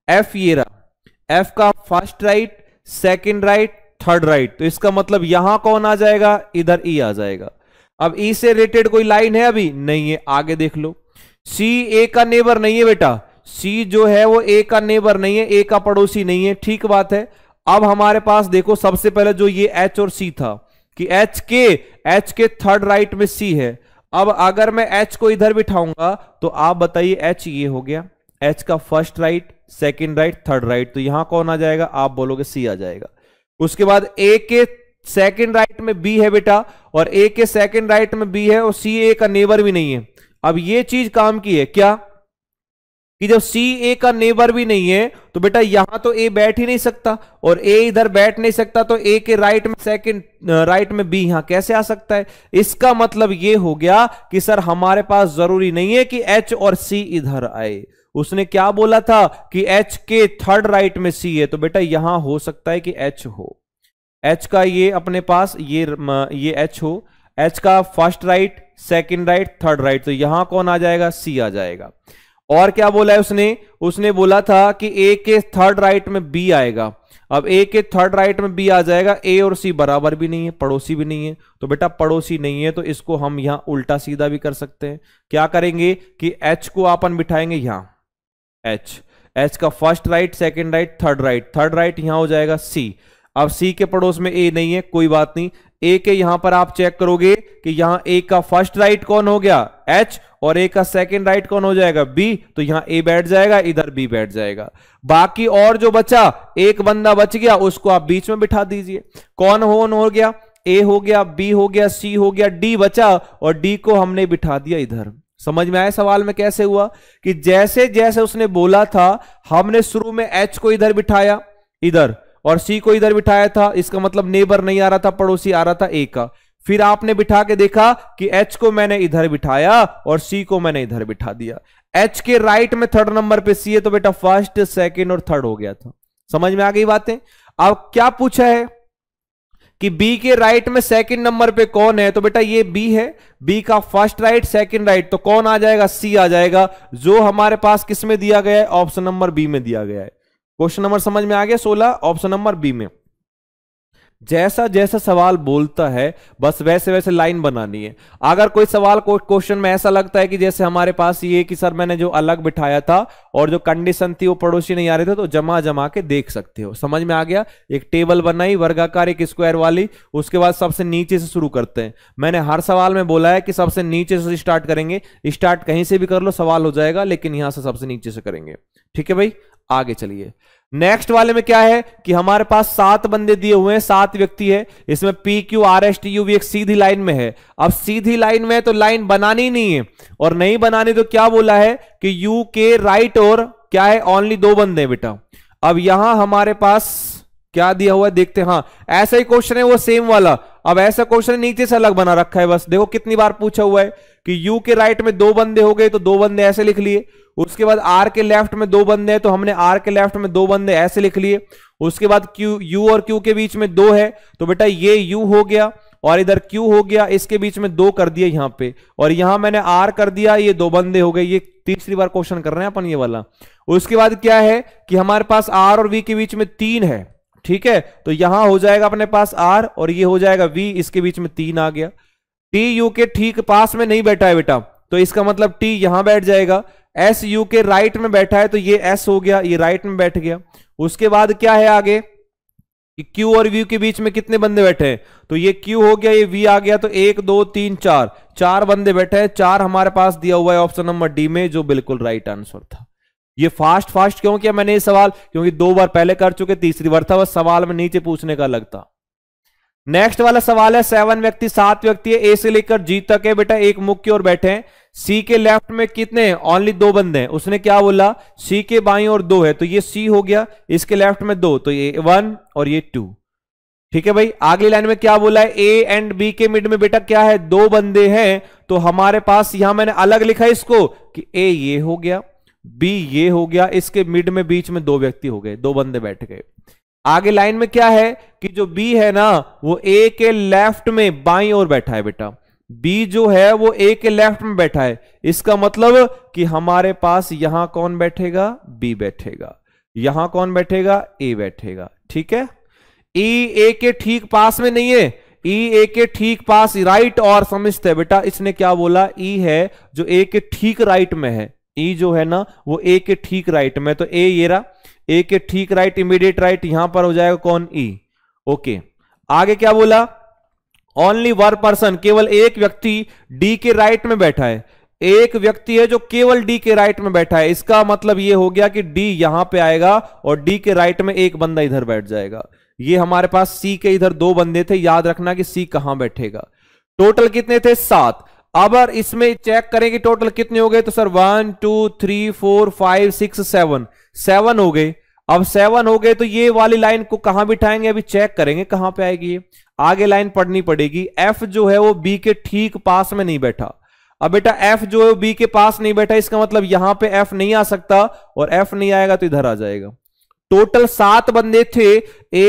एफ ये रहा एफ का first right second right third right तो इसका मतलब यहां कौन आ जाएगा इधर ई e आ जाएगा अब ई e से रिलेटेड कोई लाइन है अभी नहीं है आगे देख लो सी ए का नेबर नहीं है बेटा सी जो है वो ए का नेबर नहीं है ए का पड़ोसी नहीं है ठीक बात है अब हमारे पास देखो सबसे पहले जो ये एच और सी था कि एच के एच के थर्ड राइट में सी है अब अगर मैं एच को इधर बिठाऊंगा तो आप बताइए एच ये हो गया एच का first right second right third right तो यहां कौन आ जाएगा आप बोलोगे सी आ जाएगा उसके बाद ए के सेकेंड राइट में बी है बेटा और ए के सेकेंड राइट में बी है और सी ए का नेबर भी नहीं है अब ये चीज काम की है क्या कि जब सी ए का नेबर भी नहीं है तो बेटा यहां तो ए बैठ ही नहीं सकता और ए इधर बैठ नहीं सकता तो ए के राइट में सेकंड राइट में बी यहां कैसे आ सकता है इसका मतलब ये हो गया कि सर हमारे पास जरूरी नहीं है कि एच और सी इधर आए उसने क्या बोला था कि एच के थर्ड राइट में सी है तो बेटा यहां हो सकता है कि एच हो एच का ये अपने पास ये ये एच हो एच का first right second right third right तो यहां कौन आ जाएगा सी आ जाएगा और क्या बोला है उसने उसने बोला था कि ए के थर्ड राइट में बी आएगा अब ए के थर्ड राइट में बी आ जाएगा ए और सी बराबर भी नहीं है पड़ोसी भी नहीं है तो बेटा पड़ोसी नहीं है तो इसको हम यहां उल्टा सीधा भी कर सकते हैं क्या करेंगे कि एच को अपन बिठाएंगे यहां एच एच का first right second right third right third right यहां हो जाएगा सी अब सी के पड़ोस में ए नहीं है कोई बात नहीं ए के यहां पर आप चेक करोगे कि यहां ए का फर्स्ट राइट कौन हो गया एच और ए का सेकंड राइट कौन हो जाएगा बी तो यहां ए बैठ जाएगा इधर बी बैठ जाएगा बाकी और जो बचा एक बंदा बच गया उसको आप बीच में बिठा दीजिए कौन हो हो गया ए हो गया बी हो गया सी हो गया डी बचा और डी को हमने बिठा दिया इधर समझ में आया सवाल में कैसे हुआ कि जैसे जैसे उसने बोला था हमने शुरू में एच को इधर बिठाया इधर और सी को इधर बिठाया था इसका मतलब नेबर नहीं आ रहा था पड़ोसी आ रहा था ए का फिर आपने बिठा के देखा कि एच को मैंने इधर बिठाया और सी को मैंने इधर बिठा दिया एच के राइट में थर्ड नंबर पे सी है तो बेटा फर्स्ट सेकेंड और थर्ड हो गया था समझ में आ गई बातें अब क्या पूछा है कि बी के राइट में सेकंड नंबर पे कौन है तो बेटा ये बी है बी का फर्स्ट राइट सेकंड राइट तो कौन आ जाएगा सी आ जाएगा जो हमारे पास किस में दिया गया है ऑप्शन नंबर बी में दिया गया है क्वेश्चन नंबर समझ में आ गया सोलह ऑप्शन नंबर बी में जैसा जैसा सवाल बोलता है बस वैसे वैसे लाइन बनानी है अगर कोई सवाल को क्वेश्चन में ऐसा लगता है कि जैसे हमारे पास ये कि सर मैंने जो अलग बिठाया था और जो कंडीशन थी वो पड़ोसी नहीं आ रहे थे तो जमा जमा के देख सकते हो समझ में आ गया एक टेबल बनाई वर्गाकार एक स्क्वायर वाली उसके बाद सबसे नीचे से शुरू करते हैं मैंने हर सवाल में बोला है कि सबसे नीचे से स्टार्ट करेंगे स्टार्ट कहीं से भी कर लो सवाल हो जाएगा लेकिन यहां से सबसे नीचे से करेंगे ठीक है भाई आगे चलिए नेक्स्ट वाले में क्या है कि हमारे पास सात बंदे दिए हुए हैं सात व्यक्ति है इसमें P Q R S T U भी एक सीधी लाइन में है अब सीधी लाइन में है तो लाइन बनानी नहीं है और नहीं बनानी तो क्या बोला है कि यू के राइट और क्या है ओनली दो बंदे बेटा अब यहां हमारे पास क्या दिया हुआ है देखते हाँ ऐसा ही क्वेश्चन है वो सेम वाला अब ऐसा क्वेश्चन नीचे से अलग बना रखा है बस देखो कितनी बार पूछा हुआ है कि यू के राइट में दो बंदे हो गए तो दो बंदे ऐसे लिख लिए उसके बाद आर के लेफ्ट में दो बंदे हैं तो हमने आर के लेफ्ट में दो बंदे ऐसे लिख लिए उसके बाद क्यू यू और क्यू के बीच में दो है तो बेटा ये यू हो गया और इधर क्यू हो गया इसके बीच में दो कर दिया यहां पे और यहां मैंने आर कर दिया ये दो बंदे हो गए ये तीसरी बार क्वेश्चन कर रहे हैं अपन ये वाला उसके बाद क्या है कि हमारे पास आर और वी के बीच में तीन है ठीक है तो यहां हो जाएगा अपने पास आर और ये हो जाएगा वी इसके बीच में तीन आ गया टी यू के ठीक पास में नहीं बैठा है बेटा तो इसका मतलब टी यहां बैठ जाएगा एस यू के राइट में बैठा है तो ये एस हो गया ये राइट में बैठ गया उसके बाद क्या है आगे कि क्यू और व्यू के बीच में कितने बंदे बैठे हैं तो ये क्यू हो गया ये वी आ गया तो एक दो तीन चार चार बंदे बैठे हैं चार हमारे पास दिया हुआ है ऑप्शन नंबर डी में जो बिल्कुल राइट आंसर था ये फास्ट फास्ट क्यों किया मैंने ये सवाल क्योंकि दो बार पहले कर चुके तीसरी बार था वह सवाल में नीचे पूछने का लगता नेक्स्ट वाला सवाल है सेवन व्यक्ति सात व्यक्ति है ए से लेकर जी तक है बेटा एक मुख्य और बैठे हैं सी के लेफ्ट में कितने हैं ओनली दो बंदे हैं उसने क्या बोला सी के बाई और दो है तो ये सी हो गया इसके लेफ्ट में दो तो ये वन और ये टू ठीक है भाई अगली लाइन में क्या बोला है ए एंड बी के मिड में बेटा क्या है दो बंदे हैं तो हमारे पास यहां मैंने अलग लिखा इसको कि ए ये हो गया बी ये हो गया इसके मिड में बीच में दो व्यक्ति हो गए दो बंदे बैठ गए आगे लाइन में क्या है कि जो बी है ना वो ए के लेफ्ट में बाई और बैठा है बेटा बी जो है वो ए के लेफ्ट में बैठा है इसका मतलब कि हमारे पास यहां कौन बैठेगा बी बैठेगा यहां कौन बैठेगा ए बैठेगा ठीक है ई e ए के ठीक पास में नहीं है ई e ए के ठीक पास राइट और समझते है बेटा इसने क्या बोला ई e है जो ए के ठीक राइट में है ई e जो है ना वो ए के ठीक राइट में तो ए ये रहा ए के ठीक राइट इमीडिएट राइट यहां पर हो जाएगा कौन ई e. ओके आगे क्या बोला ओनली वन पर्सन केवल एक व्यक्ति डी के राइट में बैठा है एक व्यक्ति है जो केवल डी के राइट में बैठा है इसका मतलब यह हो गया कि डी यहां पे आएगा और डी के राइट में एक बंदा इधर बैठ जाएगा ये हमारे पास सी के इधर दो बंदे थे याद रखना कि सी कहां बैठेगा टोटल कितने थे सात अब इसमें चेक करेंगे टोटल कितने हो गए तो sir one two three four five six seven seven हो गए अब सेवन हो गए तो ये वाली लाइन को कहां बिठाएंगे अभी चेक करेंगे कहां पे आएगी ये आगे लाइन पढ़नी पड़ेगी एफ जो है वो बी के ठीक पास में नहीं बैठा अब बेटा एफ जो है वो बी के पास नहीं बैठा इसका मतलब यहां पे एफ नहीं आ सकता और एफ नहीं आएगा तो इधर आ जाएगा टोटल सात बंदे थे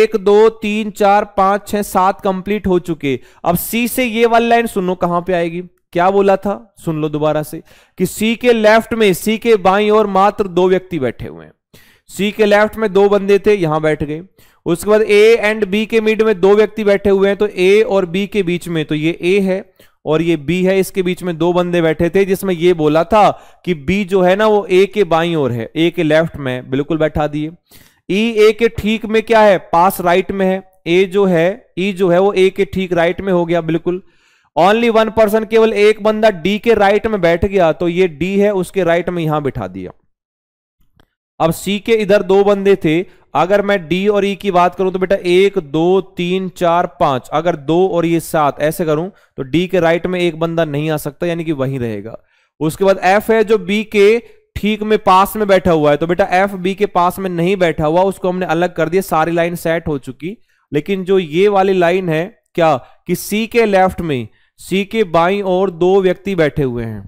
एक दो तीन चार पांच छह सात कंप्लीट हो चुके अब सी से ये वाली लाइन सुनो कहां पे आएगी क्या बोला था सुन लो दोबारा से कि सी के लेफ्ट में सी के बाई और मात्र दो व्यक्ति बैठे हुए हैं सी के लेफ्ट में दो बंदे थे यहां बैठ गए उसके बाद ए एंड बी के मिड में दो व्यक्ति बैठे हुए हैं तो ए और बी के बीच में तो ये ए है और ये बी है इसके बीच में दो बंदे बैठे थे जिसमें ये बोला था कि बी जो है ना वो ए के बाई और है ए के लेफ्ट में बिल्कुल बैठा दिए ई ए के ठीक में क्या है पास राइट में है ए जो है ई जो है वो ए के ठीक राइट में हो गया बिल्कुल ओनली वन पर्सन केवल एक बंदा डी के राइट में बैठ गया तो ये डी है उसके राइट में यहां बिठा दिया अब सी के इधर दो बंदे थे अगर मैं डी और ई e की बात करूं तो बेटा एक दो तीन चार पांच अगर दो और ये सात ऐसे करूं तो डी के राइट में एक बंदा नहीं आ सकता यानी कि वही रहेगा उसके बाद एफ है जो बी के ठीक में पास में बैठा हुआ है तो बेटा एफ बी के पास में नहीं बैठा हुआ उसको हमने अलग कर दिया सारी लाइन सेट हो चुकी लेकिन जो ये वाली लाइन है क्या कि सी के लेफ्ट में सी के बाई और दो व्यक्ति बैठे हुए हैं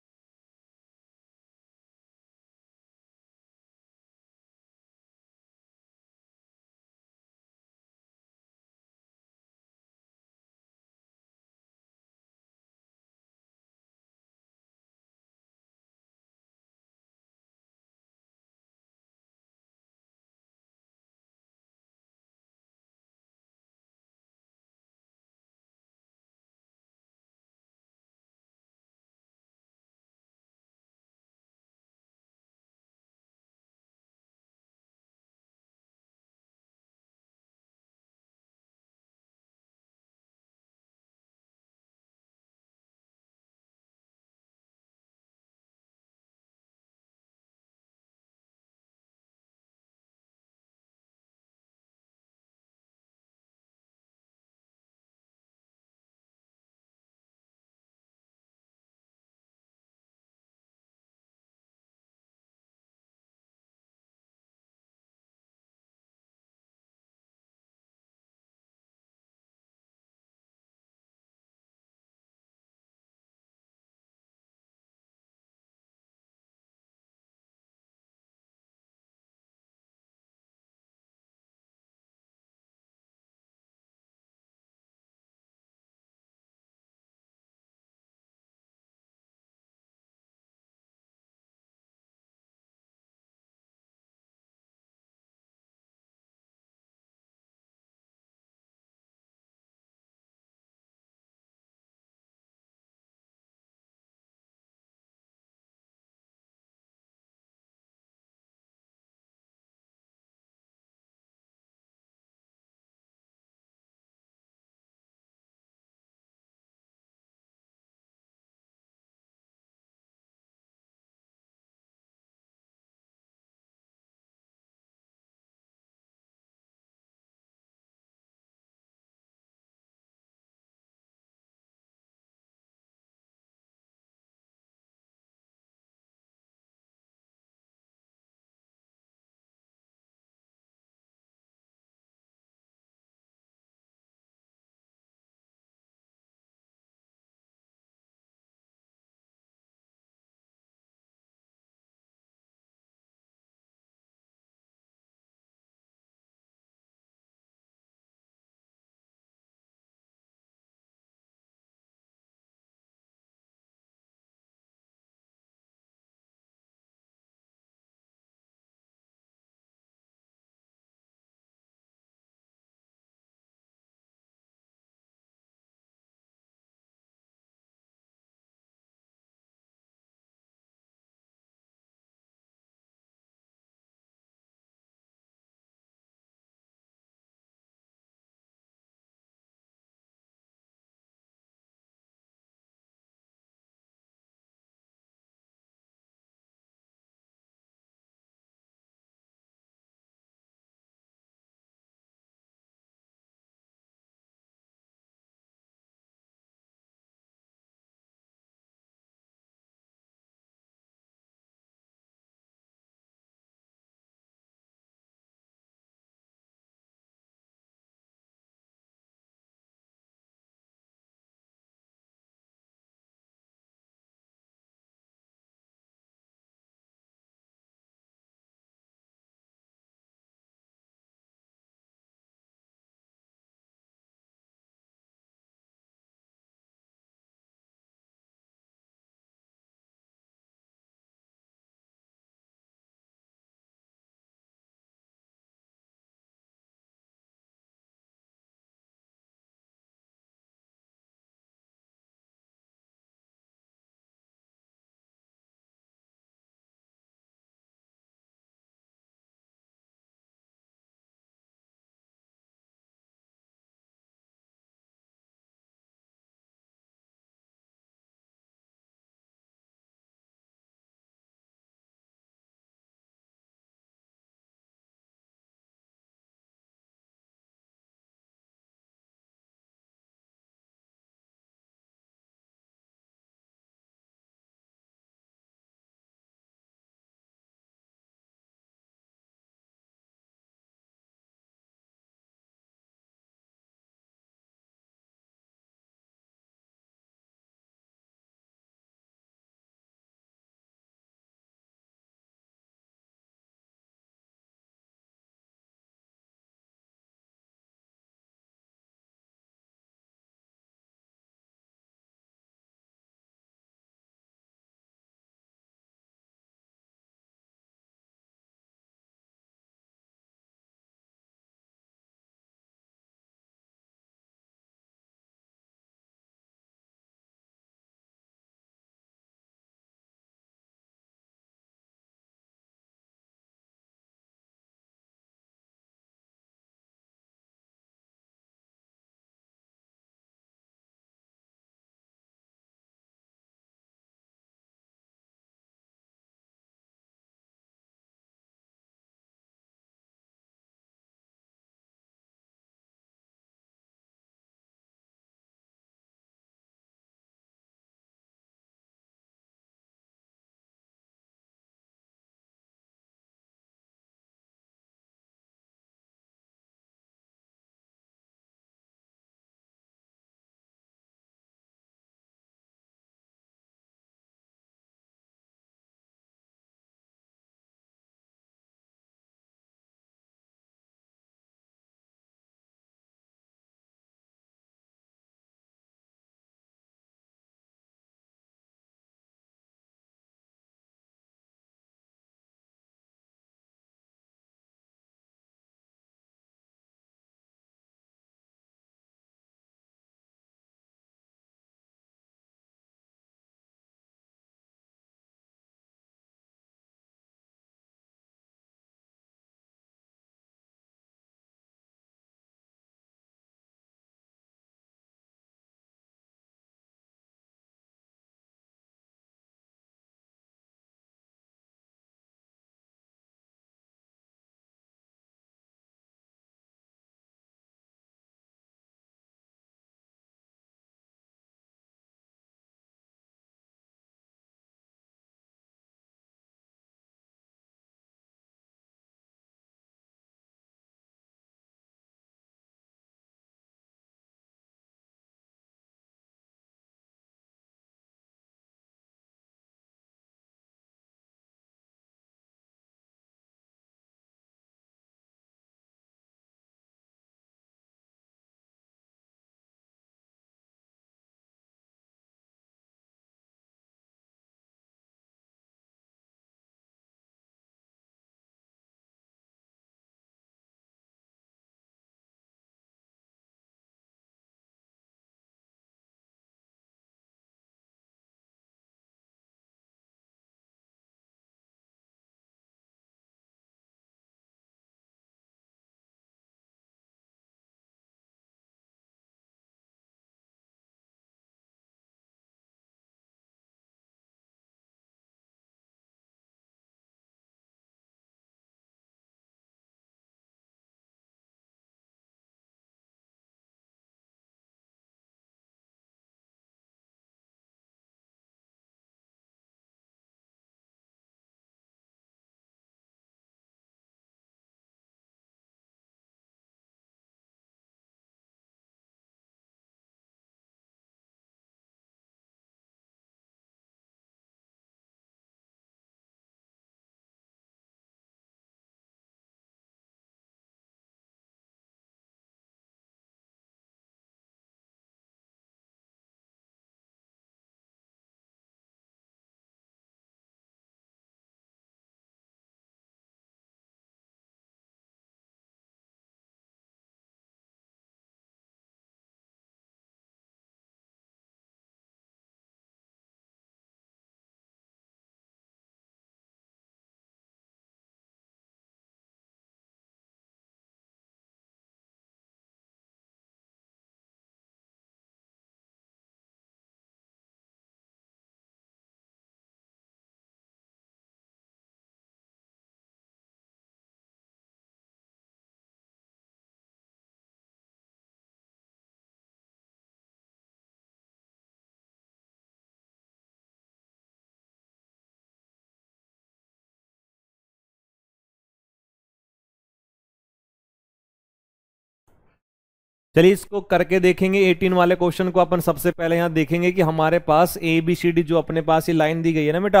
चलिए इसको करके देखेंगे 18 वाले क्वेश्चन को अपन सबसे पहले यहां देखेंगे कि हमारे पास ए बी सी डी जो अपने पास ये लाइन दी गई है ना बेटा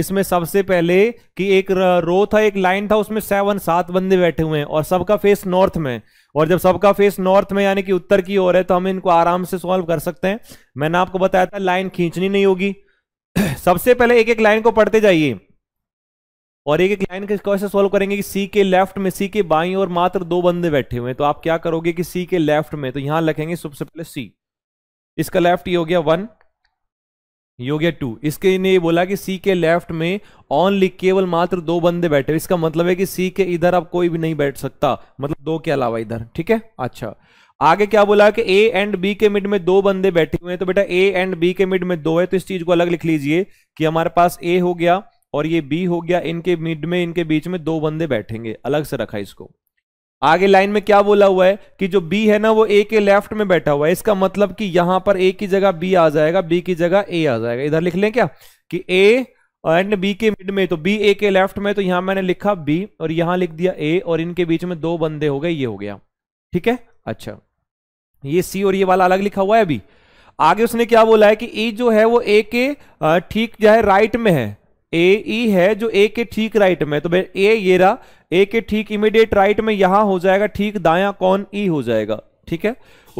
इसमें सबसे पहले कि एक रो था एक लाइन था उसमें सेवन सात बंदे बैठे हुए हैं और सबका फेस नॉर्थ में और जब सबका फेस नॉर्थ में यानी कि उत्तर की ओर है तो हम इनको आराम से सॉल्व कर सकते हैं मैंने आपको बताया था लाइन खींचनी नहीं होगी सबसे पहले एक एक लाइन को पढ़ते जाइए और एक एक लाइन के कैसे सॉल्व करेंगे कि सी के लेफ्ट में सी के बाई और मात्र दो बंदे बैठे हुए हैं तो आप क्या करोगे कि सी के लेफ्ट में तो यहां लिखेंगे सबसे पहले सी इसका लेफ्ट ये हो गया वन ये हो गया टू इसके ने ये बोला कि सी के लेफ्ट में ऑनली केवल मात्र दो बंदे बैठे इसका मतलब है कि सी के इधर अब कोई भी नहीं बैठ सकता मतलब दो के अलावा इधर ठीक है अच्छा आगे क्या बोला कि ए एंड बी के मिड में दो बंदे बैठे हुए हैं तो बेटा ए एंड बी के मिड में दो है तो इस चीज को अलग लिख लीजिए कि हमारे पास ए हो गया और ये बी हो गया इनके मिड में इनके बीच में दो बंदे बैठेंगे अलग से रखा इसको आगे लाइन में क्या बोला हुआ है कि जो बी है ना वो ए के लेफ्ट में बैठा हुआ है इसका मतलब कि यहां पर ए की जगह बी आ जाएगा बी की जगह ए आ जाएगा इधर लिख लें क्या कि ए एंड बी के मिड में तो बी ए के लेफ्ट में तो यहां मैंने लिखा बी और यहां लिख दिया ए और इनके बीच में दो बंदे हो गए ये हो गया ठीक है अच्छा ये सी और ये वाला अलग लिखा हुआ है अभी आगे उसने क्या बोला है कि ई e जो है वो ए के ठीक जो है राइट में है ए ई है जो ए के ठीक राइट में तो भाई ए ये रहा ए के ठीक इमीडिएट राइट में यहां हो जाएगा ठीक दाया कौन ई हो जाएगा ठीक है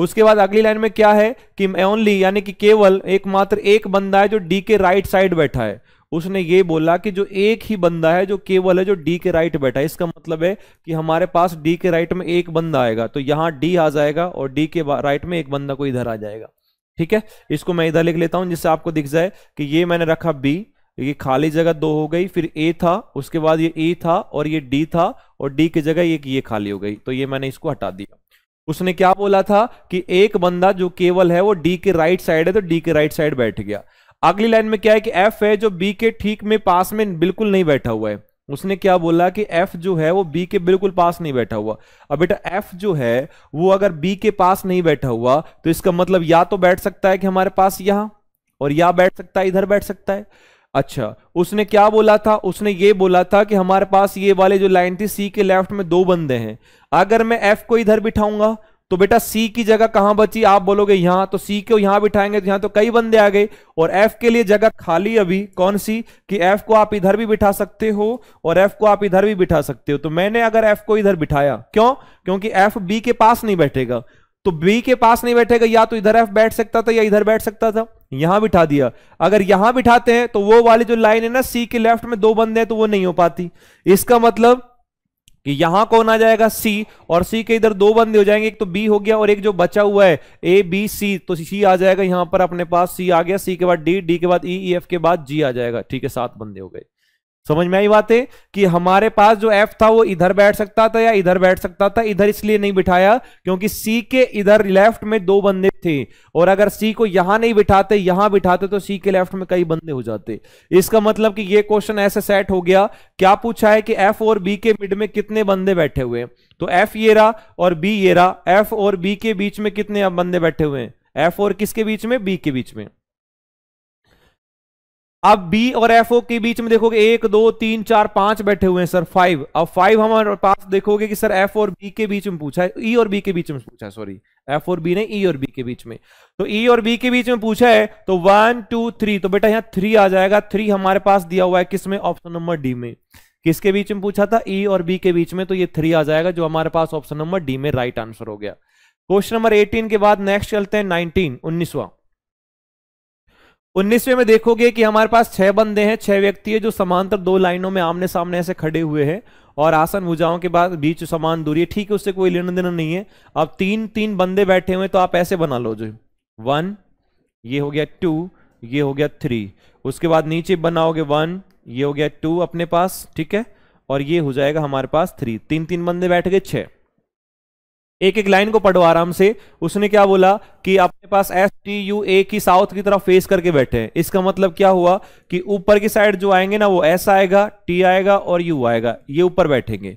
उसके बाद अगली लाइन में क्या है कि ओनली यानी कि केवल एकमात्र एक बंदा है जो डी के राइट साइड बैठा है उसने ये बोला कि जो एक ही बंदा है जो केवल है जो डी के राइट बैठा है इसका मतलब है कि हमारे पास डी के राइट में एक बंदा आएगा तो यहां डी आ जाएगा और डी के राइट में एक बंदा को इधर आ जाएगा ठीक है इसको मैं इधर लिख लेता हूं जिससे आपको दिख जाए कि ये मैंने रखा बी क्योंकि खाली जगह दो हो गई फिर ए था उसके बाद ये ए e था और ये डी था और डी की जगह एक ये खाली हो गई तो ये मैंने इसको हटा दिया उसने क्या बोला था कि एक बंदा जो केवल है वो डी के राइट साइड है तो डी के राइट साइड बैठ गया अगली लाइन में क्या है कि एफ है जो बी के ठीक में पास में बिल्कुल नहीं बैठा हुआ है उसने क्या बोला कि एफ जो है वो बी के बिल्कुल पास नहीं बैठा हुआ अब बेटा एफ जो है वो अगर बी के पास नहीं बैठा हुआ तो इसका मतलब या तो बैठ सकता है कि हमारे पास यहां और या बैठ सकता है इधर बैठ सकता है अच्छा उसने क्या बोला था उसने ये बोला था कि हमारे पास ये वाले जो लाइन थी सी के लेफ्ट में दो बंदे हैं अगर मैं एफ को इधर बिठाऊंगा तो बेटा सी की जगह कहां बची आप बोलोगे यहां तो सी को यहां बिठाएंगे तो यहां तो कई बंदे आ गए और एफ के लिए जगह खाली अभी कौन सी कि एफ को आप इधर भी बिठा सकते हो और एफ को आप इधर भी बिठा सकते हो तो मैंने अगर एफ को इधर बिठाया क्यों क्योंकि एफ बी के पास नहीं बैठेगा तो बी के पास नहीं बैठेगा या तो इधर एफ बैठ सकता था या इधर बैठ सकता था यहां बिठा दिया अगर यहां बिठाते हैं तो वो वाली जो लाइन है ना सी के लेफ्ट में दो बंदे हैं तो वो नहीं हो पाती इसका मतलब कि यहां कौन आ जाएगा सी और सी के इधर दो बंदे हो जाएंगे एक तो बी हो गया और एक जो बचा हुआ है ए बी सी तो सी आ जाएगा यहां पर अपने पास सी आ गया सी के बाद डी डी के बाद ई e, एफ e, के बाद जी आ जाएगा ठीक है सात बंदे हो गए समझ में आई बातें कि हमारे पास जो एफ था वो इधर बैठ सकता था या इधर बैठ सकता था इधर इसलिए नहीं बिठाया क्योंकि सी के इधर लेफ्ट में दो बंदे थे और अगर सी को यहां नहीं बिठाते यहां बिठाते तो सी के लेफ्ट में कई बंदे हो जाते इसका मतलब कि ये क्वेश्चन ऐसे सेट हो गया क्या पूछा है कि एफ और बी के मिड में कितने बंदे बैठे हुए तो एफ ये रहा और बी ये रहा एफ और बी के बीच में कितने बंदे बैठे हुए हैं एफ और किसके बीच में बी के बीच में अब बी और एफ ओ के बीच में देखोगे एक दो तीन चार पांच बैठे हुए हैं सर फाइव अब फाइव हमारे पास देखोगे कि सर एफ और बी के बीच में पूछा है ई e और बी के बीच में पूछा है सॉरी एफ और बी ने ई e और बी के बीच में तो ई e और बी के बीच में पूछा है तो वन टू थ्री तो बेटा यहाँ थ्री आ जाएगा थ्री हमारे पास दिया हुआ है किसमें ऑप्शन नंबर डी में किसके बीच में पूछा था ई e और बी के बीच में तो ये थ्री आ जाएगा जो हमारे पास ऑप्शन नंबर डी में राइट आंसर हो गया क्वेश्चन नंबर एटीन के बाद नेक्स्ट चलते हैं नाइनटीन उन्नीसवा उन्नीसवे में देखोगे कि हमारे पास छह बंदे हैं छह व्यक्ति है जो समांतर दो लाइनों में आमने सामने ऐसे खड़े हुए हैं और आसन भुजाओं के बाद बीच समान दूरी ठीक है उससे कोई लेना देना नहीं है अब तीन तीन बंदे बैठे हुए तो आप ऐसे बना लो जो वन ये हो गया टू ये हो गया थ्री उसके बाद नीचे बनाओगे वन ये हो गया टू अपने पास ठीक है और ये हो जाएगा हमारे पास थ्री तीन तीन बंदे बैठ गए छह एक एक लाइन को पढ़ो आराम से उसने क्या बोला कि अपने पास एस टी यू ए की साउथ की तरफ फेस करके बैठे हैं इसका मतलब क्या हुआ कि ऊपर की साइड जो आएंगे ना वो एस आएगा टी आएगा और यू आएगा ये ऊपर बैठेंगे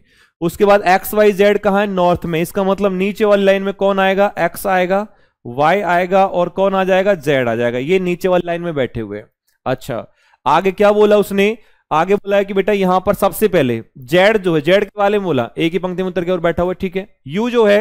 उसके बाद एक्स वाई जेड कहा है नॉर्थ में इसका मतलब नीचे वाली लाइन में कौन आएगा एक्स आएगा वाई आएगा और कौन आ जाएगा जेड आ जाएगा ये नीचे वाली लाइन में बैठे हुए अच्छा आगे क्या बोला उसने आगे बोला है कि बेटा यहां पर सबसे पहले जेड जो है जेड के वाले में बोला एक ही पंक्ति में उतर के और बैठा हुआ ठीक है यू जो है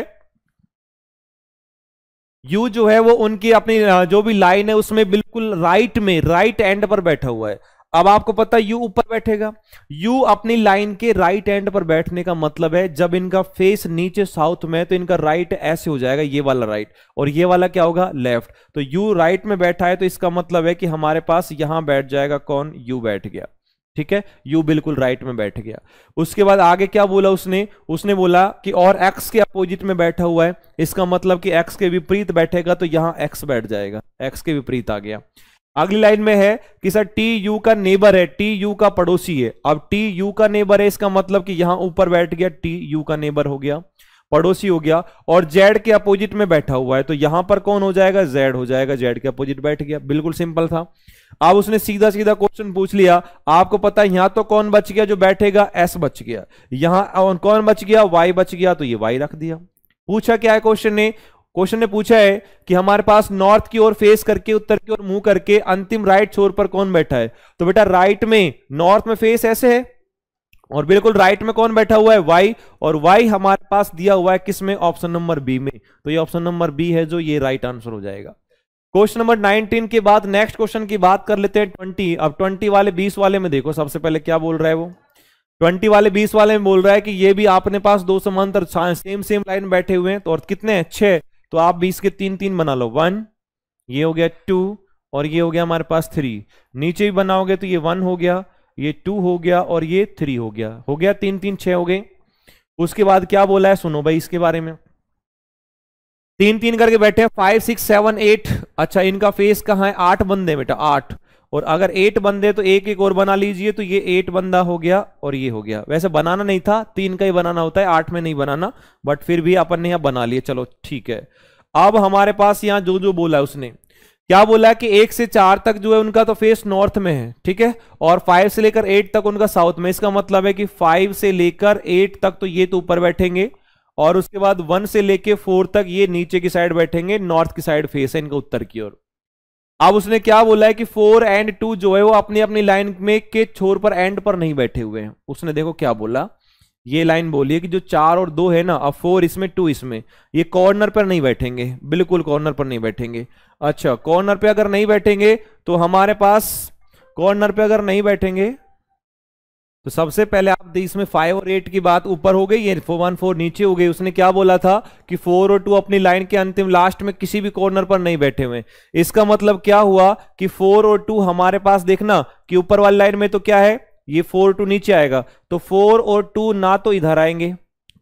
यू जो है वो उनकी अपनी जो भी लाइन है उसमें बिल्कुल राइट में राइट एंड पर बैठा हुआ है अब आपको पता यू ऊपर बैठेगा यू अपनी लाइन के राइट एंड पर बैठने का मतलब है जब इनका फेस नीचे साउथ में है तो इनका राइट ऐसे हो जाएगा ये वाला राइट और ये वाला क्या होगा लेफ्ट तो यू राइट में बैठा है तो इसका मतलब है कि हमारे पास यहां बैठ जाएगा कौन यू बैठ गया ठीक है यू बिल्कुल राइट में बैठ गया उसके बाद आगे क्या बोला उसने उसने बोला कि और एक्स के अपोजिट में बैठा हुआ है इसका मतलब कि एक्स के विपरीत बैठेगा तो यहां एक्स बैठ जाएगा एक्स के विपरीत आ गया अगली लाइन में है कि सर टी यू का नेबर है टी यू का पड़ोसी है अब टी यू का नेबर है इसका मतलब कि यहां ऊपर बैठ गया टी यू का नेबर हो गया पड़ोसी हो गया और जेड के अपोजिट में बैठा हुआ है तो यहां पर कौन हो जाएगा जेड हो जाएगा जेड के अपोजिट बैठ गया बिल्कुल सिंपल था अब उसने सीधा सीधा क्वेश्चन पूछ लिया आपको पता है यहां तो कौन बच गया जो बैठेगा एस बच गया यहां कौन बच गया वाई बच गया तो ये वाई रख दिया पूछा क्या है क्वेश्चन ने क्वेश्चन ने पूछा है कि हमारे पास नॉर्थ की ओर फेस करके उत्तर की ओर मुंह करके अंतिम राइट छोर पर कौन बैठा है तो बेटा राइट में नॉर्थ में फेस ऐसे है और बिल्कुल राइट में कौन बैठा हुआ है वाई और वाई हमारे पास दिया हुआ है किस में ऑप्शन नंबर बी में तो ये ऑप्शन नंबर बी है जो ये राइट आंसर हो जाएगा क्वेश्चन नंबर 19 के बाद नेक्स्ट क्वेश्चन की बात कर लेते हैं 20 अब 20 वाले 20 वाले में देखो सबसे पहले क्या बोल रहा है वो 20 वाले 20 वाले में बोल रहा है कि ये भी आपने पास दो समांतर सेम सेम लाइन बैठे हुए हैं तो और कितने हैं तो आप 20 के तीन तीन बना लो वन ये हो गया टू और ये हो गया हमारे पास थ्री नीचे भी बनाओगे तो ये वन हो गया ये टू हो गया और ये थ्री हो गया हो गया तीन तीन छह हो गए उसके बाद क्या बोला है सुनो भाई इसके बारे में तीन तीन करके बैठे हैं फाइव सिक्स सेवन एट अच्छा इनका फेस कहाँ है आठ बंदे बेटा आठ और अगर एट बंदे तो एक एक और बना लीजिए तो ये एट बंदा हो गया और ये हो गया वैसे बनाना नहीं था तीन का ही बनाना होता है आठ में नहीं बनाना बट फिर भी अपन ने यहां बना लिए चलो ठीक है अब हमारे पास यहां जो जो बोला है उसने क्या बोला है कि एक से चार तक जो है उनका तो फेस नॉर्थ में है ठीक है और फाइव से लेकर एट तक उनका साउथ में इसका मतलब है कि फाइव से लेकर एट तक तो ये तो ऊपर बैठेंगे और उसके बाद वन से लेकर फोर तक ये नीचे की साइड बैठेंगे नॉर्थ की साइड फेस है इनका उत्तर की ओर अब उसने क्या बोला है कि फोर एंड टू जो है वो अपनी अपनी लाइन में के छोर पर एंड पर नहीं बैठे हुए हैं उसने देखो क्या बोला ये लाइन बोलिए कि जो चार और दो है ना अब फोर इसमें टू इसमें ये कॉर्नर पर नहीं बैठेंगे बिल्कुल कॉर्नर पर नहीं बैठेंगे अच्छा कॉर्नर पे अगर नहीं बैठेंगे तो हमारे पास कॉर्नर पे अगर नहीं बैठेंगे तो सबसे पहले आप इसमें फाइव और एट की बात ऊपर हो गई ये फोर वन फोर नीचे हो गई उसने क्या बोला था कि फोर और टू अपनी लाइन के अंतिम लास्ट में किसी भी कॉर्नर पर नहीं बैठे हुए इसका मतलब क्या हुआ कि फोर और टू हमारे पास देखना कि ऊपर वाली लाइन में तो क्या है ये फोर टू नीचे आएगा तो फोर और टू ना तो इधर आएंगे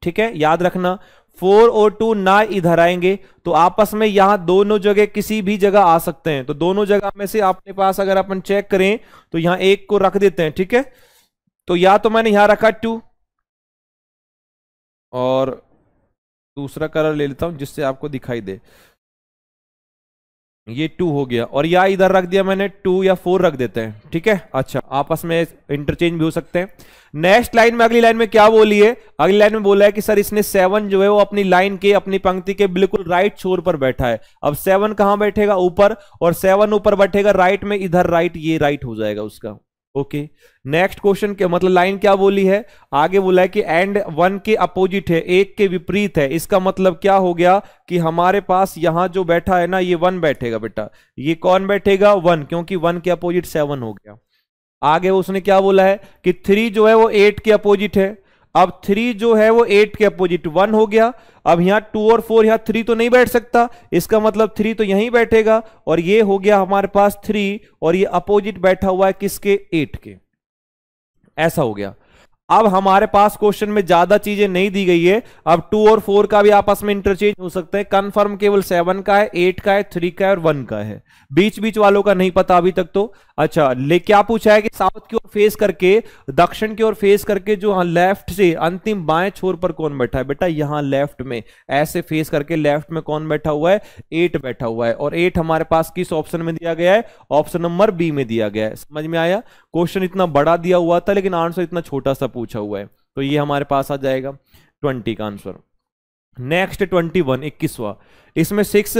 ठीक है याद रखना फोर और टू ना इधर आएंगे तो आपस में यहां दोनों जगह किसी भी जगह आ सकते हैं तो दोनों जगह में से अपने पास अगर अपन चेक करें तो यहां एक को रख देते हैं ठीक है तो या तो मैंने यहां रखा टू और दूसरा कलर ले लेता हूं जिससे आपको दिखाई दे ये टू हो गया और या इधर रख दिया मैंने टू या फोर रख देते हैं ठीक है अच्छा आपस में इंटरचेंज भी हो सकते हैं नेक्स्ट लाइन में अगली लाइन में क्या बोली है अगली लाइन में बोला है कि सर इसने सेवन जो है वो अपनी लाइन के अपनी पंक्ति के बिल्कुल राइट छोर पर बैठा है अब सेवन कहां बैठेगा ऊपर और सेवन ऊपर बैठेगा राइट में इधर राइट ये राइट हो जाएगा उसका ओके नेक्स्ट क्वेश्चन के मतलब लाइन क्या बोली है आगे बोला है कि एंड वन के अपोजिट है एक के विपरीत है इसका मतलब क्या हो गया कि हमारे पास यहां जो बैठा है ना ये वन बैठेगा बेटा ये कौन बैठेगा वन क्योंकि वन के अपोजिट सेवन हो गया आगे उसने क्या बोला है कि थ्री जो है वो एट के अपोजिट है अब थ्री जो है वो एट के अपोजिट वन हो गया अब यहां टू और फोर यहां थ्री तो नहीं बैठ सकता इसका मतलब थ्री तो यहीं बैठेगा और ये हो गया हमारे पास थ्री और ये अपोजिट बैठा हुआ है किसके एट के ऐसा हो गया अब हमारे पास क्वेश्चन में ज्यादा चीजें नहीं दी गई है अब टू और फोर का भी आपस में इंटरचेंज हो सकते हैं कंफर्म केवल सेवन का है एट का है थ्री का है और वन का है बीच बीच वालों का नहीं पता अभी तक तो अच्छा ले क्या पूछा है कि साउथ की ओर फेस करके दक्षिण की ओर फेस करके जो लेफ्ट हाँ से अंतिम बाएं छोर पर कौन बैठा है बेटा यहां लेफ्ट में ऐसे फेस करके लेफ्ट में कौन बैठा हुआ है एट बैठा हुआ है और एट हमारे पास किस ऑप्शन में दिया गया है ऑप्शन नंबर बी में दिया गया है समझ में आया क्वेश्चन इतना बड़ा दिया हुआ था लेकिन आंसर इतना छोटा सा पूछा हुआ है तो ये हमारे पास आ जाएगा ट्वेंटी का आंसर नेक्स्ट ट्वेंटी वन इक्कीसवा इसमें सिक्स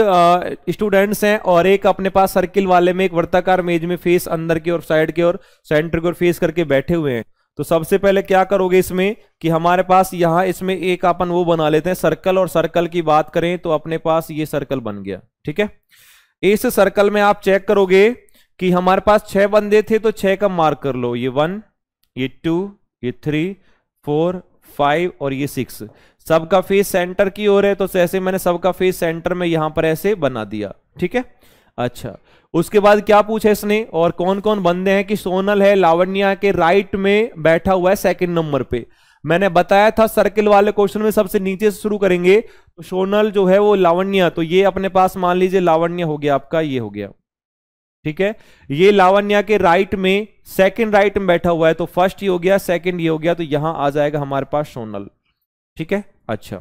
स्टूडेंट्स हैं और एक अपने पास सर्किल वाले में एक वर्ताकार मेज में फेस अंदर की और साइड की और सेंटर की और फेस करके बैठे हुए हैं तो सबसे पहले क्या करोगे इसमें कि हमारे पास यहाँ इसमें एक अपन वो बना लेते हैं सर्कल और सर्कल की बात करें तो अपने पास ये सर्कल बन गया ठीक है इस सर्कल में आप चेक करोगे कि हमारे पास छह बंदे थे तो छह का मार्क कर लो ये वन ये टू ये थ्री फोर फाइव और ये सिक्स सबका फेस सेंटर की ओर है तो ऐसे मैंने सबका फेस सेंटर में यहां पर ऐसे बना दिया ठीक है अच्छा उसके बाद क्या पूछा इसने और कौन कौन बंदे हैं कि सोनल है लावण्या के राइट में बैठा हुआ है सेकंड नंबर पे मैंने बताया था सर्किल वाले क्वेश्चन में सबसे नीचे से शुरू करेंगे तो सोनल जो है वो लावण्या तो ये अपने पास मान लीजिए लावण्य हो गया आपका ये हो गया ठीक है ये लावण्या के राइट में सेकंड राइट में बैठा हुआ है तो फर्स्ट ये हो गया सेकंड ये हो गया तो यहां आ जाएगा हमारे पास सोनल ठीक है अच्छा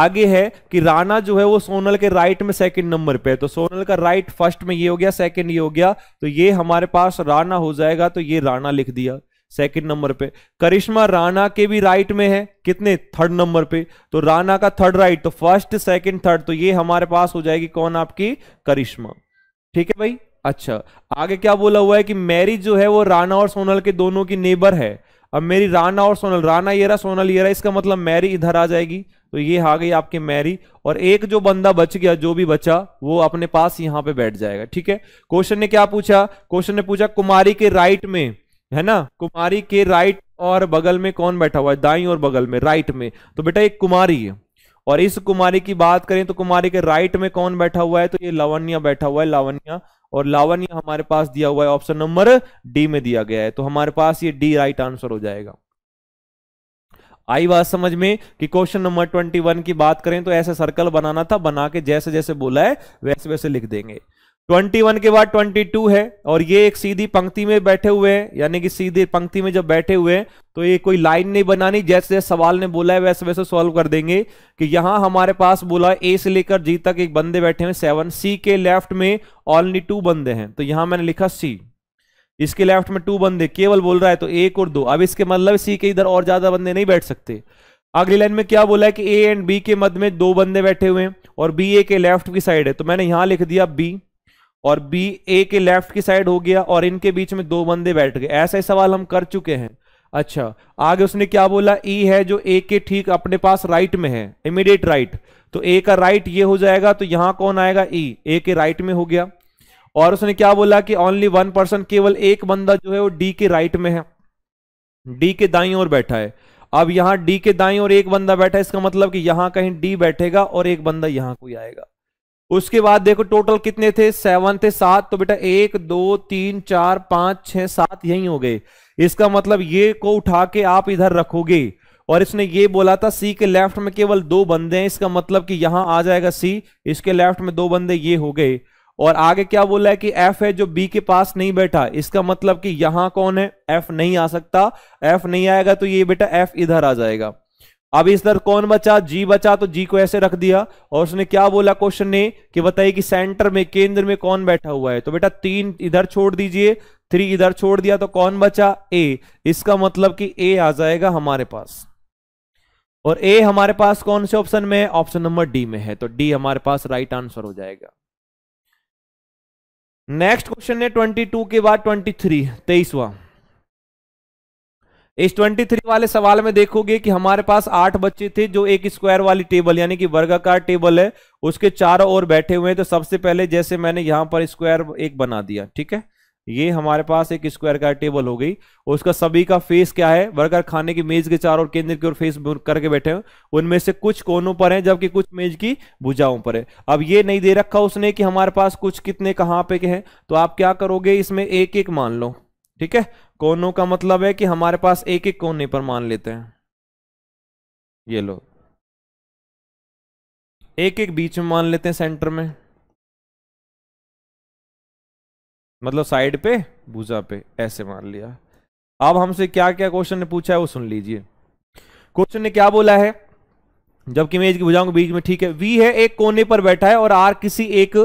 आगे है कि राणा जो है वो सोनल के राइट में सेकंड नंबर पे है तो सोनल का राइट फर्स्ट में ये हो गया सेकंड ये हो गया तो ये हमारे पास राणा हो जाएगा तो ये राणा लिख दिया सेकंड नंबर पे करिश्मा राणा के भी राइट में है कितने थर्ड नंबर पे तो राणा का थर्ड राइट तो फर्स्ट सेकंड थर्ड तो ये हमारे पास हो जाएगी कौन आपकी करिश्मा ठीक है भाई अच्छा आगे क्या बोला हुआ है कि मैरी जो है वो राणा और सोनल के दोनों की नेबर है अब मेरी राणा और सोनल राणा ये रहा सोनल ये रहा इसका मतलब मैरी इधर आ जाएगी तो ये आ गई आपके मैरी और एक जो बंदा बच गया जो भी बचा वो अपने पास यहां पे बैठ जाएगा ठीक है क्वेश्चन ने क्या पूछा क्वेश्चन ने पूछा कुमारी के राइट में है ना कुमारी के राइट और बगल में कौन बैठा हुआ है दाई और बगल में राइट में तो बेटा एक कुमारी है और इस कुमारी की बात करें तो कुमारी के राइट में कौन बैठा हुआ है तो ये लावण्या बैठा हुआ है लावण्या और लावण्या हमारे पास दिया हुआ है ऑप्शन नंबर डी में दिया गया है तो हमारे पास ये डी राइट आंसर हो जाएगा आई बात समझ में कि क्वेश्चन नंबर ट्वेंटी वन की बात करें तो ऐसे सर्कल बनाना था बना के जैसे जैसे बोला है वैसे वैसे लिख देंगे 21 के बाद 22 है और ये एक सीधी पंक्ति में बैठे हुए हैं यानी कि सीधी पंक्ति में जब बैठे हुए हैं तो ये कोई लाइन नहीं बनानी जैसे जैसे सवाल ने बोला है वैसे वैसे सॉल्व कर देंगे कि यहाँ हमारे पास बोला ए से लेकर जी तक एक बंदे बैठे हैं सेवन सी के लेफ्ट में ऑनली टू बंदे हैं तो यहां मैंने लिखा सी इसके लेफ्ट में टू बंदे केवल बोल रहा है तो एक और दो अब इसके मतलब सी के इधर और ज्यादा बंदे नहीं बैठ सकते अगली लाइन में क्या बोला है कि ए एंड बी के मध्य में दो बंदे बैठे हुए हैं और बी ए के लेफ्ट की साइड है तो मैंने यहां लिख दिया बी और बी ए के लेफ्ट की साइड हो गया और इनके बीच में दो बंदे बैठ गए ऐसा ही सवाल हम कर चुके हैं अच्छा आगे उसने क्या बोला ई e है जो ए के ठीक अपने पास राइट में है इमीडिएट राइट तो ए का राइट ये हो जाएगा तो यहां कौन आएगा ई e, ए के राइट में हो गया और उसने क्या बोला कि ओनली वन पर्सन केवल एक बंदा जो है वो डी के राइट में है डी के दाई और बैठा है अब यहां डी के दाई और एक बंदा बैठा है इसका मतलब कि यहां कहीं डी बैठेगा और एक बंदा यहां कोई आएगा उसके बाद देखो टोटल कितने थे सेवन थे सात तो बेटा एक दो तीन चार पांच छह सात यही हो गए इसका मतलब ये को उठा के आप इधर रखोगे और इसने ये बोला था सी के लेफ्ट में केवल दो बंदे हैं इसका मतलब कि यहां आ जाएगा सी इसके लेफ्ट में दो बंदे ये हो गए और आगे क्या बोला है कि एफ है जो बी के पास नहीं बैठा इसका मतलब कि यहां कौन है एफ नहीं आ सकता एफ नहीं आएगा तो ये बेटा एफ इधर आ जाएगा अब इस दर कौन बचा जी बचा तो जी को ऐसे रख दिया और उसने क्या बोला क्वेश्चन ने कि बताइए कि सेंटर में केंद्र में कौन बैठा हुआ है तो बेटा तीन इधर छोड़ दीजिए थ्री इधर छोड़ दिया तो कौन बचा ए इसका मतलब कि ए आ जाएगा हमारे पास और ए हमारे पास कौन से ऑप्शन में है ऑप्शन नंबर डी में है तो डी हमारे पास राइट आंसर हो जाएगा नेक्स्ट क्वेश्चन है ट्वेंटी के बाद थ्री तेईसवा इस 23 वाले सवाल में देखोगे कि हमारे पास आठ बच्चे थे जो एक स्क्वायर वाली टेबल यानी कि वर्गाकार टेबल है उसके चारों ओर बैठे हुए हैं तो सबसे पहले जैसे मैंने यहां पर स्क्वायर एक बना दिया ठीक है ये हमारे पास एक स्क्वायर का टेबल हो गई उसका सभी का फेस क्या है वर्गर खाने की मेज के चारों केंद्र की ओर फेस करके बैठे हैं उनमें से कुछ कोनों पर हैं जबकि कुछ मेज की भुजाओं पर है अब ये नहीं दे रखा उसने कि हमारे पास कुछ कितने कहाँ पे के हैं तो आप क्या करोगे इसमें एक एक मान लो ठीक है कोनों का मतलब है कि हमारे पास एक एक कोने पर मान लेते हैं ये लो एक एक बीच में मान लेते हैं सेंटर में मतलब साइड पे भूजा पे ऐसे मान लिया अब हमसे क्या क्या क्वेश्चन ने पूछा है वो सुन लीजिए क्वेश्चन ने क्या बोला है जबकि मैं इसकी भुजाओं के बीच में ठीक है वी है एक कोने पर बैठा है और आर किसी एक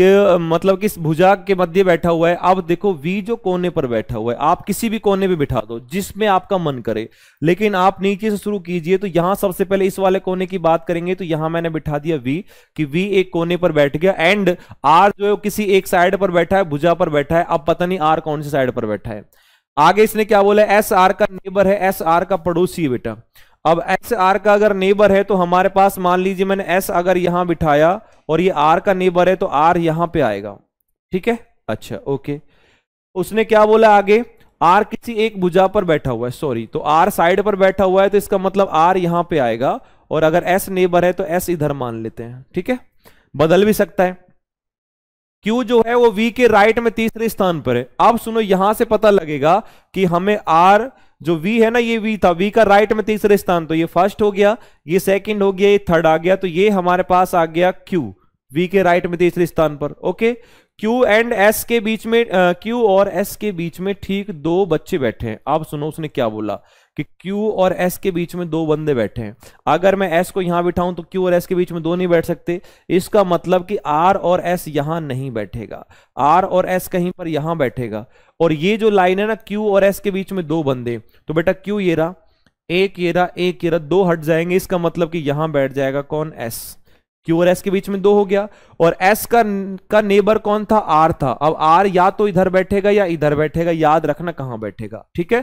कि मतलब कि भुजा के मध्य बैठा हुआ है अब देखो वी जो कोने पर बैठा हुआ है आप किसी भी कोने पे बिठा दो जिसमें आपका मन करे लेकिन आप नीचे से शुरू कीजिए तो यहां सबसे पहले इस वाले कोने की बात करेंगे तो यहां मैंने बिठा दिया वी कि वी एक कोने पर बैठ गया एंड आर जो है किसी एक साइड पर बैठा है भुजा पर बैठा है अब पता नहीं आर कौन सी साइड पर बैठा है आगे इसने क्या बोला एस आर का नेबर है एस आर का पड़ोसी बेटा अब एस आर का अगर नेबर है तो हमारे पास मान लीजिए मैंने एस अगर यहां बिठाया और ये आर का नेबर है तो आर यहां पे आएगा ठीक है अच्छा ओके उसने क्या बोला आगे आर किसी एक भुजा पर बैठा हुआ है सॉरी तो आर साइड पर बैठा हुआ है तो इसका मतलब आर यहां पे आएगा और अगर एस नेबर है तो एस इधर मान लेते हैं ठीक है बदल भी सकता है क्यू जो है वो वी के राइट में तीसरे स्थान पर है अब सुनो यहां से पता लगेगा कि हमें आर जो वी है ना ये वी था वी का राइट में तीसरे स्थान तो ये फर्स्ट हो गया ये सेकंड हो गया ये थर्ड आ गया तो ये हमारे पास आ गया क्यू वी के राइट में तीसरे स्थान पर ओके क्यू एंड एस के बीच में क्यू और एस के बीच में ठीक दो बच्चे बैठे हैं आप सुनो उसने क्या बोला कि Q और S के बीच में दो बंदे बैठे हैं अगर मैं S को यहां बिठाऊं तो Q और S के बीच में दो नहीं बैठ सकते इसका मतलब कि R और S यहां नहीं बैठेगा R और S कहीं पर यहां बैठेगा और ये जो लाइन है ना Q और S के बीच में दो बंदे तो बेटा Q ये रहा एक ये रहा एक ये रहा दो हट जाएंगे इसका मतलब कि यहां बैठ जाएगा कौन एस क्यू और एस के बीच में दो हो गया और एस का का नेबर कौन था आर था अब आर या तो इधर बैठेगा या इधर बैठेगा याद रखना कहां बैठेगा ठीक है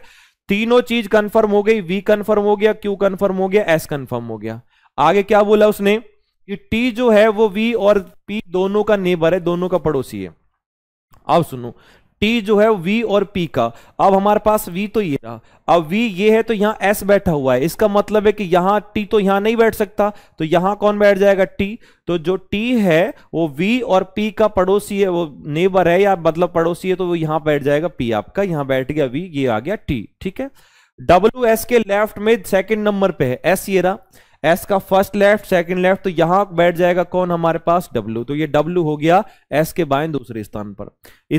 तीनों चीज कंफर्म हो गई वी कंफर्म हो गया क्यू कंफर्म हो गया एस कंफर्म हो गया आगे क्या बोला उसने कि टी जो है वो वी और पी दोनों का नेबर है दोनों का पड़ोसी है अब सुनो टी जो है वी और पी का अब हमारे पास वी तो ये रहा अब वी ये है तो यहाँ एस बैठा हुआ है इसका मतलब है कि यहाँ टी तो यहाँ नहीं बैठ सकता तो यहाँ कौन बैठ जाएगा टी तो जो टी है वो वी और पी का पड़ोसी है वो नेबर है या मतलब पड़ोसी है तो वो यहाँ बैठ जाएगा पी आपका यहाँ बैठ गया वी ये आ गया टी ठीक है डब्ल्यू एस के लेफ्ट में सेकेंड नंबर पे है एस ये रहा एस का फर्स्ट लेफ्ट सेकंड लेफ्ट तो यहां बैठ जाएगा कौन हमारे पास डब्ल्यू तो ये डब्ल्यू हो गया एस के बाएं दूसरे स्थान पर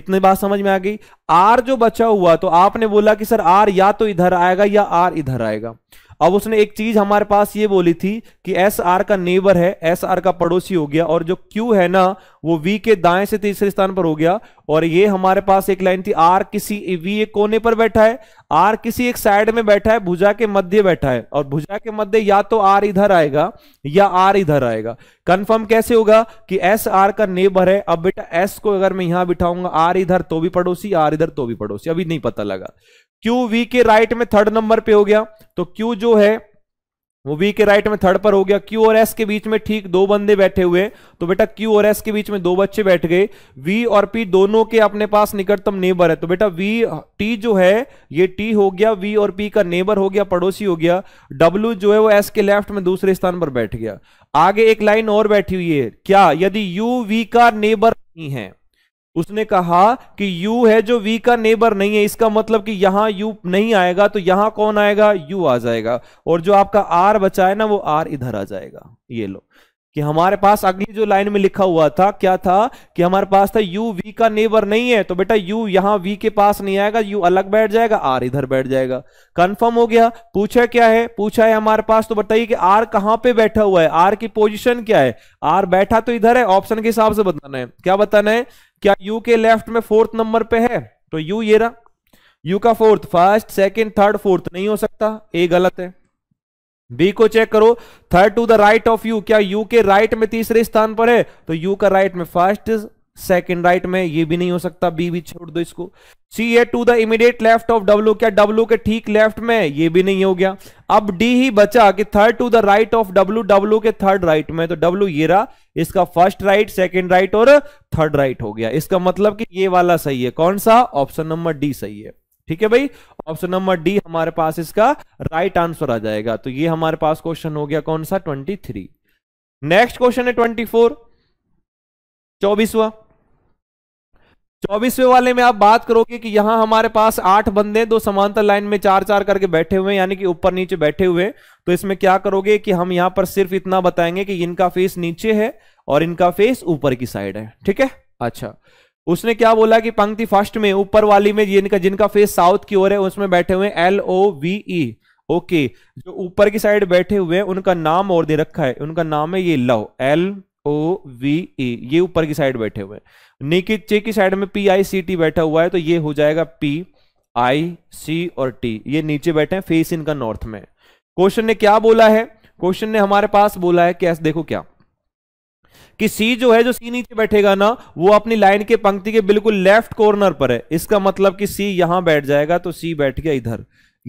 इतनी बात समझ में आ गई आर जो बचा हुआ तो आपने बोला कि सर आर या तो इधर आएगा या आर इधर आएगा अब उसने एक चीज हमारे पास ये बोली थी कि एस आर का नेबर है एस आर का पड़ोसी हो गया और जो क्यू है ना वो वी के दाएं से तीसरे स्थान पर हो गया और ये हमारे पास एक लाइन थी आर किसी वी एक कोने पर बैठा है आर किसी एक साइड में बैठा है भुजा के मध्य बैठा है और भुजा के मध्य या तो आर इधर आएगा या आर इधर आएगा कंफर्म कैसे होगा कि एस आर का नेबर है अब बेटा एस को अगर मैं यहां बिठाऊंगा आर इधर तो भी पड़ोसी आर इधर तो भी पड़ोसी अभी नहीं पता लगा क्यू वी के राइट में थर्ड नंबर पे हो गया तो क्यू जो है वो वी के राइट में थर्ड पर हो गया क्यू और एस के बीच में ठीक दो बंदे बैठे हुए तो बेटा क्यू और एस के बीच में दो बच्चे बैठ गए वी और पी दोनों के अपने पास निकटतम नेबर है तो बेटा वी टी जो है ये टी हो गया वी और पी का नेबर हो गया पड़ोसी हो गया डब्ल्यू जो है वो एस के लेफ्ट में दूसरे स्थान पर बैठ गया आगे एक लाइन और बैठी हुई है क्या यदि यू वी का नेबर नहीं है उसने कहा कि U है जो V का नेबर नहीं है इसका मतलब कि यहां U नहीं आएगा तो यहां कौन आएगा U आ जाएगा और जो आपका R बचा है ना वो R इधर आ जाएगा ये लो कि हमारे पास अगली जो लाइन में लिखा हुआ था क्या था कि हमारे पास था यू वी का नेबर नहीं है तो बेटा यू यहां वी के पास नहीं आएगा यू अलग बैठ जाएगा आर इधर बैठ जाएगा कंफर्म हो गया पूछा क्या है पूछा है हमारे पास तो बताइए कि आर कहां पे बैठा हुआ है आर की पोजीशन क्या है आर बैठा तो इधर है ऑप्शन के हिसाब से बताना है क्या बताना है क्या यू के लेफ्ट में फोर्थ नंबर पे है तो यू ये रहा यू का fourth first second third fourth नहीं हो सकता ए गलत है बी को चेक करो third to the right of U क्या यू के राइट में तीसरे स्थान पर है तो यू का राइट में फर्स्ट सेकंड राइट में ये भी नहीं हो सकता बी भी छोड़ दो इसको C A to the immediate left of W क्या डब्ल्यू के ठीक लेफ्ट में ये भी नहीं हो गया अब डी ही बचा कि third to the right of W W के थर्ड राइट में तो डब्ल्यू ये रहा इसका फर्स्ट राइट सेकेंड राइट और थर्ड राइट हो गया इसका मतलब कि ये वाला सही है कौन सा ऑप्शन नंबर डी सही है ठीक है भाई ऑप्शन नंबर डी हमारे पास इसका राइट आंसर आ जाएगा तो ये हमारे पास क्वेश्चन हो गया कौन सा ट्वेंटी थ्री नेक्स्ट क्वेश्चन है ट्वेंटी फोर चौबीसवा चौबीसवें वाले में आप बात करोगे कि यहां हमारे पास आठ बंदे दो समांतर लाइन में चार चार करके बैठे हुए यानी कि ऊपर नीचे बैठे हुए तो इसमें क्या करोगे कि हम यहां पर सिर्फ इतना बताएंगे कि इनका फेस नीचे है और इनका फेस ऊपर की साइड है ठीक है अच्छा उसने क्या बोला कि पंक्ति फर्स्ट में ऊपर वाली में जिनका जिनका फेस साउथ की ओर है उसमें बैठे हुए L O V E okay जो ऊपर की साइड बैठे हुए हैं उनका नाम और दे रखा है उनका नाम है ये love L O V E ये ऊपर की साइड बैठे हुए हैं निकित चे की साइड में पी आई सी टी बैठा हुआ है तो ये हो जाएगा पी आई सी और टी ये नीचे बैठे हैं फेस इनका नॉर्थ में क्वेश्चन ने क्या बोला है क्वेश्चन ने हमारे पास बोला है कि देखो क्या कि सी जो है जो सी नीचे बैठेगा ना वो अपनी लाइन के पंक्ति के बिल्कुल लेफ्ट कॉर्नर पर है इसका मतलब कि सी यहां बैठ जाएगा तो सी बैठ गया इधर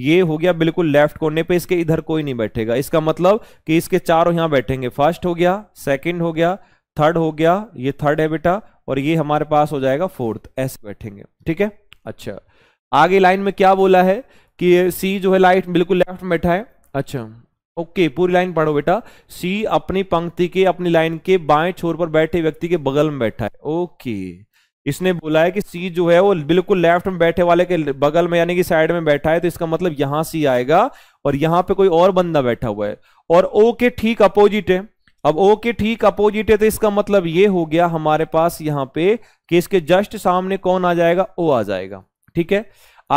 ये हो गया बिल्कुल लेफ्ट कोने पे इसके इधर कोई नहीं बैठेगा इसका मतलब कि इसके चारों यहां बैठेंगे फर्स्ट हो गया सेकंड हो गया थर्ड हो गया ये थर्ड है बेटा और ये हमारे पास हो जाएगा फोर्थ ऐसे बैठेंगे ठीक है अच्छा आगे लाइन में क्या बोला है कि सी जो है लाइट बिल्कुल लेफ्ट में बैठा है अच्छा ओके पूरी लाइन पढ़ो बेटा सी अपनी पंक्ति के अपनी लाइन के बाएं छोर पर बैठे व्यक्ति के बगल में बैठा है ओके इसने बोला है कि सी जो है वो बिल्कुल लेफ्ट में बैठे वाले के बगल में यानी कि साइड में बैठा है तो इसका मतलब यहां सी आएगा और यहां पे कोई और बंदा बैठा हुआ है और ओ के ठीक अपोजिट है अब ओ के ठीक अपोजिट है तो इसका मतलब ये हो गया हमारे पास यहाँ पे कि इसके जस्ट सामने कौन आ जाएगा ओ आ जाएगा ठीक है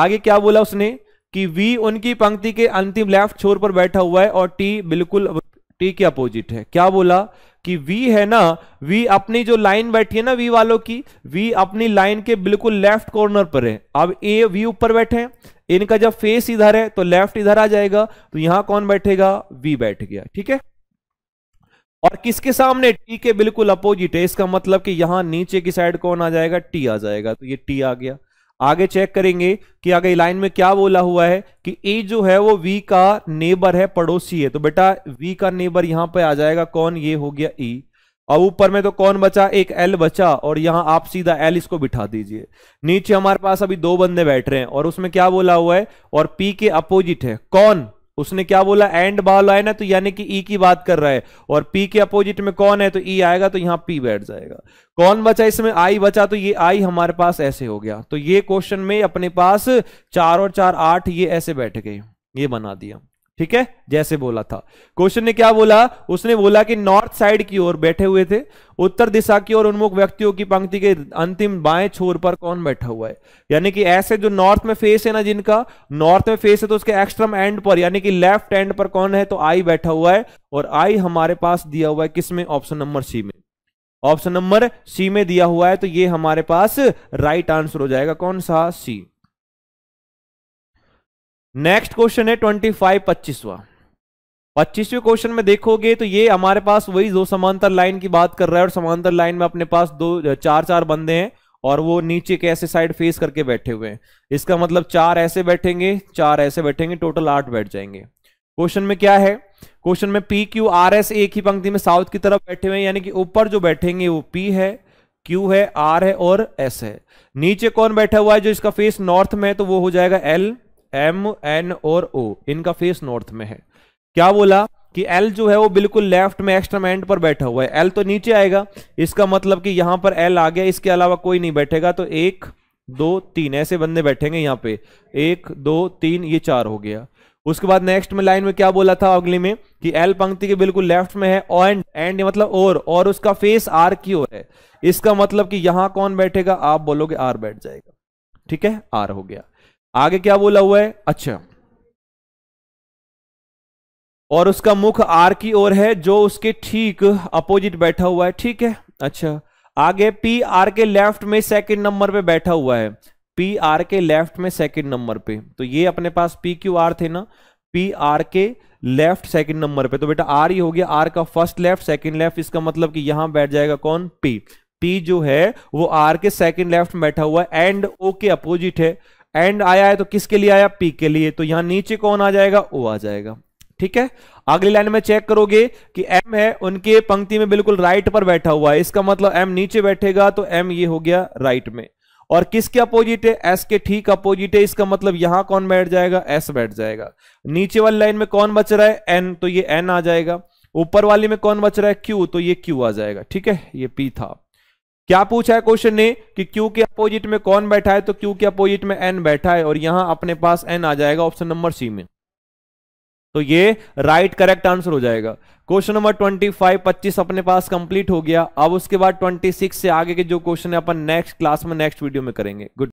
आगे क्या बोला उसने कि V उनकी पंक्ति के अंतिम लेफ्ट छोर पर बैठा हुआ है और T बिल्कुल T के अपोजिट है क्या बोला कि V है ना V अपनी जो लाइन बैठी है ना V वालों की V अपनी लाइन के बिल्कुल लेफ्ट कॉर्नर पर है अब A V ऊपर बैठे हैं इनका जब फेस इधर है तो लेफ्ट इधर आ जाएगा तो यहां कौन बैठेगा V बैठ गया ठीक है और किसके सामने T के बिल्कुल अपोजिट है इसका मतलब कि यहां नीचे की साइड कौन आ जाएगा T आ जाएगा तो ये T आ गया आगे चेक करेंगे कि आगे लाइन में क्या बोला हुआ है कि ए जो है वो वी का नेबर है पड़ोसी है तो बेटा वी का नेबर यहां पे आ जाएगा कौन ये हो गया ई e। अब ऊपर में तो कौन बचा एक एल बचा और यहां आप सीधा एल इसको बिठा दीजिए नीचे हमारे पास अभी दो बंदे बैठ रहे हैं और उसमें क्या बोला हुआ है और पी के अपोजिट है कौन उसने क्या बोला एंड बॉल आए ना तो यानी कि ई e की बात कर रहा है और पी के अपोजिट में कौन है तो ई e आएगा तो यहां पी बैठ जाएगा कौन बचा इसमें आई बचा तो ये आई हमारे पास ऐसे हो गया तो ये क्वेश्चन में अपने पास चार और चार आठ ये ऐसे बैठ गए ये बना दिया ठीक है जैसे बोला था क्वेश्चन ने क्या बोला उसने बोला कि नॉर्थ साइड की ओर बैठे हुए थे उत्तर दिशा की ओर उन्मुख व्यक्तियों की पंक्ति के अंतिम बाएं छोर पर कौन बैठा हुआ है यानी कि ऐसे जो नॉर्थ में फेस है ना जिनका नॉर्थ में फेस है तो उसके एक्सट्रम एंड पर यानी कि लेफ्ट एंड पर कौन है तो आई बैठा हुआ है और आई हमारे पास दिया हुआ है किसमें ऑप्शन नंबर सी में ऑप्शन नंबर सी में दिया हुआ है तो ये हमारे पास राइट आंसर हो जाएगा कौन सा सी नेक्स्ट क्वेश्चन है ट्वेंटी फाइव पच्चीसवा पच्चीसवें क्वेश्चन में देखोगे तो ये हमारे पास वही दो समांतर लाइन की बात कर रहा है और समांतर लाइन में अपने पास दो चार चार बंदे हैं और वो नीचे के ऐसे साइड फेस करके बैठे हुए हैं इसका मतलब चार ऐसे बैठेंगे चार ऐसे बैठेंगे टोटल आठ बैठ जाएंगे क्वेश्चन में क्या है क्वेश्चन में पी क्यू आर एस एक ही पंक्ति में साउथ की तरफ बैठे हुए हैं यानी कि ऊपर जो बैठेंगे वो पी है क्यू है आर है और एस है नीचे कौन बैठा हुआ है जो इसका फेस नॉर्थ में है तो वो हो जाएगा एल एम एन और ओ इनका फेस नॉर्थ में है क्या बोला कि एल जो है वो बिल्कुल लेफ्ट में एक्स्ट्रा एंड पर बैठा हुआ है एल तो नीचे आएगा इसका मतलब कि यहां पर एल आ गया इसके अलावा कोई नहीं बैठेगा तो एक दो तीन ऐसे बंदे बैठेंगे यहां पे एक दो तीन ये चार हो गया उसके बाद नेक्स्ट में लाइन में क्या बोला था अगली में कि एल पंक्ति के बिल्कुल लेफ्ट में है और एंड एंड मतलब और और उसका फेस आर की ओर है इसका मतलब कि यहां कौन बैठेगा आप बोलोगे आर बैठ जाएगा ठीक है आर हो गया आगे क्या बोला हुआ है अच्छा और उसका मुख आर की ओर है जो उसके ठीक अपोजिट बैठा हुआ है ठीक है अच्छा आगे पी आर के लेफ्ट में सेकंड नंबर पे बैठा हुआ है पी आर के लेफ्ट में सेकंड नंबर पे तो ये अपने पास पी क्यू आर थे ना पी आर के लेफ्ट सेकंड नंबर पे तो बेटा आर ही हो गया आर का फर्स्ट लेफ्ट सेकंड लेफ्ट इसका मतलब कि यहां बैठ जाएगा कौन पी पी जो है वो आर के सेकंड लेफ्ट में बैठा हुआ है एंड ओ के अपोजिट है एंड आया है तो किसके लिए आया पी के लिए तो यहां नीचे कौन आ जाएगा ओ आ जाएगा ठीक है अगली लाइन में चेक करोगे कि एम है उनके पंक्ति में बिल्कुल राइट पर बैठा हुआ है इसका मतलब एम नीचे बैठेगा तो एम ये हो गया राइट में और किसके अपोजिट है एस के ठीक अपोजिट है इसका मतलब यहां कौन बैठ जाएगा एस बैठ जाएगा नीचे वाली लाइन में कौन बच रहा है एन तो ये एन आ जाएगा ऊपर वाली में कौन बच रहा है क्यू तो ये क्यू आ जाएगा ठीक है ये पी था क्या पूछा है क्वेश्चन ने कि क्यू के अपोजिट में कौन बैठा है तो क्यू के अपोजिट में एन बैठा है और यहां अपने पास एन आ जाएगा ऑप्शन नंबर सी में तो ये राइट करेक्ट आंसर हो जाएगा क्वेश्चन नंबर 25 25 अपने पास कंप्लीट हो गया अब उसके बाद 26 से आगे के जो क्वेश्चन है अपन नेक्स्ट क्लास में नेक्स्ट वीडियो में करेंगे गुड